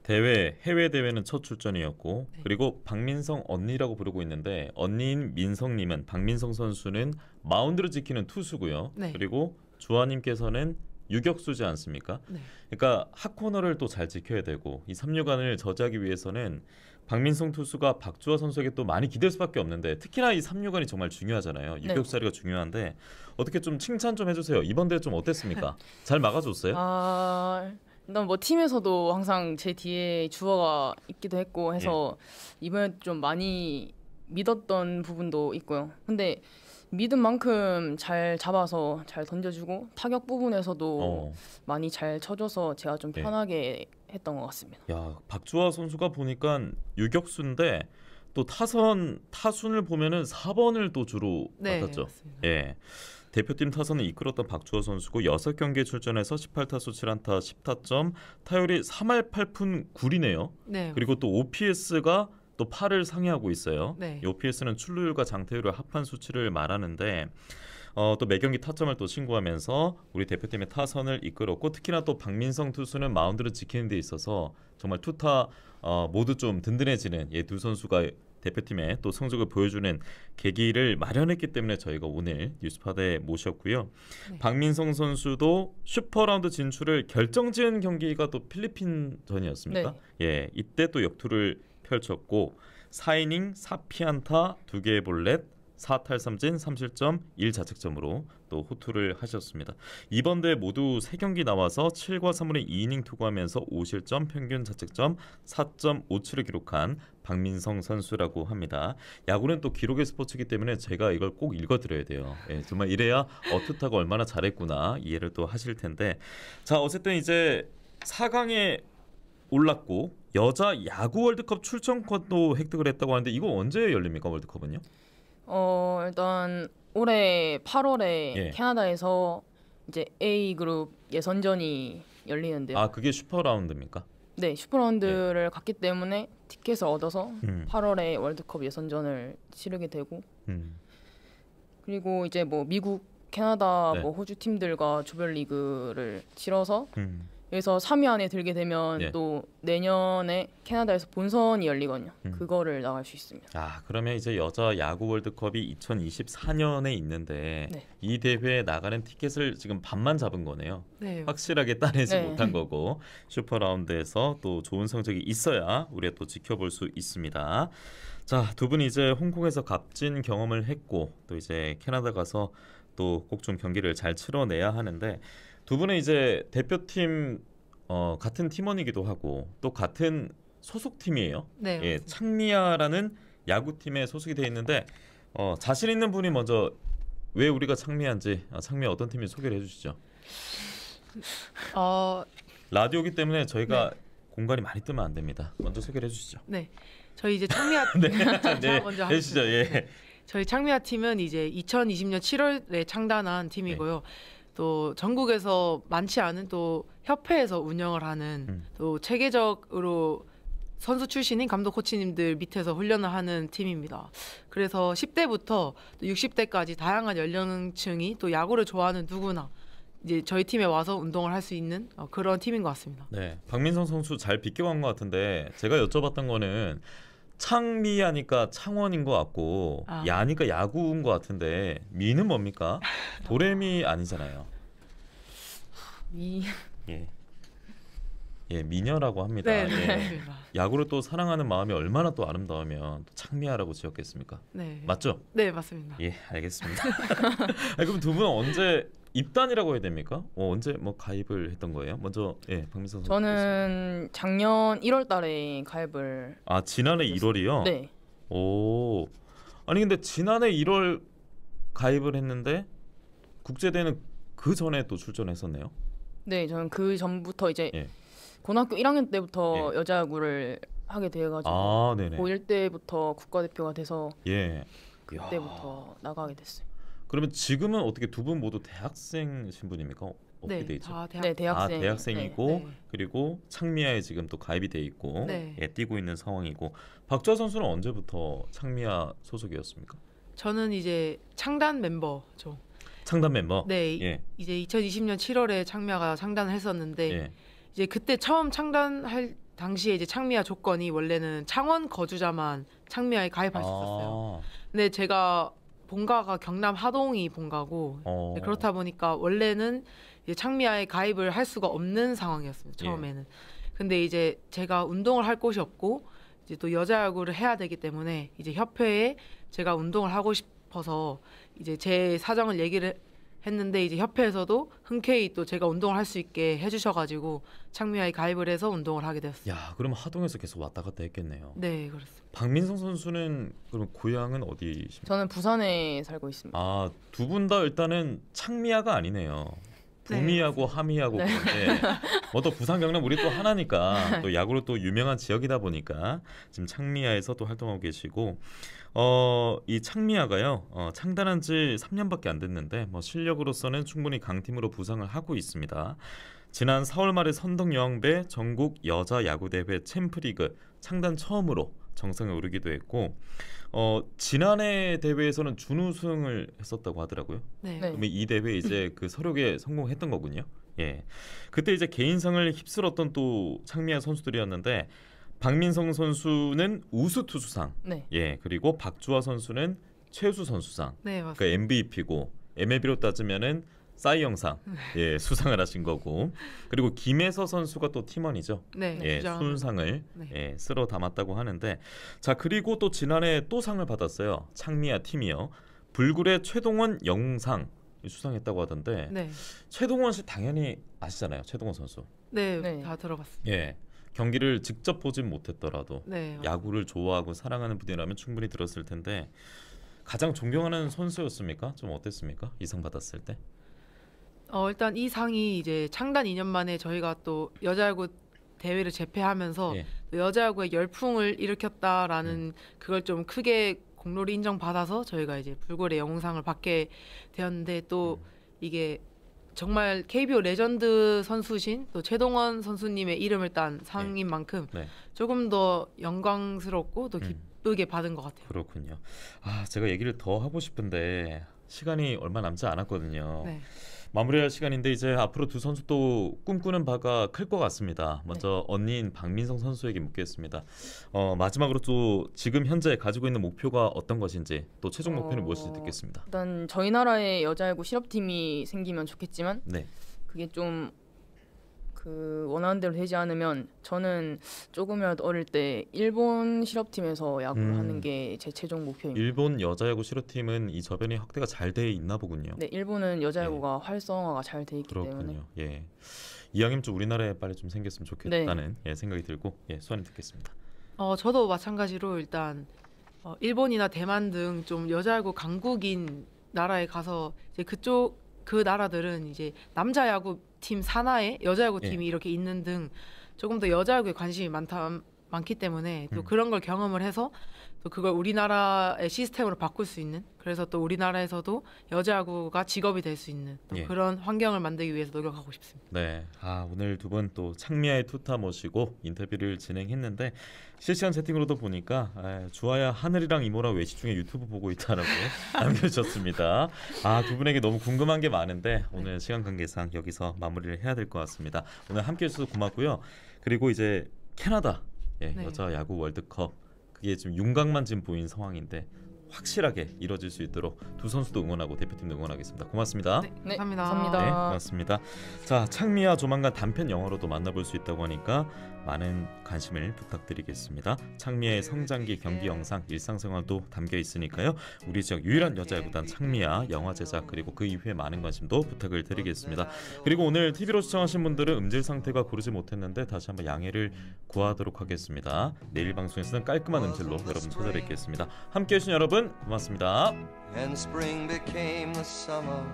S1: 대회 해외 대회는 첫 출전이었고 네. 그리고 박민성 언니라고 부르고 있는데 언니인 민성님은 박민성 선수는 마운드를 지키는 투수고요. 네. 그리고 주아님께서는 유격수지 않습니까? 네. 그러니까 핫코너를 또 잘 지켜야 되고 이 삼류간을 저지하기 위해서는 박민성 투수가 박주하 선수에게 또 많이 기댈 수밖에 없는데 특히나 이 3루간이 정말 중요하잖아요. 유격 자리가 네. 중요한데 어떻게 좀 칭찬 좀 해주세요. 이번 대회 좀 어땠습니까? 잘 막아줬어요?
S15: 아 일단 뭐 팀에서도 항상 제 뒤에 주어가 있기도 했고 해서 예. 이번에 좀 많이 믿었던 부분도 있고요. 근데 믿은 만큼 잘 잡아서 잘 던져주고 타격 부분에서도 어. 많이 잘 쳐줘서 제가 좀 네. 편하게 네. 했던 것 같습니다.
S2: 야
S1: 박주하 선수가 보니까 유격수인데 또 타선 타순을 보면은 4번을 또 주로 네, 맡았죠. 맞습니다. 예. 대표팀 타선을 이끌었던 박주호 선수고 6경기에 출전해서 18타수 7안타 10타점 타율이 3할 8푼 9리네요. 네. 그리고 또 OPS가 또 8을 상회하고 있어요. 네. 이 OPS는 출루율과 장타율을 합한 수치를 말하는데 어, 또 매경기 타점을 또 신고하면서 우리 대표팀의 타선을 이끌었고 특히나 또 박민성 투수는 마운드를 지키는 데 있어서 정말 투타 어, 모두 좀 든든해지는 예, 두 선수가 대표팀의 또 성적을 보여주는 계기를 마련했기 때문에 저희가 오늘 뉴스파드에 모셨고요. 네. 박민성 선수도 슈퍼라운드 진출을 결정지은 경기가 또 필리핀전이었습니다. 네. 예, 이때 또 역투를 펼쳤고 4이닝 4피안타 2개의 볼넷 4탈삼진 3실점 1자책점으로 또 호투를 하셨습니다. 이번 대회 모두 3경기 나와서 7과 3분의 2이닝 투구하면서 5실점 평균 자책점 4.57을 기록한 박민성 선수라고 합니다. 야구는 또 기록의 스포츠이기 때문에 제가 이걸 꼭 읽어드려야 돼요. 예, 정말 이래야 어투타가 얼마나 잘했구나 이해를 또 하실 텐데 자 어쨌든 이제 4강에 올랐고 여자 야구 월드컵 출전권도 획득을 했다고 하는데 이거 언제 열립니까 월드컵은요?
S15: 어 일단 올해 8월에 예. 캐나다에서 이제 A 그룹 예선전이 열리는데요. 아
S1: 그게 슈퍼 라운드입니까?
S15: 네 슈퍼 라운드를 갔기 때문에 티켓을 얻어서 음. 8월에 월드컵 예선전을 치르게 되고 음. 그리고 이제 뭐 미국, 캐나다, 네. 뭐 호주 팀들과 조별리그를 치러서 음. 그래서 3위 안에 들게 되면 예. 또 내년에 캐나다에서 본선이 열리거든요. 음. 그거를 나갈 수 있습니다. 아
S1: 그러면 이제 여자 야구 월드컵이 2024년에 있는데 네. 이 대회에 나가는 티켓을 지금 반만 잡은 거네요. 네. 확실하게 따내지 네. 못한 거고 슈퍼 라운드에서 또 좋은 성적이 있어야 우리가 또 지켜볼 수 있습니다. 자 두분 이제 홍콩에서 값진 경험을 했고 또 이제 캐나다 가서 또 꼭 좀 경기를 잘 치러내야 하는데. 두 분은 이제 대표팀 어, 같은 팀원이기도 하고 또 같은 소속팀이에요. 네. 예, 창미아라는 야구팀에 소속이 돼 있는데 어, 자신 있는 분이 먼저 왜 우리가 창미한지 아, 창미야 어떤 팀인지 소개를 해주시죠. 어... 라디오기 때문에 저희가 네. 공간이 많이 뜨면 안 됩니다. 먼저 소개를 해주시죠.
S16: 네, 저희 이제 창미아 네, 네. 먼저 네, 해주시죠. 예. 네, 저희 창미아 팀은 이제 2020년 7월에 창단한 팀이고요. 네. 또 전국에서 많지 않은 또 협회에서 운영을 하는 음. 또 체계적으로 선수 출신인 감독 코치님들 밑에서 훈련을 하는 팀입니다. 그래서 10대부터 60대까지 다양한 연령층이 또 야구를 좋아하는 누구나 이제 저희 팀에 와서 운동을 할 수 있는 어, 그런 팀인 것 같습니다.
S1: 네, 박민성 선수 잘 비껴간 것 같은데 제가 여쭤봤던 거는 창미하니까 창원인 것 같고 아. 야니까 야구인 것 같은데 미는 뭡니까? 도레미 아니잖아요. 미. 예. 예, 미녀라고 합니다. 네, 네. 예. 야구를 또 사랑하는 마음이 얼마나 또 아름다우면 또 창미아라고 지었겠습니까? 네. 맞죠?
S15: 네, 맞습니다.
S1: 예, 알겠습니다. 아니, 그럼 두 분은 언제 입단이라고 해야 됩니까? 어, 언제 뭐 가입을 했던 거예요? 먼저 예, 박민선 선수.
S15: 저는 작년 1월 달에 가입을
S1: 아, 지난해 했 1월이요? 네. 오. 아니 근데 지난해 1월 가입을 했는데 국제대회는 그 전에 또 출전했었네요.
S15: 네, 저는 그 전부터 이제 예. 고등학교 1학년 때부터 예. 여자야구를 하게 돼가지고 아, 네네. 고1 때부터 국가대표가 돼서 예. 그때부터 나가게 됐어요.
S1: 그러면 지금은 어떻게 두 분 모두 대학생 신분입니까? 어떻게 네, 돼 있죠? 대학...
S15: 네, 대학생. 아, 대학생이고 네,
S1: 네. 그리고 창미야에 지금 또 가입이 돼 있고 네. 예, 뛰고 있는 상황이고 박주하 선수는 언제부터 창미야 소속이었습니까?
S16: 저는 이제 창단 멤버죠.
S1: 창단 멤버. 네, 예.
S16: 이제 2020년 7월에 창미야가 창단을 했었는데 예. 이제 그때 처음 창단할 당시에 이제 창미아 조건이 원래는 창원 거주자만 창미아에 가입할 수 있었어요. 아. 근데 제가 본가가 경남 하동이 본가고
S2: 어. 네, 그렇다
S16: 보니까 원래는 창미아에 가입을 할 수가 없는 상황이었습니다. 예. 처음에는. 예. 근데 이제 제가 운동을 할 곳이 없고 이제 또 여자 야구를 해야 되기 때문에 이제 협회에 제가 운동을 하고 싶어서 이제 제 사정을 얘기를 했는데 이제 협회에서도 흔쾌히 또 제가 운동을 할 수 있게 해주셔가지고 창미아에 가입을 해서 운동을 하게 되었어요.
S1: 야, 그럼 하동에서 계속 왔다 갔다 했겠네요.
S15: 네, 그렇습니다.
S1: 박민성 선수는 그럼 고향은 어디십니까?
S15: 저는 부산에 살고 있습니다.
S1: 아, 두 분 다 일단은 창미아가 아니네요. 네, 구미하고 네. 함이하고 그런데 뭐또 부산 경남 우리 또 하나니까 또 야구로 또 유명한 지역이다 보니까 지금 창미야에서 또 활동하고 계시고 어, 이 창미아가요. 어, 창단한 지 3년밖에 안 됐는데 뭐 실력으로서는 충분히 강팀으로 부상을 하고 있습니다. 지난 4월 말에 선덕 여왕배 전국 여자 야구 대회 챔프리그 창단 처음으로 정상에 오르기도 했고 어, 지난해 대회에서는 준우승을 했었다고 하더라고요. 네. 네. 그러면 이 대회 이제 그 서력에 성공했던 거군요. 예. 그때 이제 개인상을 휩쓸었던 또 창미아 선수들이었는데 박민성 선수는 우수 투수상, 네. 예 그리고 박주화 선수는 최수 선수상, 네, 맞습니다. 그러니까 MVP고 MLB로 따지면은 사이영상 네. 예 수상을 하신 거고 그리고 김혜서 선수가 또 팀원이죠 네, 예주 순상을 네. 예 쓸어 담았다고 하는데 자 그리고 또 지난해 또 상을 받았어요 창미야 팀이요 불굴의 최동원 영상 수상했다고 하던데 네. 최동원 씨 당연히 아시잖아요 최동원 선수
S16: 네다 네. 들어봤습니다
S1: 예 경기를 직접 보진 못했더라도 네. 야구를 좋아하고 사랑하는 분이라면 충분히 들었을 텐데 가장 존경하는 선수였습니까? 좀 어땠습니까? 이 상 받았을 때?
S16: 어, 일단 이 상이 이제 창단 2년 만에 저희가 또 여자야구 대회를 재패하면서 예. 여자야구의 열풍을 일으켰다라는 음. 그걸 좀 크게 공로를 인정받아서 저희가 이제 불고의 영웅상을 받게 되었는데 또 음. 이게 정말 KBO 레전드 선수신 또 최동원 선수님의 이름을 딴 상인 네. 만큼 네. 조금 더 영광스럽고 또 음. 기쁘게 음. 받은 것 같아요.
S1: 그렇군요. 아 제가 얘기를 더 하고 싶은데 시간이 얼마 남지 않았거든요. 네. 마무리할 시간인데 이제 앞으로 두 선수 또 꿈꾸는 바가 클 것 같습니다. 먼저 네. 언니인 박민성 선수에게 묻겠습니다. 어, 마지막으로 또 지금 현재 가지고 있는 목표가 어떤 것인지 또 최종 목표는 어... 무엇인지 듣겠습니다. 일단
S15: 저희 나라에 여자야구 실업팀이 생기면 좋겠지만 네. 그게 좀그 원하는 대로 되지 않으면 저는 조금이라도 어릴 때 일본 실업팀에서 야구를 음. 하는 게 제 최종 목표입니다.
S1: 일본 여자야구 실업팀은 이 저변이 확대가 잘 돼 있나 보군요. 네,
S15: 일본은 여자야구가 예. 활성화가 잘 돼 있기 그렇군요. 때문에.
S1: 예, 이왕이면 좀 우리나라에 빨리 좀 생겼으면 좋겠다는 네. 예, 생각이 들고 예, 소환 듣겠습니다.
S16: 어, 저도 마찬가지로 일단 어, 일본이나 대만 등 좀 여자야구 강국인 나라에 가서 이제 그쪽 그 나라들은 이제 남자 야구 팀 산하에 여자야구 예. 팀이 예. 이렇게 있는 등 조금 더 여자야구에 관심이 많다 많기 때문에 또 음. 그런 걸 경험을 해서 또 그걸 우리나라의 시스템으로 바꿀 수 있는 그래서 또 우리나라에서도 여자야구가 직업이 될 수 있는 예. 그런 환경을 만들기 위해서 노력하고 싶습니다.
S1: 네, 아 오늘 두 분 또 창미아의 투타 모시고 인터뷰를 진행했는데 실시간 채팅으로도 보니까 아, 주아야 하늘이랑 이모랑 외식 중에 유튜브 보고 있다라고 남겨주셨습니다. 아두 분에게 너무 궁금한 게 많은데 네. 오늘 네. 시간 관계상 여기서 마무리를 해야 될 것 같습니다. 오늘 함께해 주셔서 고맙고요. 그리고 이제 캐나다 예, 네. 여자 야구 월드컵 그게 지금 윤곽만 지금 보인 상황인데 확실하게 이뤄질 수 있도록 두 선수도 응원하고 대표팀도 응원하겠습니다. 고맙습니다. 네,
S16: 네. 감사합니다. 감사합니다. 네,
S1: 고맙습니다. 자, 창미와 조만간 단편 영화로도 만나볼 수 있다고 하니까 많은 관심을 부탁드리겠습니다. 창미의 네, 성장기 경기 영상 일상생활도 담겨 있으니까요. 우리 지역 유일한 여자 야구단 창미야 영화 제작 그리고 그 이후에 많은 관심도 부탁을 드리겠습니다. 그리고 오늘 TV로 시청하신 분들은 음질 상태가 고르지 못했는데 다시 한번 양해를 구하도록 하겠습니다. 내일 방송에서는 깔끔한 음질로 여러분 찾아뵙겠습니다. 함께 해주신 여러분 고맙습니다.
S5: And spring became the summer.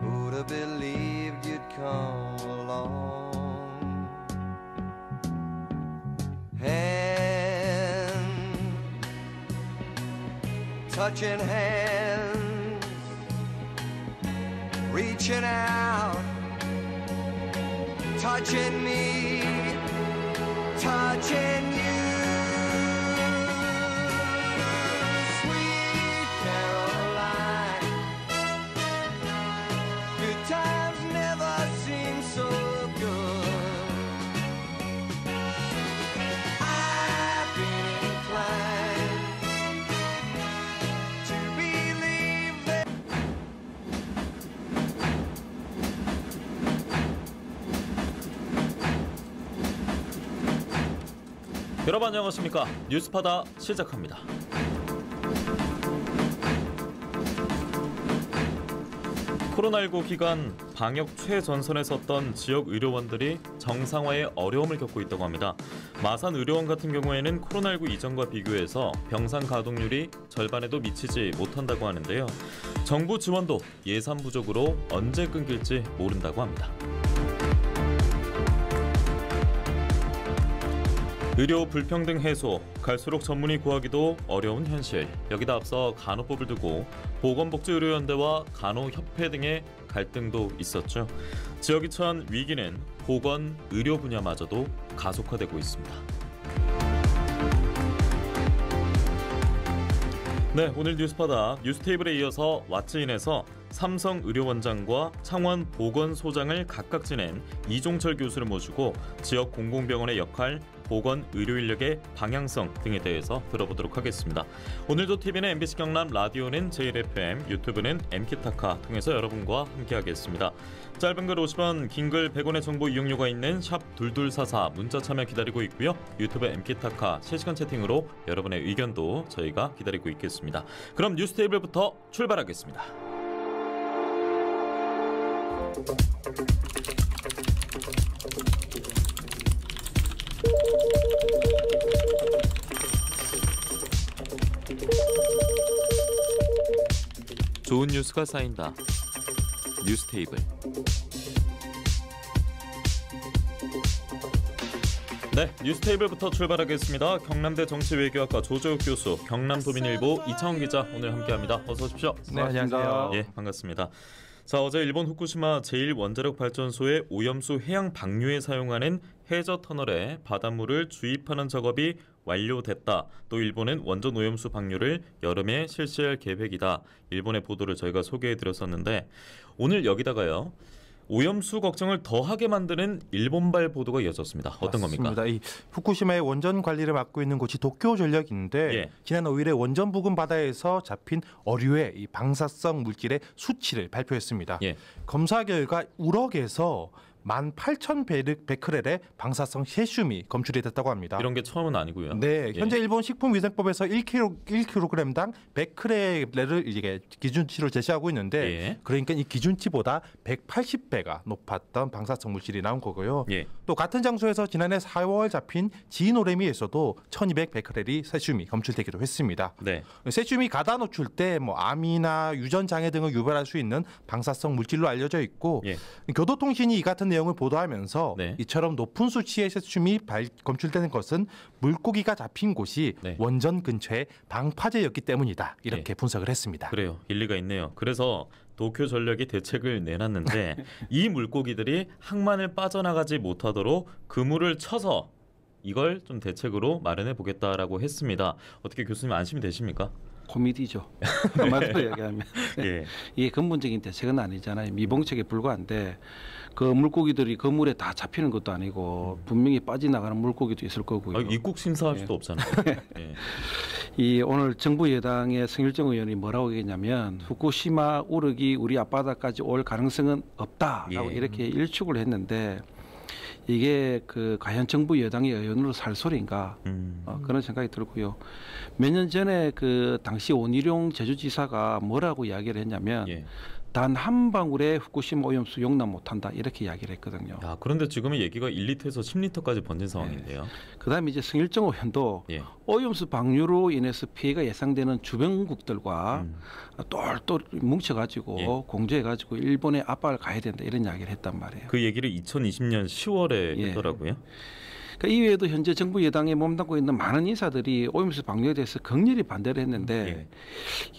S5: Who'd have believed you'd come along? Hands
S12: touching hands, reaching out,
S2: touching me, touching you.
S1: 여러분 안녕하십니까 뉴스파다 시작합니다. 코로나19 기간 방역 최전선에 섰던 지역 의료원들이 정상화에 어려움을 겪고 있다고 합니다. 마산 의료원 같은 경우에는 코로나19 이전과 비교해서 병상 가동률이 절반에도 미치지 못한다고 하는데요. 정부 지원도 예산 부족으로 언제 끊길지 모른다고 합니다. 의료 불평등 해소, 갈수록 전문의 구하기도 어려운 현실. 여기다 앞서 간호법을 두고 보건복지의료연대와 간호협회 등의 갈등도 있었죠. 지역이 처한 위기는 보건, 의료 분야마저도 가속화되고 있습니다. 네, 오늘 뉴스파다 뉴스테이블에 이어서 왓츠인에서 삼성 의료원장과 창원 보건소장을 각각 지낸 이종철 교수를 모시고 지역 공공병원의 역할, 보건 의료 인력의 방향성 등에 대해서 들어보도록 하겠습니다. 오늘도 TV는 MBC 경남 라디오는 JFM, 유튜브는 MK타카 통해서 여러분과 함께하겠습니다. 짧은 글 50원, 긴 글 100원의 정보 이용료가 있는 샵 #둘둘사사 문자 참여 기다리고 있고요. 유튜브 MK타카 실시간 채팅으로 여러분의 의견도 저희가 기다리고 있겠습니다. 그럼 뉴스 테이블부터 출발하겠습니다. 좋은 뉴스가 쌓인다. 뉴스테이블. 네, 뉴스테이블부터 출발하겠습니다. 경남대 정치외교학과 조재욱 교수, 경남도민일보 이창훈 기자 오늘 함께합니다. 어서 오십시오. 네, 안녕하세요. 예, 반갑습니다. 자, 어제 일본 후쿠시마 제1원자력발전소의 오염수 해양 방류에 사용하는 해저 터널에 바닷물을 주입하는 작업이 완료됐다. 또 일본은 원전 오염수 방류를 여름에 실시할 계획이다. 일본의 보도를 저희가 소개해 드렸었는데 오늘 여기다가요. 오염수 걱정을 더하게 만드는 일본발 보도가 이어졌습니다. 어떤 맞습니다. 겁니까? 이
S17: 후쿠시마의 원전 관리를 맡고 있는 곳이 도쿄 전력인데 예. 지난 5일에 원전 부근 바다에서 잡힌 어류의 이 방사성 물질의 수치를 발표했습니다. 예. 검사 결과 우럭에서 18,000베크렐의 방사성 세슘이 검출이 됐다고
S1: 합니다. 이런 게 처음은 아니고요. 네, 예.
S17: 현재 예. 일본 식품위생법에서 1kg 1 k g 크렐을 이게 기준치를 제시하고 있는데 예. 그러니까 이 기준치보다 180배가 높았던 방사성 물질이 나온 거고요. 예. 또 같은 장소에서 지난해 4월 잡힌 지노래미에서도 1,200베크렐이 세슘이 검출되기도 했습니다. 네. 세슘이 가다 노출 때뭐 암이나 유전 장애 등을 유발할 수 있는 방사성 물질로 알려져 있고 예. 교도통신이 이 같은 같은 내용을 보도하면서 네. 이처럼 높은 수치의 세슘이 발, 검출되는 것은 물고기가 잡힌 곳이 네. 원전 근처의 방파제였기 때문이다. 이렇게 네.
S1: 분석을 했습니다. 그래요. 일리가 있네요. 그래서 도쿄 전력이 대책을 내놨는데 이 물고기들이 항만을 빠져나가지 못하도록 그물을 쳐서 이걸 좀 대책으로 마련해 보겠다라고 했습니다. 어떻게 교수님 안심이 되십니까? 고민이죠.
S2: 말로 네. 얘기하면
S4: 예. 이게 근본적인 대책은 아니잖아요. 미봉책에 불과한데 그 물고기들이 그 물에 다 잡히는 것도 아니고 분명히 빠져나가는 물고기도 있을 거고요. 아, 입국 심사할 수도 예.
S1: 없잖아요. 예. 예.
S4: 이 오늘 정부 여당의 성일정 의원이 뭐라고 했냐면 후쿠시마 우럭이 우리 앞바다까지 올 가능성은 없다라고 예. 이렇게 일축을 했는데 이게 그 과연 정부 여당의 의원으로 살 소리인가 음. 어, 그런 생각이 들고요. 몇 년 전에 그 당시 온일용 제주지사가 뭐라고 이야기를 했냐면 예. 단한 방울의 후쿠시마 오염수 용납 못한다 이렇게 이야기를 했거든요. 아, 그런데 지금 얘기가 1리터에서 10리터까지 번진 상황인데요. 네. 그다음에 이제 성일정 오염도 예. 오염수 방류로 인해서 피해가 예상되는 주변국들과 음. 똘똘 뭉쳐가지고 예. 공조해가지고 일본에 압박을 가야 된다 이런 이야기를 했단 말이에요. 그 얘기를 2020년 10월에 예. 했더라고요. 그 이외에도 현재 정부 여당에 몸담고 있는 많은 인사들이 오염수 방류에 대해서 극렬히 반대를 했는데 예.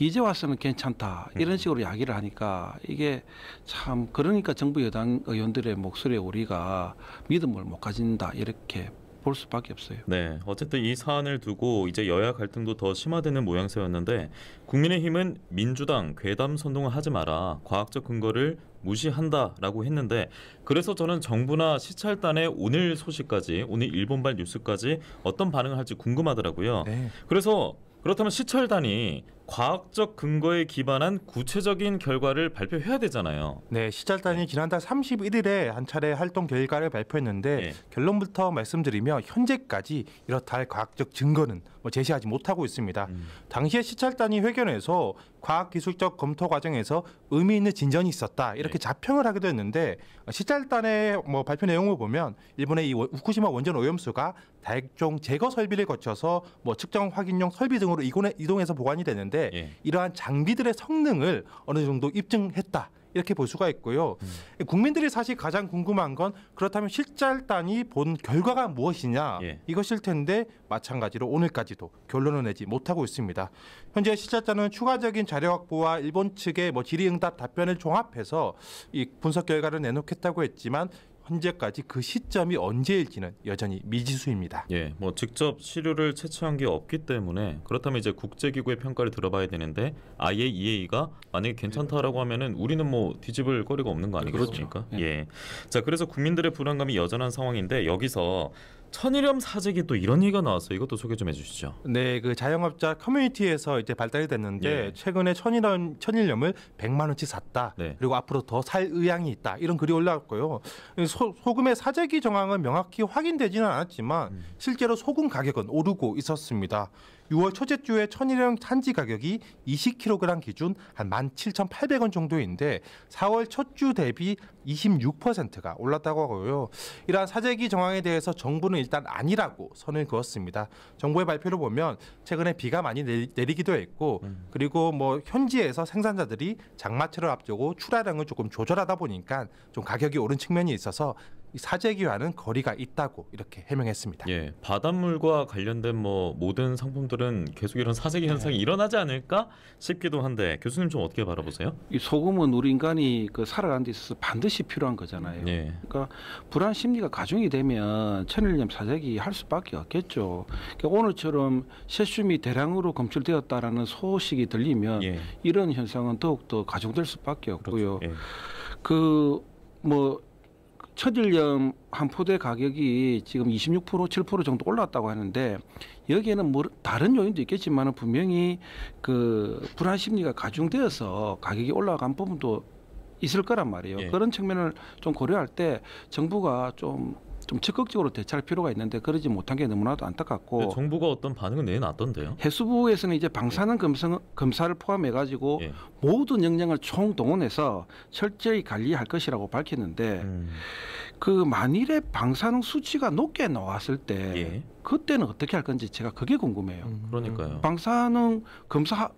S4: 이제 와서는 괜찮다 이런 음. 식으로 이야기를 하니까 이게 참 그러니까 정부 여당 의원들의 목소리에 우리가 믿음을 못 가진다 이렇게 볼 수밖에 없어요.
S1: 네, 어쨌든 이 사안을 두고 이제 여야 갈등도 더 심화되는
S4: 모양새였는데
S1: 국민의힘은 민주당 괴담 선동을 하지 마라, 과학적 근거를 무시한다라고 했는데 그래서 저는 정부나 시찰단의 오늘 소식까지 오늘 일본발 뉴스까지 어떤 반응을 할지 궁금하더라고요. 네. 그래서 그렇다면 시찰단이 과학적 근거에 기반한 구체적인 결과를 발표해야 되잖아요. 네, 시찰단이 네. 지난달
S17: 31일에 한 차례 활동 결과를 발표했는데 네. 결론부터 말씀드리며 현재까지 이렇다 할 과학적 증거는 뭐 제시하지 못하고 있습니다. 음. 당시에 시찰단이 회견에서 과학기술적 검토 과정에서 의미 있는 진전이 있었다 이렇게 네. 자평을 하기도 했는데 시찰단의 뭐 발표 내용을 보면 일본의 이 후쿠시마 원전 오염수가 다액종 제거 설비를 거쳐서 뭐 측정 확인용 설비 등으로 이동해서 보관이 되는데 있는데 예. 이러한 장비들의 성능을 어느 정도 입증했다. 이렇게 볼 수가 있고요. 음. 국민들이 사실 가장 궁금한 건 그렇다면 실질단이 본 결과가 무엇이냐 예. 이것일 텐데 마찬가지로 오늘까지도 결론을 내지 못하고 있습니다. 현재 실질단은 추가적인 자료 확보와 일본 측의 뭐 질의응답 답변을 종합해서 이 분석 결과를 내놓겠다고 했지만 현재까지 그 시점이 언제일지는 여전히 미지수입니다.
S1: 예, 뭐 직접 시료를 채취한 게 없기 때문에 그렇다면 이제 국제기구의 평가를 들어봐야 되는데 IAEA가 만약에 괜찮다라고 하면은 우리는 뭐 뒤집을 거리가 없는 거 아니겠습니까? 그렇죠. 네. 예. 자, 그래서 국민들의 불안감이 여전한 상황인데 여기서 천일염 사재기 또 이런 얘기가 나왔어요. 이것도 소개 좀 해주시죠.
S17: 네, 그 자영업자 커뮤니티에서 이제 발달이 됐는데 예. 최근에 천일염 천일염을 백만 원치 샀다. 네. 그리고 앞으로 더 살 의향이 있다. 이런 글이 올라왔고요. 소, 금의 사재기 정황은 명확히 확인되지는 않았지만 음. 실제로 소금 가격은 오르고 있었습니다. 6월 초째 주에 천일형 산지 가격이 20kg 기준 한 17,800원 정도인데 4월 첫 주 대비 26%가 올랐다고 하고요. 이러한 사재기 정황에 대해서 정부는 일단 아니라고 선을 그었습니다. 정부의 발표를 보면 최근에 비가 많이 내리, 기도 했고 음. 그리고 뭐 현지에서 생산자들이 장마철을 앞두고 출하량을 조금 조절하다 보니까 좀
S1: 가격이 오른 측면이 있어서 사재기와는 거리가 있다고 이렇게 해명했습니다. 예, 바닷물과 관련된 뭐 모든 상품들은 계속 이런 사재기 현상이 네. 일어나지 않을까 싶기도 한데 교수님 좀 어떻게 바라보세요?
S4: 이 소금은 우리 인간이 그 살아가는 데 있어서 반드시 필요한 거잖아요. 예. 그러니까 불안 심리가 가중이 되면 천일염 사재기 할 수밖에 없겠죠. 그러니까 오늘처럼 세슘이 대량으로 검출되었다라는 소식이 들리면 예. 이런 현상은 더욱 더 가중될 수밖에 없고요. 그렇죠. 예. 그뭐 첫일년한 포대 가격이 지금 26% 7% 정도 올랐다고 하는데 여기에는 뭐 다른 요인도 있겠지만 분명히 그 불안 심리가 가중되어서 가격이 올라간 부분도 있을 거란 말이에요. 예. 그런 측면을 좀 고려할 때 정부가 좀좀 적극적으로 대처할 필요가 있는데 그러지 못한 게 너무나도 안타깝고 정부가 어떤 반응은 내놨던데요. 해수부에서는 이제 방사능 검성, 검사를 포함해 가지고 예. 모든 역량을 총동원해서 철저히 관리할 것이라고 밝혔는데 음. 그 만일에 방사능 수치가 높게 나왔을 때 예. 그때는 어떻게 할 건지 제가 그게 궁금해요. 음, 그러니까요. 방사능 검사는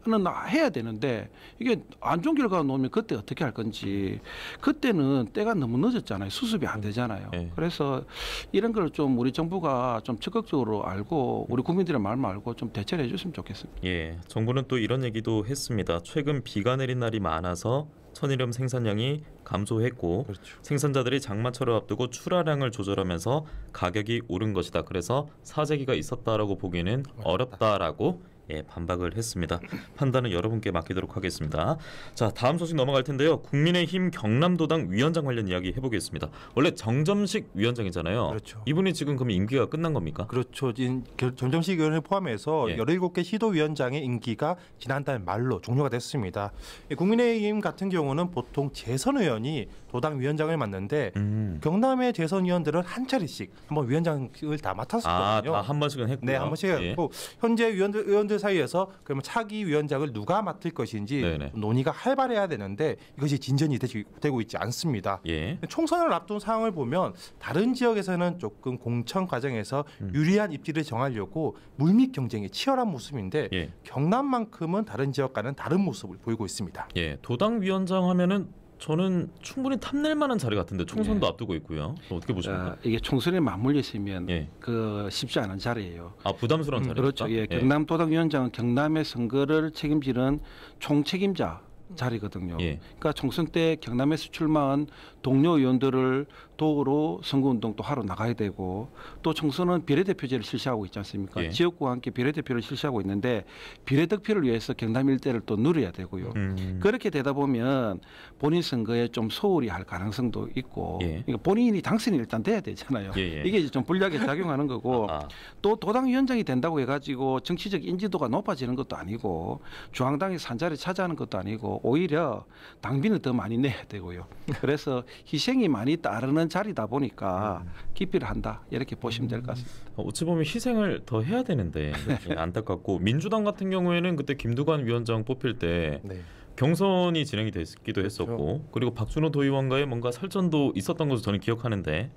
S4: 해야 되는데 이게 안 좋은 결과가 나오면 그때 어떻게 할 건지 그때는 때가 너무 늦었잖아요. 수습이 안 되잖아요. 예. 그래서 이런 걸 좀 우리 정부가 좀 적극적으로 알고 우리 국민들의 말 말고 좀 대처를 해줬으면 좋겠습니다. 예, 정부는 또 이런 얘기도
S1: 했습니다. 최근 비가 내린 날이 많아서 천일염 생산량이 감소했고 그렇죠. 생산자들이 장마철을 앞두고 출하량을 조절하면서 가격이 오른 것이다. 그래서 사재기가 있었다라고 보기는 어렵다라고 예, 반박을 했습니다. 판단은 여러분께 맡기도록 하겠습니다. 자 다음 소식 넘어갈 텐데요. 국민의힘 경남도당 위원장 관련 이야기 해보겠습니다. 원래 정점식 위원장이잖아요. 그렇죠. 이분이 지금 그럼 임기가 끝난 겁니까? 그렇죠. 정점식 의원을 포함해서 예. 17개 시도위원장의 임기가 지난달 말로
S17: 종료가 됐습니다. 국민의힘 같은 경우는 보통 재선 의원이 도당 위원장을 맡는데 음. 경남의 대선 위원들은 한 차례씩 한번 위원장을 다 맡았었거든요. 아, 한 번씩은 했고 네, 한 번씩 예. 했고 예. 현재 위원들, 의원들 사이에서 그러면 차기 위원장을 누가 맡을 것인지 네네. 논의가 활발해야 되는데 이것이 진전이 되지, 되고 있지 않습니다. 예. 총선을 앞둔 상황을 보면 다른 지역에서는 조금 공천 과정에서 음. 유리한 입지를 정하려고 물밑 경쟁이 치열한 모습인데 예. 경남만큼은 다른 지역과는 다른
S1: 모습을 보이고 있습니다. 예, 도당 위원장 하면은 저는 충분히 탐낼 만한 자리 같은데
S4: 총선도 예. 앞두고 있고요. 어떻게 보십니까? 아, 이게 총선에 맞물려 있으면 예. 그 쉽지 않은 자리예요. 아 부담스러운 음, 자리. 그렇죠. 예, 예. 경남 도당위원장은 경남의 선거를 책임지는 총책임자 음. 자리거든요. 예. 그러니까 총선 때 경남에서 출마한 동료 의원들을 도우로 선거운동도 하러 나가야 되고 또 총선은 비례대표제를 실시하고 있지 않습니까? 예. 지역구와 함께 비례대표를 실시하고 있는데 비례득표를 위해서 경남 일대를 또 누려야 되고요. 음. 그렇게 되다 보면 본인 선거에 좀 소홀히 할 가능성도 있고 예. 그러니까 본인이 당선이 일단 돼야 되잖아요. 예예. 예. 이게 좀 불리하게 작용하는 거고 아, 아. 또 도당위원장이 된다고 해가지고 정치적 인지도가 높아지는 것도 아니고 중앙당이 산자리 차지하는 것도 아니고 오히려 당비는 더 많이 내야 되고요. 그래서 희생이 많이 따르는 자리다 보니까 음. 기피를 한다 이렇게 보시면 될 것 같습니다. 어, 어찌 보면
S1: 희생을 더 해야 되는데 네. 안타깝고 민주당 같은 경우에는 그때 김두관 위원장 뽑힐 때 네. 경선이 진행이 됐기도 그렇죠. 했었고 그렇죠. 그리고 박준호 도의원과의 뭔가 설전도 있었던 것으로 저는 기억하는데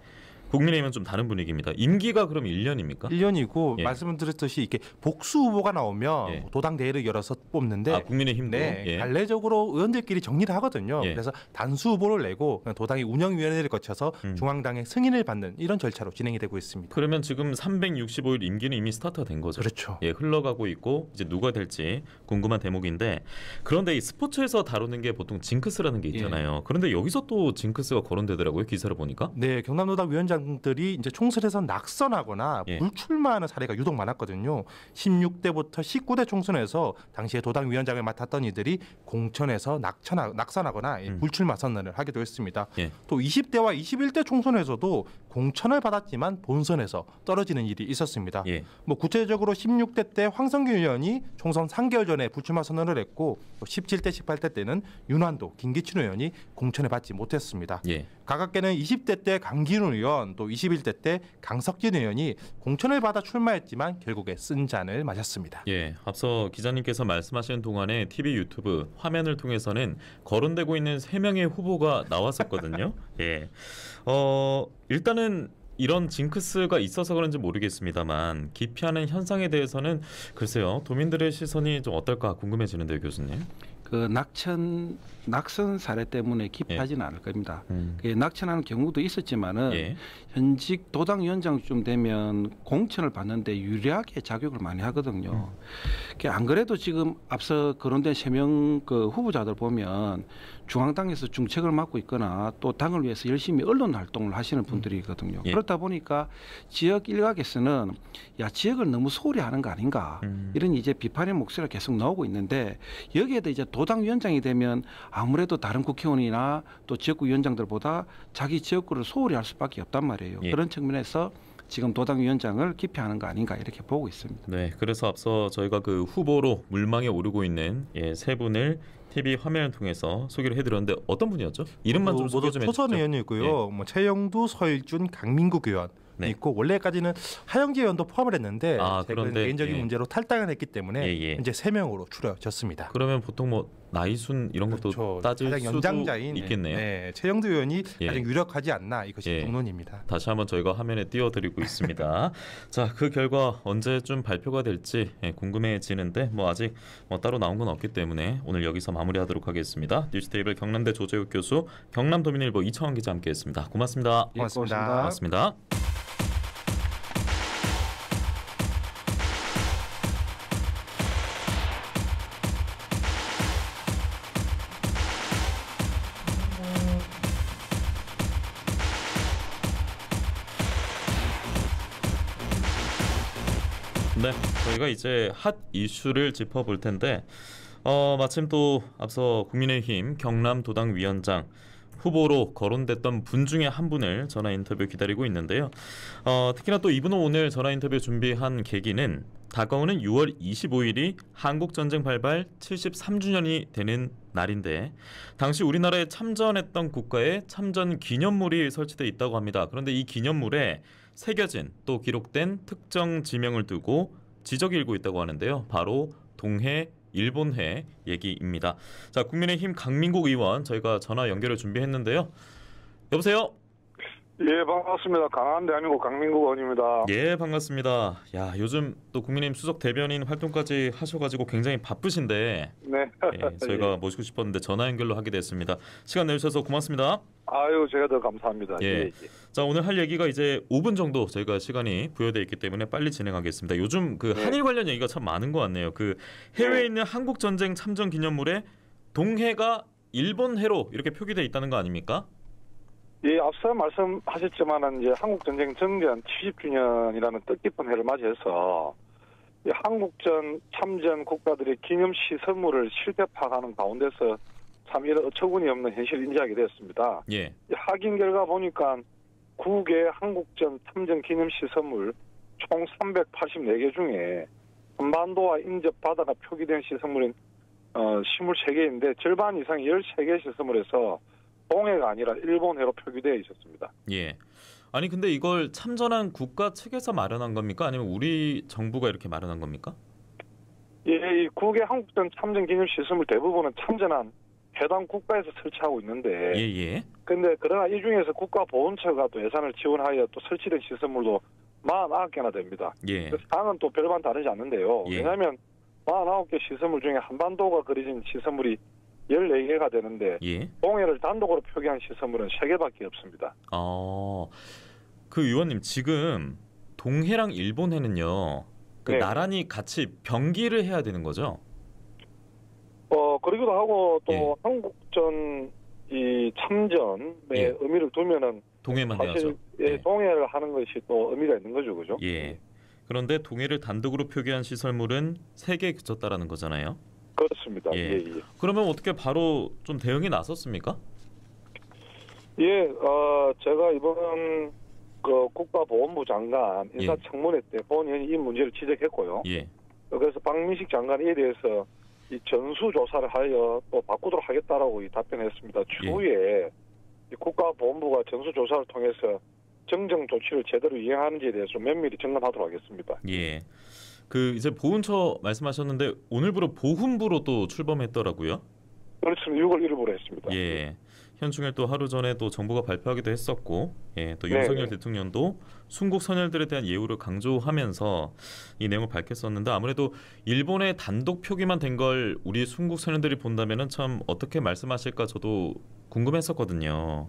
S1: 국민의힘은 좀 다른 분위기입니다. 임기가 그럼 1년입니까? 1년이고 예. 말씀 드렸듯이 이렇게 복수 후보가 나오면 예. 도당 대회를 열어서 뽑는데 아, 국민의힘
S17: 네, 예. 관례적으로 의원들끼리 정리를 하거든요. 예. 그래서 단수 후보를 내고 도당의 운영위원회를
S1: 거쳐서 음. 중앙당의 승인을 받는 이런 절차로 진행이 되고 있습니다. 그러면 지금 365일 임기는 이미 스타트가 된 거죠. 그렇죠. 예, 흘러가고 있고 이제 누가 될지 궁금한 대목인데 그런데 이 스포츠에서 다루는 게 보통 징크스라는 게 예. 있잖아요. 그런데 여기서 또 징크스가 거론되더라고요 기사를 보니까. 네, 경남도당 위원장 사람들이 이제 총선에서 낙선하거나 예. 불출마하는
S17: 사례가 유독 많았거든요. 16대부터 19대 총선에서 당시에 도당 위원장을 맡았던 이들이 공천에서 낙천하, 낙선하거나 음. 불출마 선언을 하기도 했습니다. 예. 또 20대와 21대 총선에서도 공천을 받았지만 본선에서 떨어지는 일이 있었습니다. 예. 뭐 구체적으로 16대 때 황성균 의원이 총선 3개월 전에 불출마 선언을 했고 17대 18대 때는 윤환도 김기춘 의원이 공천을 받지 못했습니다. 예. 가깝게는 20대 때 강기훈 의원 또 21대 때 강석진 의원이 공천을 받아
S1: 출마했지만 결국에 쓴 잔을 마셨습니다. 예, 앞서 기자님께서 말씀하시는 동안에 TV 유튜브 화면을 통해서는 거론되고 있는 3명의 후보가 나왔었거든요. 예. 어, 일단은 이런 징크스가 있어서 그런지 모르겠습니다만 기피하는 현상에 대해서는 글쎄요 도민들의 시선이 좀 어떨까 궁금해지는데요 교수님.
S4: 그 낙천 낙선 사례 때문에 기피하지는 예. 않을 겁니다. 음. 그 낙천하는 경우도 있었지만은 예. 현직 도당위원장쯤 되면 공천을 받는데 유리하게 작용을 많이 하거든요. 음. 안 그래도 지금 앞서 거론된 세명그 후보자들 보면 중앙당에서 중책을 맡고 있거나 또 당을 위해서 열심히 언론 활동을 하시는 분들이거든요. 예. 그렇다 보니까 지역 일각에서는 야 지역을 너무 소홀히 하는 거 아닌가 음. 이런 이제 비판의 목소리가 계속 나오고 있는데 여기에도 이제 도당위원장이 되면 아무래도 다른 국회의원이나 또 지역구 위원장들보다 자기 지역구를 소홀히 할 수밖에 없단 말이에요. 예. 그런 측면에서 지금 도당위원장을 기피하는 거 아닌가 이렇게 보고 있습니다.
S1: 네, 그래서 앞서 저희가 그 후보로 물망에 오르고 있는 예, 세 분을 TV 화면을 통해서 소개를 해드렸는데 어떤 분이었죠?
S4: 이름만 뭐, 좀 어, 소개 좀 해주시죠. 초선 의원이고요. 예.
S17: 뭐 최영두, 서일준, 강민국 의원. 네. 있고 원래까지는 하영재 의원도 포함을 했는데 아, 그런데 개인적인 예. 문제로 탈당을 했기 때문에 예예. 예. 이제 세 명으로 줄여졌습니다. 그러면 보통
S1: 뭐 나이순 이런 것도 그렇죠. 따질 가장 수 연장자인 있겠네요. 네, 최영두 의원이 예. 가장 유력하지 않나 이것이 예. 동론입니다. 다시 한번 저희가 화면에 띄워드리고 있습니다. 자, 그 결과 언제쯤 발표가 될지 예, 궁금해지는데 뭐 아직 뭐 따로 나온 건 없기 때문에 오늘 여기서 마무리하도록 하겠습니다. 뉴스테이블 경남대 조재욱 교수, 경남도민일보 이청원 기자 함께했습니다. 고맙습니다. 예, 고맙습니다. 고맙습니다. 고맙습니다. 저희가 이제 핫 이슈를 짚어볼 텐데 어, 마침 또 앞서 국민의힘 경남 도당 위원장 후보로 거론됐던 분 중에 한 분을 전화 인터뷰 기다리고 있는데요. 어, 특히나 또 이분은 오늘 전화 인터뷰 준비한 계기는 다가오는 6월 25일이 한국전쟁 발발 73주년이 되는 날인데 당시 우리나라에 참전했던 국가에 참전 기념물이 설치돼 있다고 합니다. 그런데 이 기념물에 새겨진 또 기록된 특정 지명을 두고 지적이 일고 있다고 하는데요. 바로 동해 일본해 얘기입니다. 자, 국민의힘 강민국 의원 저희가 전화 연결을 준비했는데요. 여보세요.
S7: 예, 반갑습니다. 강한 대한민국 강민국 의원입니다.
S1: 예, 반갑습니다. 야, 요즘 또 국민의힘 수석 대변인 활동까지 하셔가지고 굉장히 바쁘신데,
S7: 네, 예,
S1: 저희가 예. 모시고 싶었는데 전화 연결로 하게 됐습니다. 시간 내주셔서 고맙습니다.
S7: 아유, 제가 더 감사합니다.
S1: 예. 예, 예. 자 오늘 할 얘기가 이제 5분 정도 저희가 시간이 부여돼 있기 때문에 빨리 진행하겠습니다. 요즘 그 네. 한일 관련 얘기가 참 많은 것 같네요. 그 해외에 네. 있는 한국 전쟁 참전 기념물에 동해가 일본 해로 이렇게 표기돼 있다는 거 아닙니까?
S7: 예, 앞서 말씀하셨지만 이제 한국 전쟁 정전 70주년이라는 뜻깊은 해를 맞이해서 한국전 참전 국가들의 기념시 선물을 실패 파악하는 가운데서 참 이런 어처구니 없는 현실을 인지하게 되었습니다. 예. 확인 결과 보니까 9개 한국전 탐정 기념시 설물총 384개 중에 한반도와 인접 바다가 표기된 시설물인 어, 23개인데 절반 이상 13개 시설물에서 동해가 아니라 일본해로 표기되어 있었습니다.
S1: 예. 아니 근데 이걸 참전한 국가 측에서 마련한 겁니까? 아니면 우리 정부가 이렇게 마련한 겁니까?
S7: 예, 이 국외 한국전 참전 기념 시설물 대부분은 참전한 해당 국가에서 설치하고 있는데. 예, 예. 근데 그러나 이 중에서 국가보훈처가 또 예산을 지원하여 또 설치된 시설물도 49개나 됩니다. 예. 당은 또 별반 다르지 않는데요. 예. 왜냐하면 49개 시설물 중에 한반도가 그려진 시설물이 14개가 되는데 예. 동해를 단독으로 표기한 시설물은 3개밖에 없습니다.
S1: 어, 그 의원님 지금 동해랑 일본해는요. 그 네. 나란히 같이 병기를 해야 되는 거죠?
S7: 어, 그러기도 하고 또 예. 한국전 이 참전의 예. 의미를 두면은
S1: 동해만 사실
S7: 예, 예, 동해를 하는 것이 또 의미가 있는 거죠, 그죠?
S1: 예. 그런데 동해를 단독으로 표기한 시설물은 세개에 그쳤다라는 거잖아요. 그렇습니다. 예. 예, 예. 그러면 어떻게 바로 좀 대응이 나섰습니까?
S7: 예, 어, 제가 이번 그 국가보훈부 장관 예. 인사청문회 때 본인이 이 문제를 지적했고요. 예. 그래서 박민식 장관에 대해서 이 전수조사를 하여 또 바꾸도록 하겠다라고 답변했습니다. 추후에 예. 이 국가보훈부가 전수조사를 통해서 정정 조치를 제대로 이행하는지에 대해서 면밀히 점검하도록 하겠습니다.
S2: 예.
S1: 그 이제 보훈처 말씀하셨는데 오늘부로 보훈부로 또 출범했더라고요.
S7: 그렇습니다. 6월 1일부로 했습니다.
S1: 예. 현충일 또 하루 전에 또 정부가 발표하기도 했었고 예, 또 네. 윤석열 네. 대통령도 순국 선열들에 대한 예우를 강조하면서 이 내용을 밝혔었는데 아무래도 일본의 단독 표기만 된 걸 우리 순국 선열들이 본다면은 참 어떻게 말씀하실까 저도 궁금했었거든요.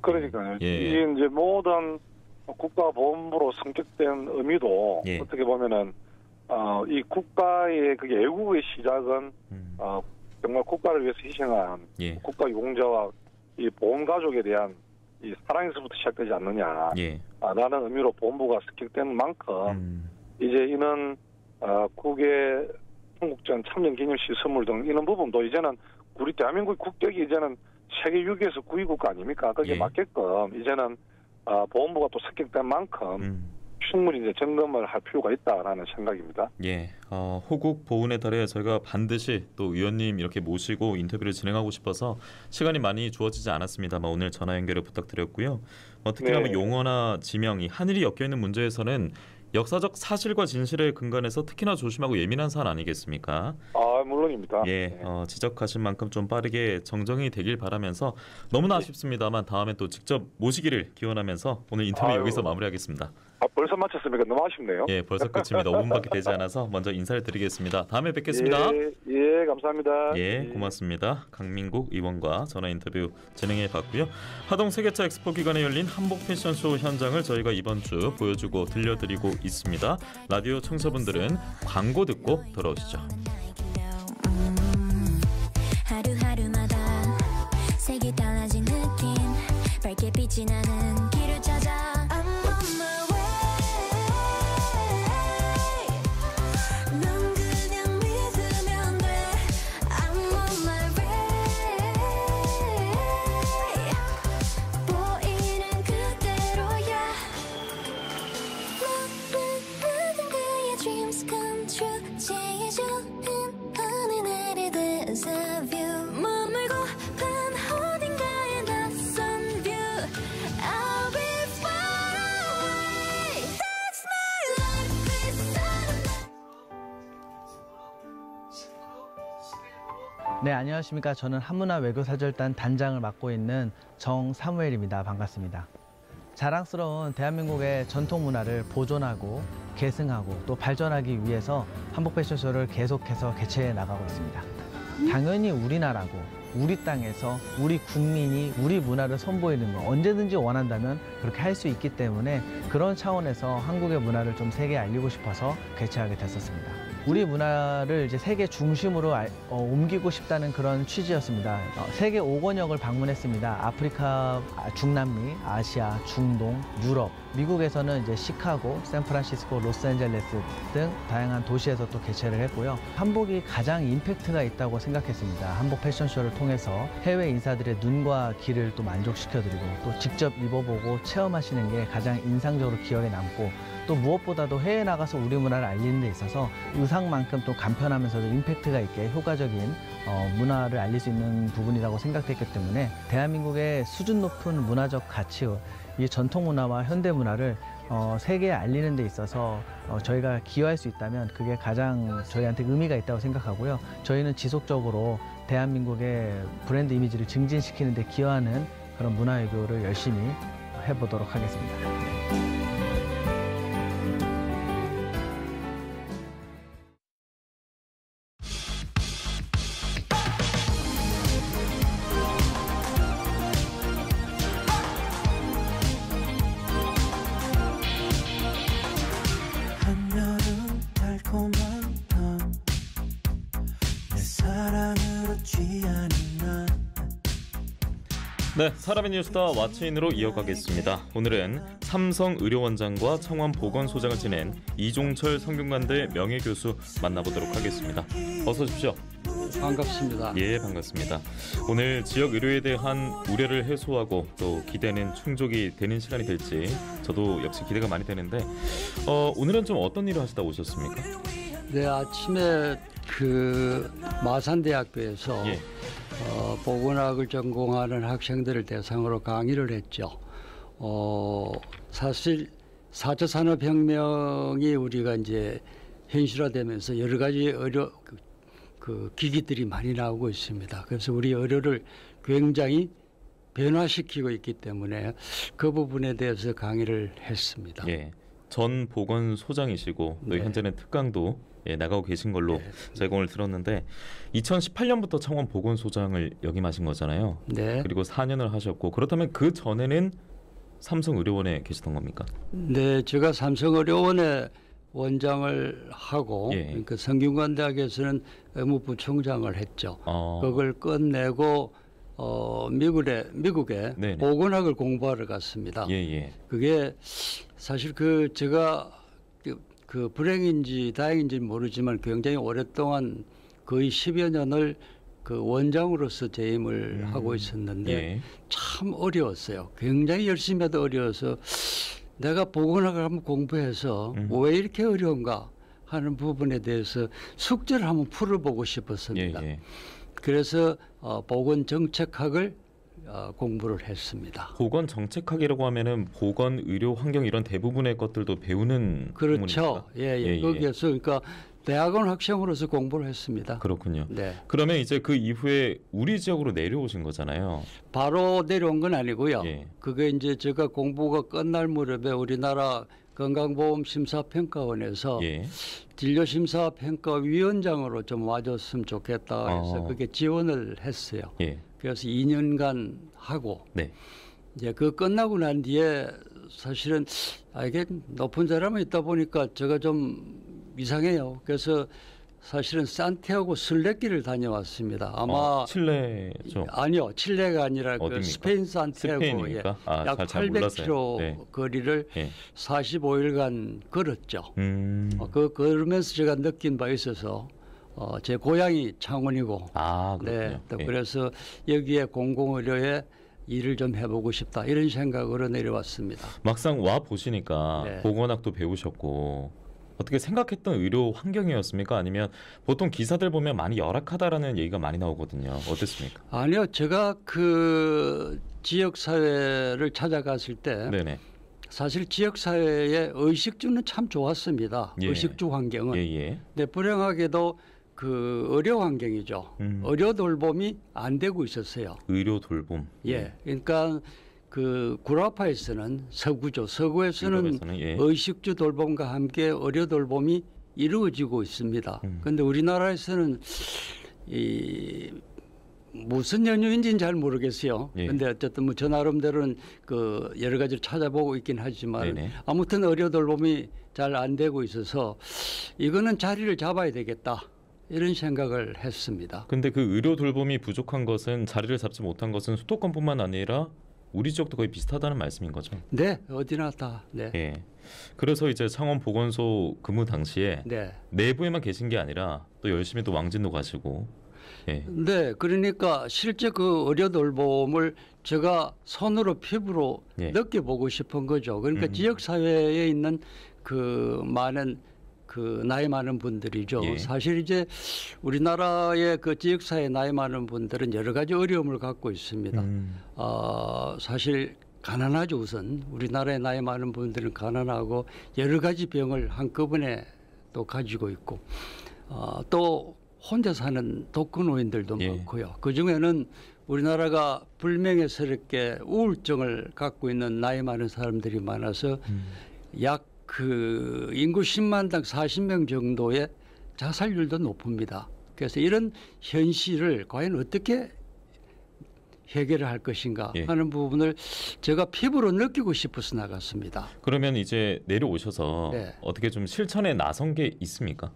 S7: 그러니까요. 예. 이게 이제 모든 국가보험으로 성격된 의미도 예. 어떻게 보면은 어, 이 국가의 그게 애국의 시작은 음. 어, 정말 국가를 위해서 희생한 예. 국가 용자와 이 보험 가족에 대한 이 사랑에서부터 시작되지 않느냐. 예. 아, 라는 의미로 본부가 습격된 만큼 음. 이제 이는 어, 국외 한국전 참전 기념식 선물 등 이런 부분도 이제는 우리 대한민국 국격이 이제는 세계 6위에서 9위 국가 아닙니까? 거기에 예. 맞게끔 이제는 어, 보험부가 또 습격된 만큼 음. 충분히 이제 점검을 할 필요가 있다라는 생각입니다.
S1: 예, 어, 호국 보훈의 달에 저희가 반드시 또 위원님 이렇게 모시고 인터뷰를 진행하고 싶어서 시간이 많이 주어지지 않았습니다만 뭐 오늘 전화 연결을 부탁드렸고요. 어, 특히나 뭐 네. 용어나 지명이 한일이 엮여 있는 문제에서는 역사적 사실과 진실의 근간에서 특히나 조심하고 예민한 사안 아니겠습니까?
S7: 아 물론입니다. 예,
S1: 네. 어, 지적하신 만큼 좀 빠르게 정정이 되길 바라면서 너무나 네. 아쉽습니다만 다음에 또 직접 모시기를 기원하면서 오늘 인터뷰 아유. 여기서 마무리하겠습니다.
S7: 아, 벌써 마쳤습니까? 너무 아쉽네요. 예, 벌써 끝입니다.
S1: 5분밖에 되지 않아서 먼저 인사를 드리겠습니다. 다음에 뵙겠습니다.
S7: 예, 예 감사합니다. 예, 예,
S1: 고맙습니다. 강민국 의원과 전화 인터뷰 진행해 봤고요. 하동 세계차 엑스포 기간에 열린 한복 패션쇼 현장을 저희가 이번 주 보여주고 들려드리고 있습니다. 라디오 청소분들은 광고 듣고 돌아오시죠.
S15: 하루하루마다 색이 달라진 느낌 밝게 빛이
S2: 나는 길을 찾아
S11: 네, 안녕하십니까. 저는 한문화 외교사절단 단장을 맡고 있는 정사무엘입니다. 반갑습니다. 자랑스러운 대한민국의 전통 문화를 보존하고 계승하고 또 발전하기 위해서 한복 패션쇼를 계속해서 개최해 나가고 있습니다. 당연히 우리나라고 우리 땅에서 우리 국민이 우리 문화를 선보이는 거 언제든지 원한다면 그렇게 할 수 있기 때문에 그런 차원에서 한국의 문화를 좀 세계에 알리고 싶어서 개최하게 됐었습니다. 우리 문화를 이제 세계 중심으로 알, 어, 옮기고 싶다는 그런 취지였습니다. 어, 세계 5권역을 방문했습니다. 아프리카, 아, 중남미, 아시아, 중동, 유럽, 미국에서는 이제 시카고, 샌프란시스코, 로스앤젤레스 등 다양한 도시에서 또 개최를 했고요. 한복이 가장 임팩트가 있다고 생각했습니다. 한복 패션쇼를 통해서 해외 인사들의 눈과 귀를 또 만족시켜드리고 또 직접 입어보고 체험하시는 게 가장 인상적으로 기억에 남고 또 무엇보다도 해외 나가서 우리 문화를 알리는 데 있어서 의상만큼 또 간편하면서도 임팩트가 있게 효과적인 어, 문화를 알릴 수 있는 부분이라고 생각됐기 때문에 대한민국의 수준 높은 문화적 가치, 이 전통 문화와 현대 문화를 어, 세계에 알리는 데 있어서 어, 저희가 기여할 수 있다면 그게 가장 저희한테 의미가 있다고 생각하고요. 저희는 지속적으로 대한민국의 브랜드 이미지를 증진시키는 데 기여하는 그런 문화 외교를 열심히 해보도록 하겠습니다.
S1: 네, 사람의 뉴스다 왓츠인으로 이어가겠습니다. 오늘은 삼성 의료원장과 청원 보건소장을 지낸 이종철 성균관대 명예교수 만나보도록 하겠습니다. 어서 오십시오. 반갑습니다. 예, 반갑습니다. 오늘 지역 의료에 대한 우려를 해소하고 또 기대는 충족이 되는 시간이 될지 저도 역시 기대가 많이 되는데 어, 오늘은 좀 어떤 일을 하시다 오셨습니까?
S14: 네, 아침에 그 마산대학교에서 예. 어, 보건학을 전공하는 학생들을 대상으로 강의를 했죠. 어, 사실 사 차 산업혁명이 우리가 이제 현실화되면서 여러 가지 의료 그, 그 기기들이 많이 나오고 있습니다. 그래서 우리 의료를 굉장히 변화시키고 있기 때문에 그 부분에 대해서 강의를 했습니다.
S1: 예. 전 보건소장이시고 네. 현재는 특강도 예, 나가고 계신 걸로 네. 저희가 들었는데 2018년부터 창원 보건소장을 역임하신 거잖아요. 네. 그리고 4년을 하셨고 그렇다면 그 전에는 삼성의료원에 계시던 겁니까?
S14: 네, 제가 삼성의료원에 원장을 하고 예. 그러니까 성균관대학에서는 의무부총장을 했죠.
S2: 어. 그걸
S14: 끝내고 어, 미국에 미국에 네네. 보건학을 공부하러 갔습니다. 예예. 예. 그게 사실 그 제가 그 불행인지 다행인지 모르지만 그 굉장히 오랫동안 거의 10여 년을 그 원장으로서 재임을 음. 하고 있었는데 예. 참 어려웠어요. 굉장히 열심히 해도 어려워서 내가 보건학을 한번 공부해서 음. 왜 이렇게 어려운가 하는 부분에 대해서 숙제를 한번 풀어보고 싶었습니다. 예, 예. 그래서 어, 보건 정책학을 어, 공부를 했습니다. 보건 정책학이라고
S1: 하면은 보건 의료 환경 이런 대부분의 것들도 배우는 그렇죠.
S14: 예예. 예. 예, 예. 거기에서 그러니까 대학원 학생으로서 공부를 했습니다. 그렇군요. 네.
S1: 그러면 이제 그 이후에 우리 지역으로 내려오신
S14: 거잖아요. 바로 내려온 건 아니고요. 예. 그게 이제 제가 공부가 끝날 무렵에 우리나라 건강보험 심사평가원에서 예. 진료심사평가위원장으로 좀 와줬으면 좋겠다 해서 어. 그게 지원을 했어요. 예. 그래서 2년간 하고 네. 이제 그 끝나고 난 뒤에 사실은 아 이게 높은 사람이 있다 보니까 제가 좀 이상해요. 그래서 사실은 산티아고 순례길을 다녀왔습니다. 아마 아, 칠레죠? 아니요, 칠레가 아니라 그 스페인 산티아고에 아, 약 800km 네. 거리를 네. 예. 45일간 걸었죠. 음. 어, 그 걸으면서 제가 느낀 바 있어서 어, 제 고향이 창원이고. 아, 네, 그렇군요. 네. 그래서 여기에 공공의료에 일을 좀 해보고 싶다 이런 생각으로 내려왔습니다.
S1: 막상 와 보시니까 네. 보건학도 배우셨고 어떻게 생각했던 의료 환경이었습니까? 아니면 보통 기사들 보면 많이 열악하다라는 얘기가 많이 나오거든요. 어땠습니까?
S14: 아니요, 제가 그 지역 사회를 찾아갔을 때 네네. 사실 지역 사회의 의식주는 참 좋았습니다. 예. 의식주 환경은. 예예. 예. 근데 불행하게도 그 의료 환경이죠. 음. 의료 돌봄이 안 되고 있었어요.
S1: 의료 돌봄.
S14: 예. 음. 그러니까 그 구라파에서는 서구죠. 서구에서는 예. 의식주 돌봄과 함께 의료 돌봄이 이루어지고 있습니다. 음. 그런데 음. 우리나라에서는 이 무슨 연유인지는 잘 모르겠어요. 예. 근데 어쨌든 뭐저 나름대로는 그 여러 가지를 찾아보고 있긴 하지만 네네. 아무튼 의료 돌봄이 잘 안 되고 있어서 이거는 자리를 잡아야 되겠다. 이런 생각을 했습니다.
S1: 근데 그 의료 돌봄이 부족한 것은 자리를 잡지 못한 것은 수도권뿐만 아니라 우리 지역도 거의 비슷하다는 말씀인 거죠.
S14: 네, 어디나 다. 네.
S1: 예. 그래서 이제 창원 보건소 근무 당시에 네. 내부에만 계신 게 아니라 또 열심히 또 왕진도 가시고. 예.
S14: 네, 그러니까 실제 그 의료 돌봄을 제가 손으로 피부로 예. 느껴보고 싶은 거죠. 그러니까 음. 지역 사회에 있는 그 많은 그 나이 많은 분들이죠. 예. 사실 이제 우리나라의 그 지역사회 나이 많은 분들은 여러 가지 어려움을 갖고 있습니다. 음. 어, 사실 가난하죠 우선 우리나라의 나이 많은 분들은 가난하고 여러 가지 병을 한꺼번에 또 가지고 있고 어, 또 혼자 사는 독거노인들도 예. 많고요. 그 중에는 우리나라가 불명예스럽게 우울증을 갖고 있는 나이 많은 사람들이 많아서 음. 약그 인구 10만당 40명 정도의 자살률도 높습니다. 그래서 이런 현실을 과연 어떻게 해결을 할 것인가 예. 하는 부분을 제가 피부로 느끼고 싶어서 나갔습니다.
S1: 그러면 이제 내려오셔서 네. 어떻게 좀 실천에 나선 게 있습니까?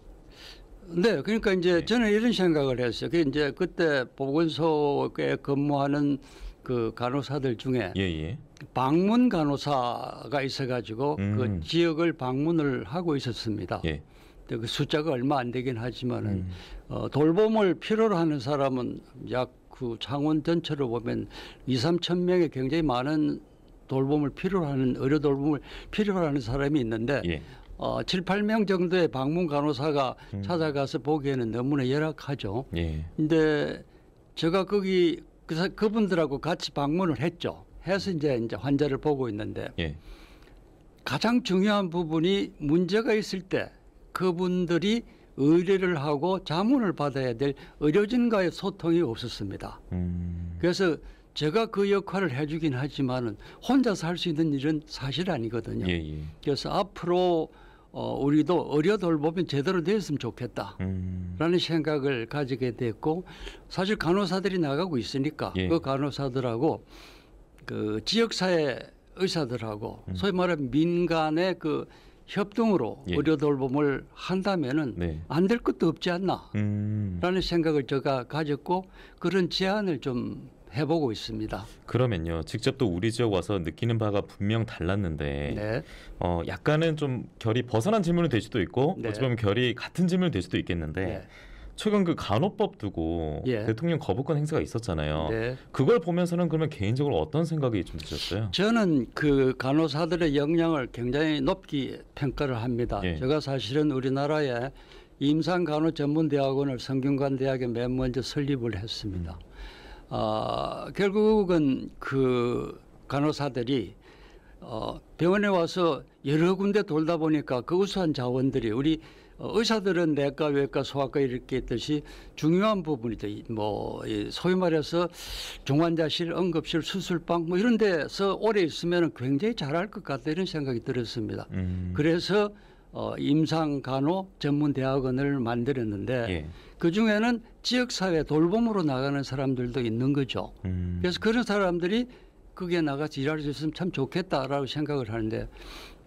S14: 네, 그러니까 이제 네. 저는 이런 생각을 했어요. 그 이제 그때 보건소에 근무하는 그 간호사들 중에 예, 예. 방문 간호사가 있어가지고 그 음. 그 지역을 방문을 하고 있었습니다. 예. 그 숫자가 얼마 안 되긴 하지만은 음. 어, 돌봄을 필요로 하는 사람은 약 그 창원 전체로 보면 2, 3천 명의 굉장히 많은 돌봄을 필요로 하는 의료 돌봄을 필요로 하는 사람이 있는데 예. 어, 7, 8명 정도의 방문 간호사가 음. 찾아가서 보기에는 너무나 열악하죠. 예. 근데 제가 거기 그, 그분들하고 같이 방문을 했죠. 해서 이제 이제 환자를 보고 있는데 예. 가장 중요한 부분이 문제가 있을 때 그분들이 의뢰를 하고 자문을 받아야 될 의료진과의 소통이 없었습니다. 음. 그래서 제가 그 역할을 해주긴 하지만은 혼자서 할 수 있는 일은 사실 아니거든요. 예, 예. 그래서 앞으로 어, 우리도 의료 돌봄이 제대로 되었으면 좋겠다라는 음. 생각을 가지게 됐고 사실 간호사들이 나가고 있으니까 예. 그 간호사들하고 그 지역사회 의사들하고 음. 소위 말해 민간의 그 협동으로 예. 의료 돌봄을 한다면은 네. 안될 것도 없지 않나라는 음. 생각을 제가 가졌고 그런 제안을 좀 해보고 있습니다.
S1: 그러면요, 직접 또 우리 지역 와서 느끼는 바가 분명 달랐는데, 네. 어 약간은 좀 결이 벗어난 질문이 될 수도 있고 네. 어찌 보면 결이 같은 질문이 될 수도 있겠는데. 네. 최근 그 간호법 두고 예. 대통령 거부권 행사가 있었잖아요. 네. 그걸 보면서는 그러면 개인적으로 어떤 생각이 좀 드셨어요?
S14: 저는 그 간호사들의 역량을 굉장히 높게 평가를 합니다. 예. 제가 사실은 우리나라에 임상 간호 전문 대학원을 성균관 대학에 맨 먼저 설립을 했습니다. 음. 어, 결국은 그 간호사들이 어, 병원에 와서 여러 군데 돌다 보니까 그 우수한 자원들이 우리 어, 의사들은 내과, 외과, 소아과 이렇게 했듯이 중요한 부분이죠. 뭐 소위 말해서 중환자실, 응급실, 수술방 뭐 이런 데서 오래 있으면 굉장히 잘할 것 같다 이런 생각이 들었습니다. 음. 그래서 어, 임상간호 전문대학원을 만들었는데 예. 그 중에는 지역사회 돌봄으로 나가는 사람들도 있는 거죠. 음. 그래서 그런 사람들이 거기에 나가서 일할 수 있으면 참 좋겠다라고 생각을 하는데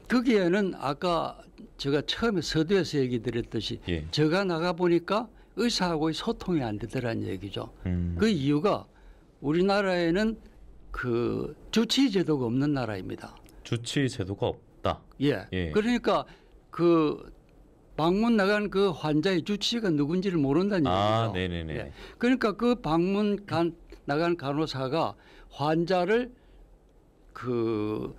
S14: 거기에는 아까 제가 처음에 서두에서 얘기 드렸듯이 예. 제가 나가 보니까 의사하고의 소통이 안 되더라는 얘기죠. 음. 그 이유가 우리나라에는 그 주치 제도가 없는 나라입니다.
S1: 주치 제도가 없다.
S14: 예. 예. 그러니까 그 방문 나간 그 환자의 주치가 누군지를 모른다는 아, 얘기죠. 네네네. 예. 그러니까 그 방문 간 나간 간호사가 환자를 그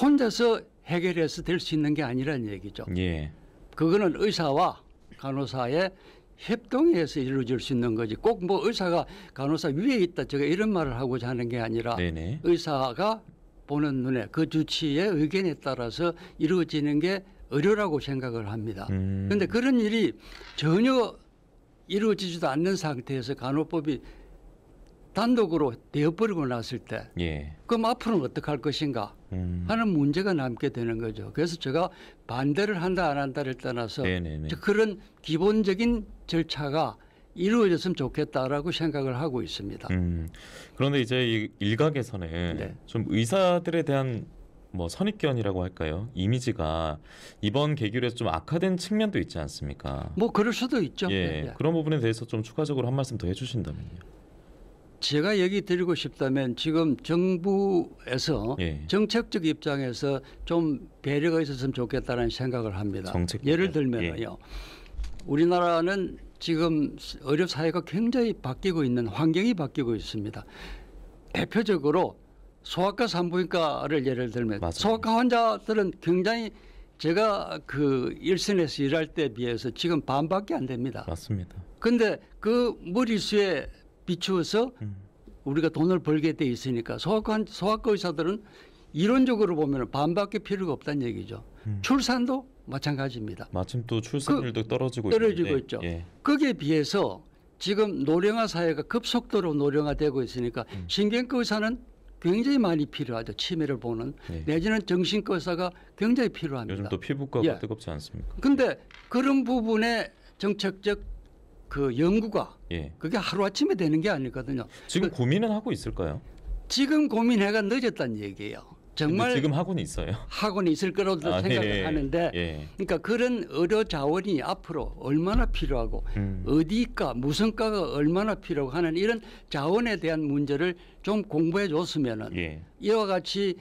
S14: 혼자서 해결해서 될 수 있는 게 아니라는 얘기죠. 예. 그거는 의사와 간호사의 협동해서 이루어질 수 있는 거지. 꼭 뭐 의사가 간호사 위에 있다 제가 이런 말을 하고자 하는 게 아니라 네네. 의사가 보는 눈에 그 주치의 의견에 따라서 이루어지는 게 의료라고 생각을 합니다. 음. 그런데 음. 그런 일이 전혀 이루어지지도 않는 상태에서 간호법이 단독으로 되어버리고 났을 때 예. 그럼 앞으로는 어떻게 할 것인가 음. 하는 문제가 남게 되는 거죠. 그래서 제가 반대를 한다 안 한다를 떠나서 네 그런 기본적인 절차가 이루어졌으면 좋겠다라고 생각을 하고 있습니다.
S1: 음. 그런데 이제 일각에서는 네. 좀
S14: 의사들에
S1: 대한 뭐 선입견이라고 할까요? 이미지가 이번 계기로 해서 좀 악화된 측면도 있지 않습니까?
S14: 뭐 그럴 수도 있죠. 예, 네, 네. 그런 부분에 대해서 좀 추가적으로 한 말씀 더 해주신다면요. 제가 얘기 드리고 싶다면 지금 정부에서 예. 정책적 입장에서 좀 배려가 있었으면 좋겠다는 생각을 합니다. 정책 예를 들면요. 예. 우리나라는 지금 의료 사회가 굉장히 바뀌고 있는 환경이 바뀌고 있습니다. 대표적으로 소아과 산부인과를 예를 들면 맞아요. 소아과 환자들은 굉장히 제가 그 일선에서 일할 때 비해서 지금 반밖에 안 됩니다. 맞습니다. 근데 그 무리수에 비추어서 음. 우리가 돈을 벌게 돼 있으니까 소아과 소아과 의사들은 이론적으로 보면 반밖에 필요가 없다는 얘기죠. 음. 출산도 마찬가지입니다. 마침 또 그 출산율도
S1: 그, 떨어지고 떨어지고 네. 있죠 예.
S14: 거기에 비해서 지금 노령화 사회가 급속도로 노령화되고 있으니까 음. 신경과 의사는 굉장히 많이 필요하죠. 치매를 보는 예. 내지는 정신과 의사가 굉장히 필요합니다. 요즘 또 피부과가 예. 뜨겁지 않습니까? 근데 그런 부분에 정책적 그 연구가 예. 그게 하루아침에 되는 게 아니거든요. 지금 그, 고민은 하고 있을까요? 지금 고민해가 늦었다는 얘기예요. 정말 지금 학원이 있어요. 학원이 있을 거라고 아, 예. 생각을 하는데 예. 그러니까 그런 의료 자원이 앞으로 얼마나 필요하고 음. 어디가 무슨 과가 얼마나 필요하고 하는 이런 자원에 대한 문제를 좀 공부해 줬으면은 예. 이와 같이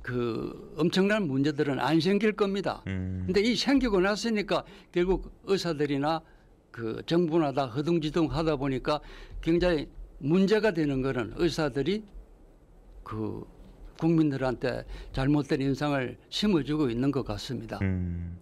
S14: 그 엄청난 문제들은 안 생길 겁니다. 음. 근데 이 생기고 났으니까 결국 의사들이나 그 정부나 다 허둥지둥 하다 보니까 굉장히 문제가 되는 거는 의사들이 그 국민들한테 잘못된 인상을 심어주고 있는 것 같습니다. 음.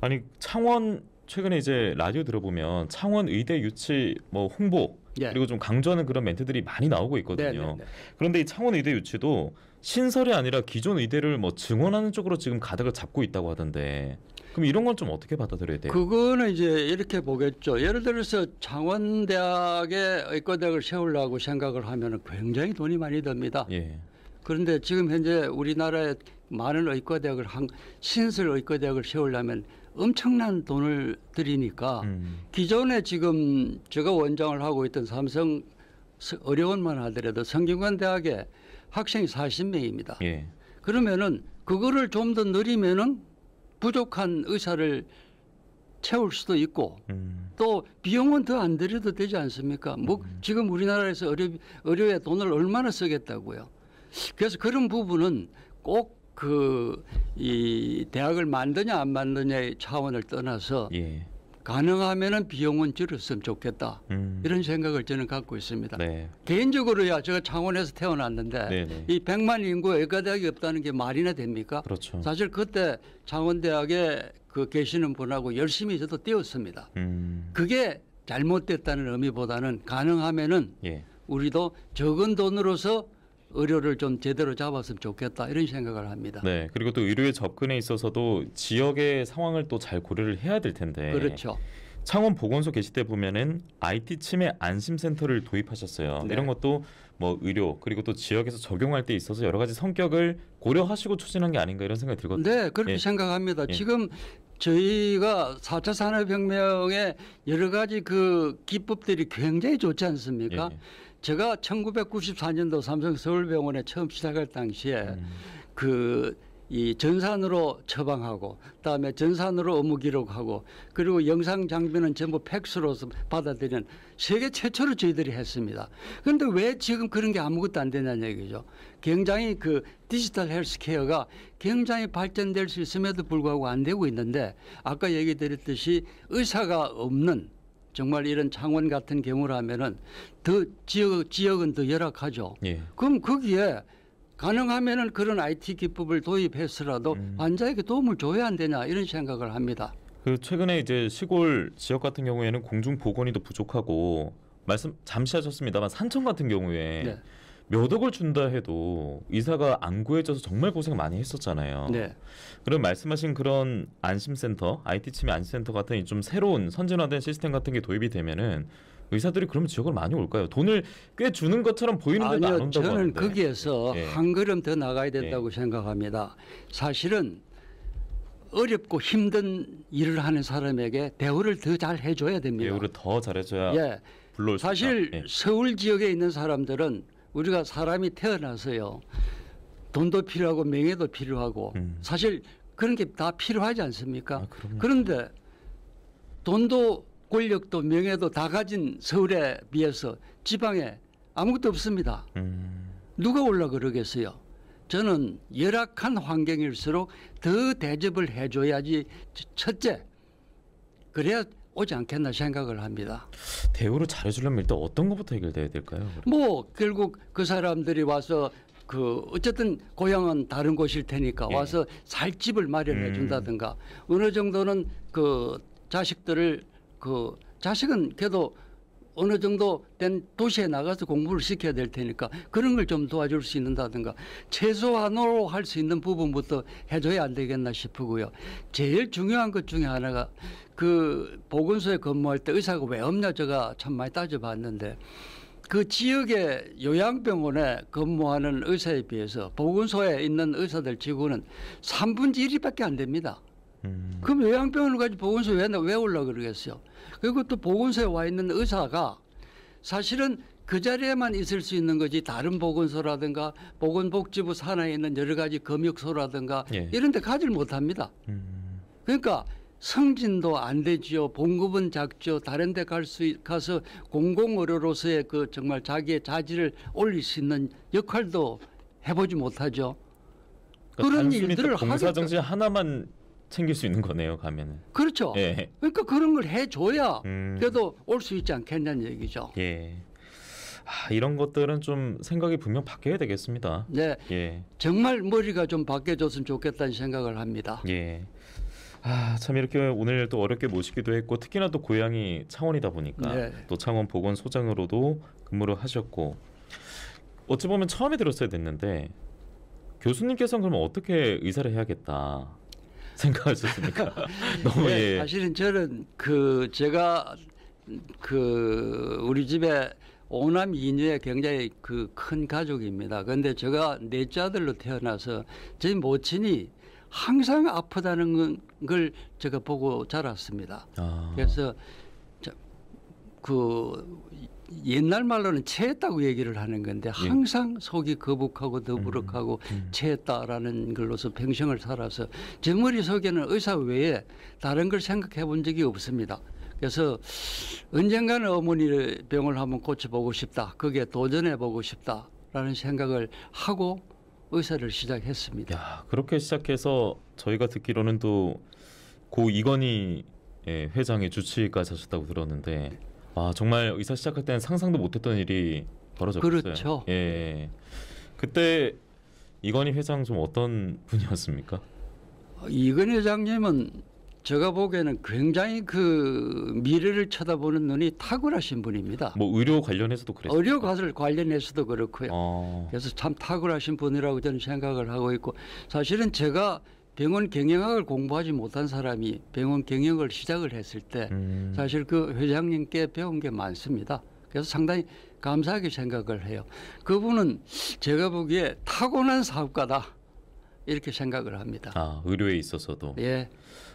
S14: 아니 창원
S1: 최근에 이제 라디오 들어보면 창원 의대 유치 뭐 홍보 예. 그리고 좀 강조하는 그런 멘트들이 많이 나오고 있거든요. 네네네. 네, 네. 그런데 이 창원 의대 유치도 신설이 아니라 기존 의대를 뭐 증원하는 쪽으로 지금 가닥을 잡고 있다고 하던데 그럼 이런 건 좀 어떻게 받아들여야 돼요?
S14: 그거는 이제 이렇게 보겠죠. 예를 들어서 창원대학에 의과대학을 세우려고 생각을 하면 굉장히 돈이 많이 듭니다. 예. 그런데 지금 현재 우리나라에 많은 의과대학을 한 신설 의과대학을 세우려면 엄청난 돈을 들이니까 음. 기존에 지금 제가 원장을 하고 있던 삼성 어려운만 하더라도 성균관 대학에 학생이 40명입니다. 예. 그러면은 그거를 좀 더 늘리면은 부족한 의사를 채울 수도 있고 음. 또 비용은 더 안 들여도 되지 않습니까? 뭐 음. 지금 우리나라에서 의료 의료에 돈을 얼마나 쓰겠다고요? 그래서 그런 부분은 꼭 그 이 대학을 만드냐 안 만드냐의 차원을 떠나서 예. 가능하면은 비용은 줄였으면 좋겠다 음. 이런 생각을 저는 갖고 있습니다. 네. 개인적으로야 제가 창원에서 태어났는데 네네. 네. 이 100만 인구 의과대학이 없다는 게 말이나 됩니까? 그렇죠. 사실 그때 창원대학에 그 계시는 분하고 열심히 저도 뛰었습니다. 음. 그게 잘못됐다는 의미보다는 가능하면은 예. 우리도 적은 돈으로서 의료를 좀 제대로 잡았으면 좋겠다 이런 생각을 합니다.
S1: 네, 그리고 또 의료의 접근에 있어서도 지역의 상황을 또 잘 고려를 해야 될 텐데. 그렇죠. 창원 보건소 계실 때 보면은 IT 치매 안심센터를 도입하셨어요. 네. 이런 것도 뭐 의료 그리고 또 지역에서 적용할 때 있어서 여러 가지 성격을 고려하시고
S14: 추진한 게 아닌가 이런 생각이 들거든요. 네, 그렇게 예. 생각합니다. 예. 지금 저희가 4차 산업혁명의 여러 가지 그 기법들이 굉장히 좋지 않습니까? 예. 예. 제가 1994년도 삼성 서울병원에 처음 시작할 당시에 음. 그이 전산으로 처방하고 그다음에 전산으로 업무 기록하고 그리고 영상 장비는 전부 팩스로서 받아들이는 세계 최초로 저희들이 했습니다. 그런데 왜 지금 그런 게 아무것도 안 되냐는 얘기죠. 굉장히 그 디지털 헬스케어가 굉장히 발전될 수 있음에도 불구하고 안 되고 있는데 아까 얘기 드렸듯이 의사가 없는 정말 이런 창원 같은 경우라면은 더 지역 지역은 더 열악하죠. 예. 그럼 거기에 가능하면은 그런 IT 기법을 도입해서라도 음. 환자에게 도움을 줘야 안 되냐 이런 생각을 합니다.
S1: 그 최근에 이제 시골 지역 같은 경우에는 공중 보건이도 부족하고 말씀 잠시 하셨습니다만 산청 같은 경우에 네. 묘덕을 준다 해도 이사가 안 구해져서 정말 고생 많이 했었잖아요. 네. 그럼 말씀하신 그런 안심센터, IT 침해 안심센터 같은 좀 새로운 선진화된 시스템 같은 게 도입이 되면은 의사들이 그럼 지역을 많이 올까요? 돈을 꽤
S14: 주는 것처럼 보이는데도 아니요, 안 온다고 저는 하는데. 거기에서 예. 한 걸음 더 나가야 예. 된다고 예. 생각합니다. 사실은 어렵고 힘든 일을 하는 사람에게 대우를 더 잘 해줘야 됩니다.
S1: 대우를 더 잘해줘야 예. 불러올 수 사실 있다. 예.
S14: 서울 지역에 있는 사람들은 우리가 사람이 태어나서요. 돈도 필요하고 명예도 필요하고 음. 사실 그런 게 다 필요하지 않습니까? 아, 그런데 돈도 권력도 명예도 다 가진 서울에 비해서 지방에 아무것도 없습니다. 음. 누가 올라 그러겠어요? 저는 열악한 환경일수록 더 대접을 해줘야지 첫째 그래야 오지 않겠나 생각을 합니다.
S1: 대우를 잘해주려면 일단 어떤 것부터 해결돼야 될까요?
S14: 뭐 결국 그 사람들이 와서 그 어쨌든 고향은 다른 곳일 테니까 예. 와서 살 집을 마련해 음. 준다든가 음. 어느 정도는 그 자식들을 그 자식은 걔도 어느 정도 된 도시에 나가서 공부를 시켜야 될 테니까 그런 걸 좀 도와줄 수 있는다든가 최소한으로 할 수 있는 부분부터 해줘야 안 되겠나 싶고요. 제일 중요한 것 중에 하나가 그 보건소에 근무할 때 의사가 왜 없냐 제가 참 많이 따져봤는데 그 지역의 요양병원에 근무하는 의사에 비해서 보건소에 있는 의사들 직원은 3분의 1밖에 안 됩니다. 음. 그럼 요양병원을 가지 고 보건소에 왜, 왜 올라 그러겠어요? 그리고 또 보건소에 와 있는 의사가 사실은 그 자리에만 있을 수 있는 거지 다른 보건소라든가 보건복지부 산하에 있는 여러 가지 검역소라든가 예. 이런 데 가질 못합니다. 음. 그러니까 승진도 안 되지요. 봉급은 작죠. 다른 데 갈 수 가서 공공의료로서의 그 정말 자기의 자질을 올릴 수 있는 역할도 해보지 못하죠. 그러니까 그런 일들을 하니까. 공사정신
S1: 하나만 챙길 수 있는 거네요 가면은
S14: 그렇죠 예. 그러니까 그런 걸 해줘야 음. 그래도 올 수 있지 않겠냐는 얘기죠
S1: 예. 아, 이런
S14: 것들은 좀 생각이 분명 바뀌어야 되겠습니다 네 예. 정말 머리가 좀 바뀌어졌으면 좋겠다는 생각을 합니다 예.
S1: 아, 참 이렇게 오늘 또 어렵게 모시기도 했고 특히나 또 고향이 창원이다 보니까 네. 또 창원 보건소장으로도 근무를 하셨고 어찌 보면 처음에 들었어야 됐는데 교수님께서는 그러면 어떻게 의사를 해야겠다 생각하셨습니까? 너무 네, 예.
S14: 사실은 저는 그 제가 그 우리 집에 오남 이녀의 굉장히 그 큰 가족입니다. 그런데 제가 넷째 아들로 태어나서 제 모친이 항상 아프다는 걸 제가 보고 자랐습니다. 아. 그래서 그 옛날 말로는 체했다고 얘기를 하는 건데 예. 항상 예. 속이 거북하고 음, 더부룩하고 음, 음. 체했다라는 걸로서 평생을 살아서 제 머릿속에는 의사 외에 다른 걸 생각해 본 적이 없습니다. 그래서 언젠가는 어머니 를 병을 한번 고쳐보고 싶다. 거기에 도전해 보고 싶다라는 생각을 하고 의사를 시작했습니다. 야, 그렇게
S1: 시작해서 저희가 듣기로는 또 고 이건희 예, 회장의 주치의까지 하셨다고 들었는데 네. 아 정말 의사 시작할 때는 상상도 못했던 일이 벌어졌어요. 그렇죠. 예. 그때 이건희 회장 좀 어떤 분이었습니까?
S14: 어, 이건희 회장님은 제가 보기에는 굉장히 그 미래를 쳐다보는 눈이 탁월하신 분입니다. 뭐 의료
S1: 관련해서도 그랬요
S14: 의료 과들 관련해서도 그렇고요. 아. 그래서 참 탁월하신 분이라고 저는 생각을 하고 있고 사실은 제가 병원 경영학을 공부하지 못한 사람이 병원 경영을 시작을 했을 때 음. 사실 그 회장님께 배운 게 많습니다. 그래서 상당히 감사하게 생각을 해요. 그분은 제가 보기에 타고난 사업가다. 이렇게 생각을 합니다.
S1: 아, 의료에 있어서도. 예.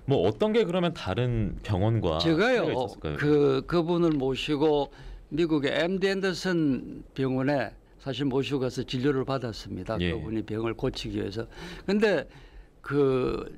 S1: 뭐 어떤 게 그러면 다른 병원과 제가요.
S14: 그 그분을 모시고 미국의 MD 앤더슨 병원에 사실 모시고 가서 진료를 받았습니다. 예. 그분이 병을 고치기 위해서. 근데 그이그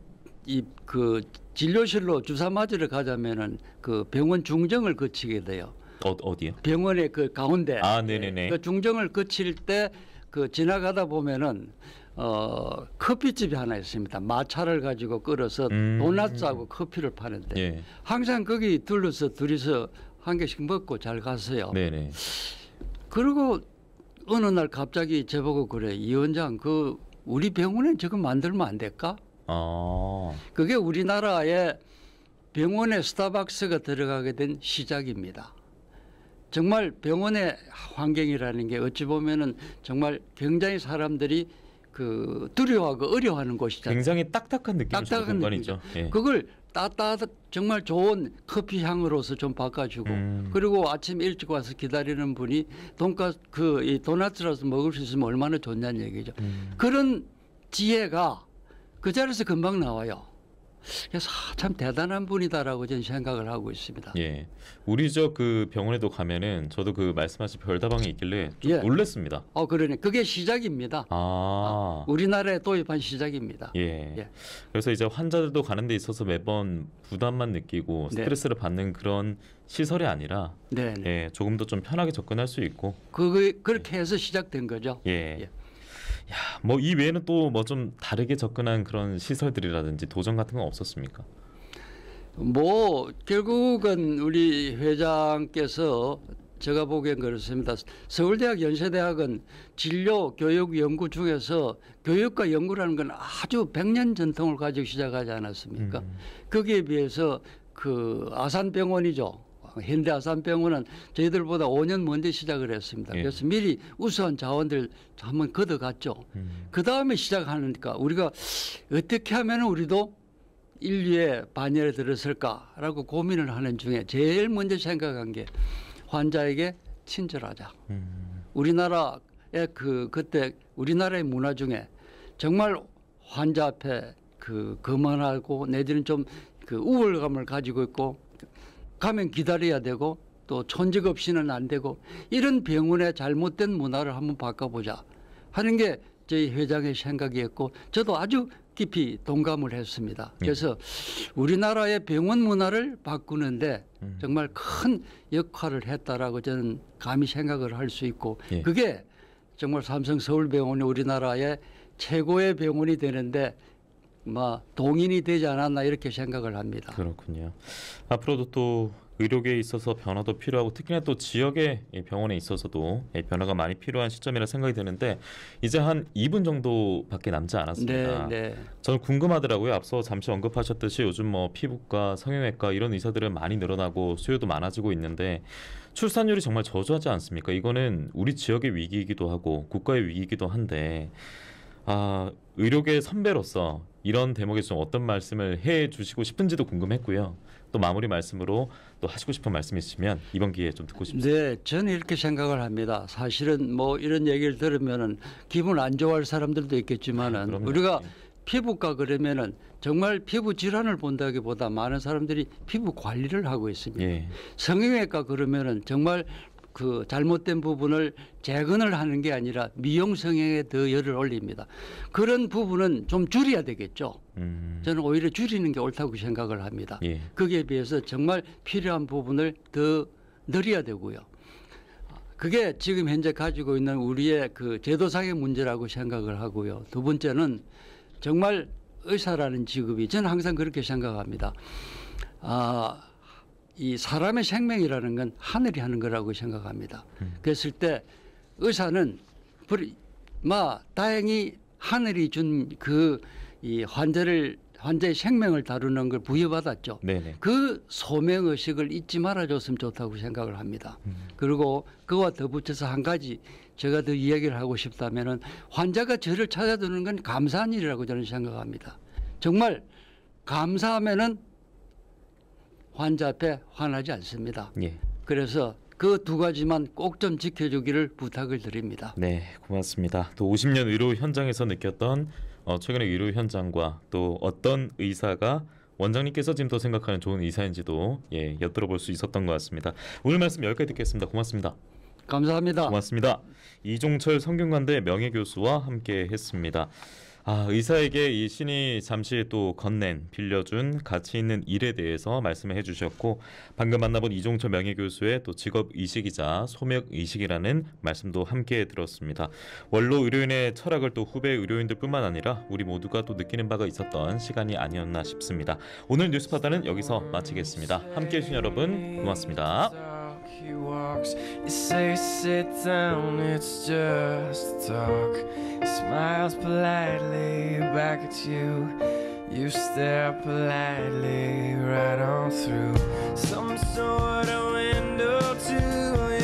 S14: 그 진료실로 주사 맞으러 가자면은 그 병원 중정을 거치게 돼요. 어, 어디요? 병원의 그 가운데. 아, 네네네. 그 중정을 거칠 때 그 지나가다 보면은 어 커피집이 하나 있습니다. 마차를 가지고 끌어서 음. 도넛하고 커피를 파는데 예. 항상 거기 둘러서 둘이서 한 개씩 먹고 잘 가세요. 네네. 그리고 어느 날 갑자기 제보고 그래 이 원장 그 우리 병원은 지금 만들면 안 될까? 어. 그게 우리나라의 병원에 스타벅스가 들어가게 된 시작입니다. 정말 병원의 환경이라는 게 어찌 보면은 정말 굉장히 사람들이 그 두려워하고 어려워하는 곳이잖아요. 굉장히 딱딱한 느낌이 딱딱한 공간이죠. 예. 그걸 따뜻 정말 좋은 커피 향으로서 좀 바꿔주고 음. 그리고 아침 일찍 와서 기다리는 분이 돈가 그이 도넛이라서 먹을 수 있으면 얼마나 좋냐는 얘기죠. 음. 그런 지혜가 그 자리에서 금방 나와요. 그래서 참 대단한 분이다라고 저는 생각을 하고 있습니다.
S1: 예, 우리 저그 병원에도 가면은 저도 그 말씀하신 별다방이 있길래 좀 예. 놀랐습니다.
S14: 어, 그러네. 그게 시작입니다. 아,
S1: 아
S14: 우리나라에 도입한 시작입니다.
S1: 예. 예. 그래서 이제 환자들도 가는데 있어서 매번 부담만 느끼고 네. 스트레스를 네. 받는 그런 시설이 아니라 네, 네. 예, 조금 더 좀 편하게 접근할 수 있고 그 그렇게 해서 시작된 거죠. 예. 예. 야, 뭐이 외에는 또 뭐 좀 다르게 접근한 그런 시설들이라든지 도전 같은 건 없었습니까?
S14: 뭐 결국은 우리 회장께서 제가 보기엔 그렇습니다. 서울대학 연세대학은 진료 교육 연구 중에서 교육과 연구라는 건 아주 백년 전통을 가지고 시작하지 않았습니까? 음. 거기에 비해서 그 아산병원이죠. 현대아산병원은 저희들보다 5년 먼저 시작을 했습니다. 예. 그래서 미리 우수한 자원들 한번 걷어갔죠. 음. 그 다음에 시작하니까 우리가 어떻게 하면 우리도 인류의 반열에 들었을까라고 고민을 하는 중에 제일 먼저 생각한 게 환자에게 친절하자. 음. 우리나라의 그 그때 우리나라의 문화 중에 정말 환자 앞에 그 거만하고 내지는 좀그 우월감을 가지고 있고 가면 기다려야 되고 또 천직 없이는 안 되고 이런 병원의 잘못된 문화를 한번 바꿔보자 하는 게 저희 회장의 생각이었고 저도 아주 깊이 동감을 했습니다. 예. 그래서 우리나라의 병원 문화를 바꾸는데 음. 정말 큰 역할을 했다라고 저는 감히 생각을 할 수 있고 예. 그게 정말 삼성 서울병원이 우리나라의 최고의 병원이 되는데 뭐 동인이 되지 않았나 이렇게 생각을 합니다. 그렇군요. 앞으로도 또
S1: 의료계에 있어서 변화도 필요하고 특히나 또 지역의 병원에 있어서도 변화가 많이 필요한 시점이라 생각이 드는데 이제 한 2분 정도밖에 남지 않았습니다. 네, 네. 저는 궁금하더라고요. 앞서 잠시 언급하셨듯이 요즘 뭐 피부과, 성형외과 이런 의사들은 많이 늘어나고 수요도 많아지고 있는데 출산율이 정말 저조하지 않습니까? 이거는 우리 지역의 위기이기도 하고 국가의 위기이기도 한데 아, 의료계 선배로서 이런 대목에 좀 어떤 말씀을 해 주시고 싶은지도 궁금했고요. 또 마무리 말씀으로
S14: 또 하시고 싶은 말씀 있으시면 이번 기회에 좀 듣고 싶습니다. 네, 저는 이렇게 생각을 합니다. 사실은 뭐 이런 얘기를 들으면은 기분 안 좋아할 사람들도 있겠지만은 네, 우리가 예. 피부과 그러면은 정말 피부 질환을 본다기보다 많은 사람들이 피부 관리를 하고 있습니다. 예. 성형외과 그러면은 정말 그 잘못된 부분을 재건을 하는 게 아니라 미용 성형에 더 열을 올립니다. 그런 부분은 좀 줄여야 되겠죠. 음. 저는 오히려 줄이는 게 옳다고 생각을 합니다. 예. 거기에 비해서 정말 필요한 부분을 더 늘려야 되고요. 그게 지금 현재 가지고 있는 우리의 그 제도상의 문제라고 생각을 하고요. 두 번째는 정말 의사라는 직업이 저는 항상 그렇게 생각합니다. 아이 사람의 생명이라는 건 하늘이 하는 거라고 생각합니다. 음. 그랬을 때 의사는 마 다행히 하늘이 준그이 환자를 환자의 생명을 다루는 걸 부여받았죠. 네네. 그 소명 의식을 잊지 말아줬으면 좋다고 생각을 합니다. 음. 그리고 그와 덧붙여서 한 가지 제가 더 이야기를 하고 싶다면은 환자가 저를 찾아드는 건 감사한 일이라고 저는 생각합니다. 정말 감사하면은 환자 앞에 화나지 않습니다. 예. 그래서 그 두 가지만 꼭 좀 지켜주기를 부탁을 드립니다.
S1: 네, 고맙습니다. 또 50년 의료 현장에서 느꼈던 어, 최근의 의료 현장과 또 어떤 의사가 원장님께서 지금 더 생각하는 좋은 의사인지도 예, 엿들어볼 수 있었던 것 같습니다. 오늘 말씀 여기까지 듣겠습니다. 고맙습니다. 감사합니다. 고맙습니다. 이종철 성균관대 명예교수와 함께했습니다. 아, 의사에게 이 신이 잠시 또 건넨, 빌려준 가치 있는 일에 대해서 말씀해 주셨고, 방금 만나본 이종철 명예교수의 또 직업의식이자 소명의식이라는 말씀도 함께 들었습니다. 원로 의료인의 철학을 또 후배 의료인들 뿐만 아니라 우리 모두가 또 느끼는 바가 있었던 시간이 아니었나 싶습니다. 오늘 뉴스파다는 여기서 마치겠습니다. 함께 해주신
S11: 여러분, 고맙습니다. He walks. You say, sit down, it's just talk. Smiles politely back at you. You stare politely right on through some
S5: sort of window to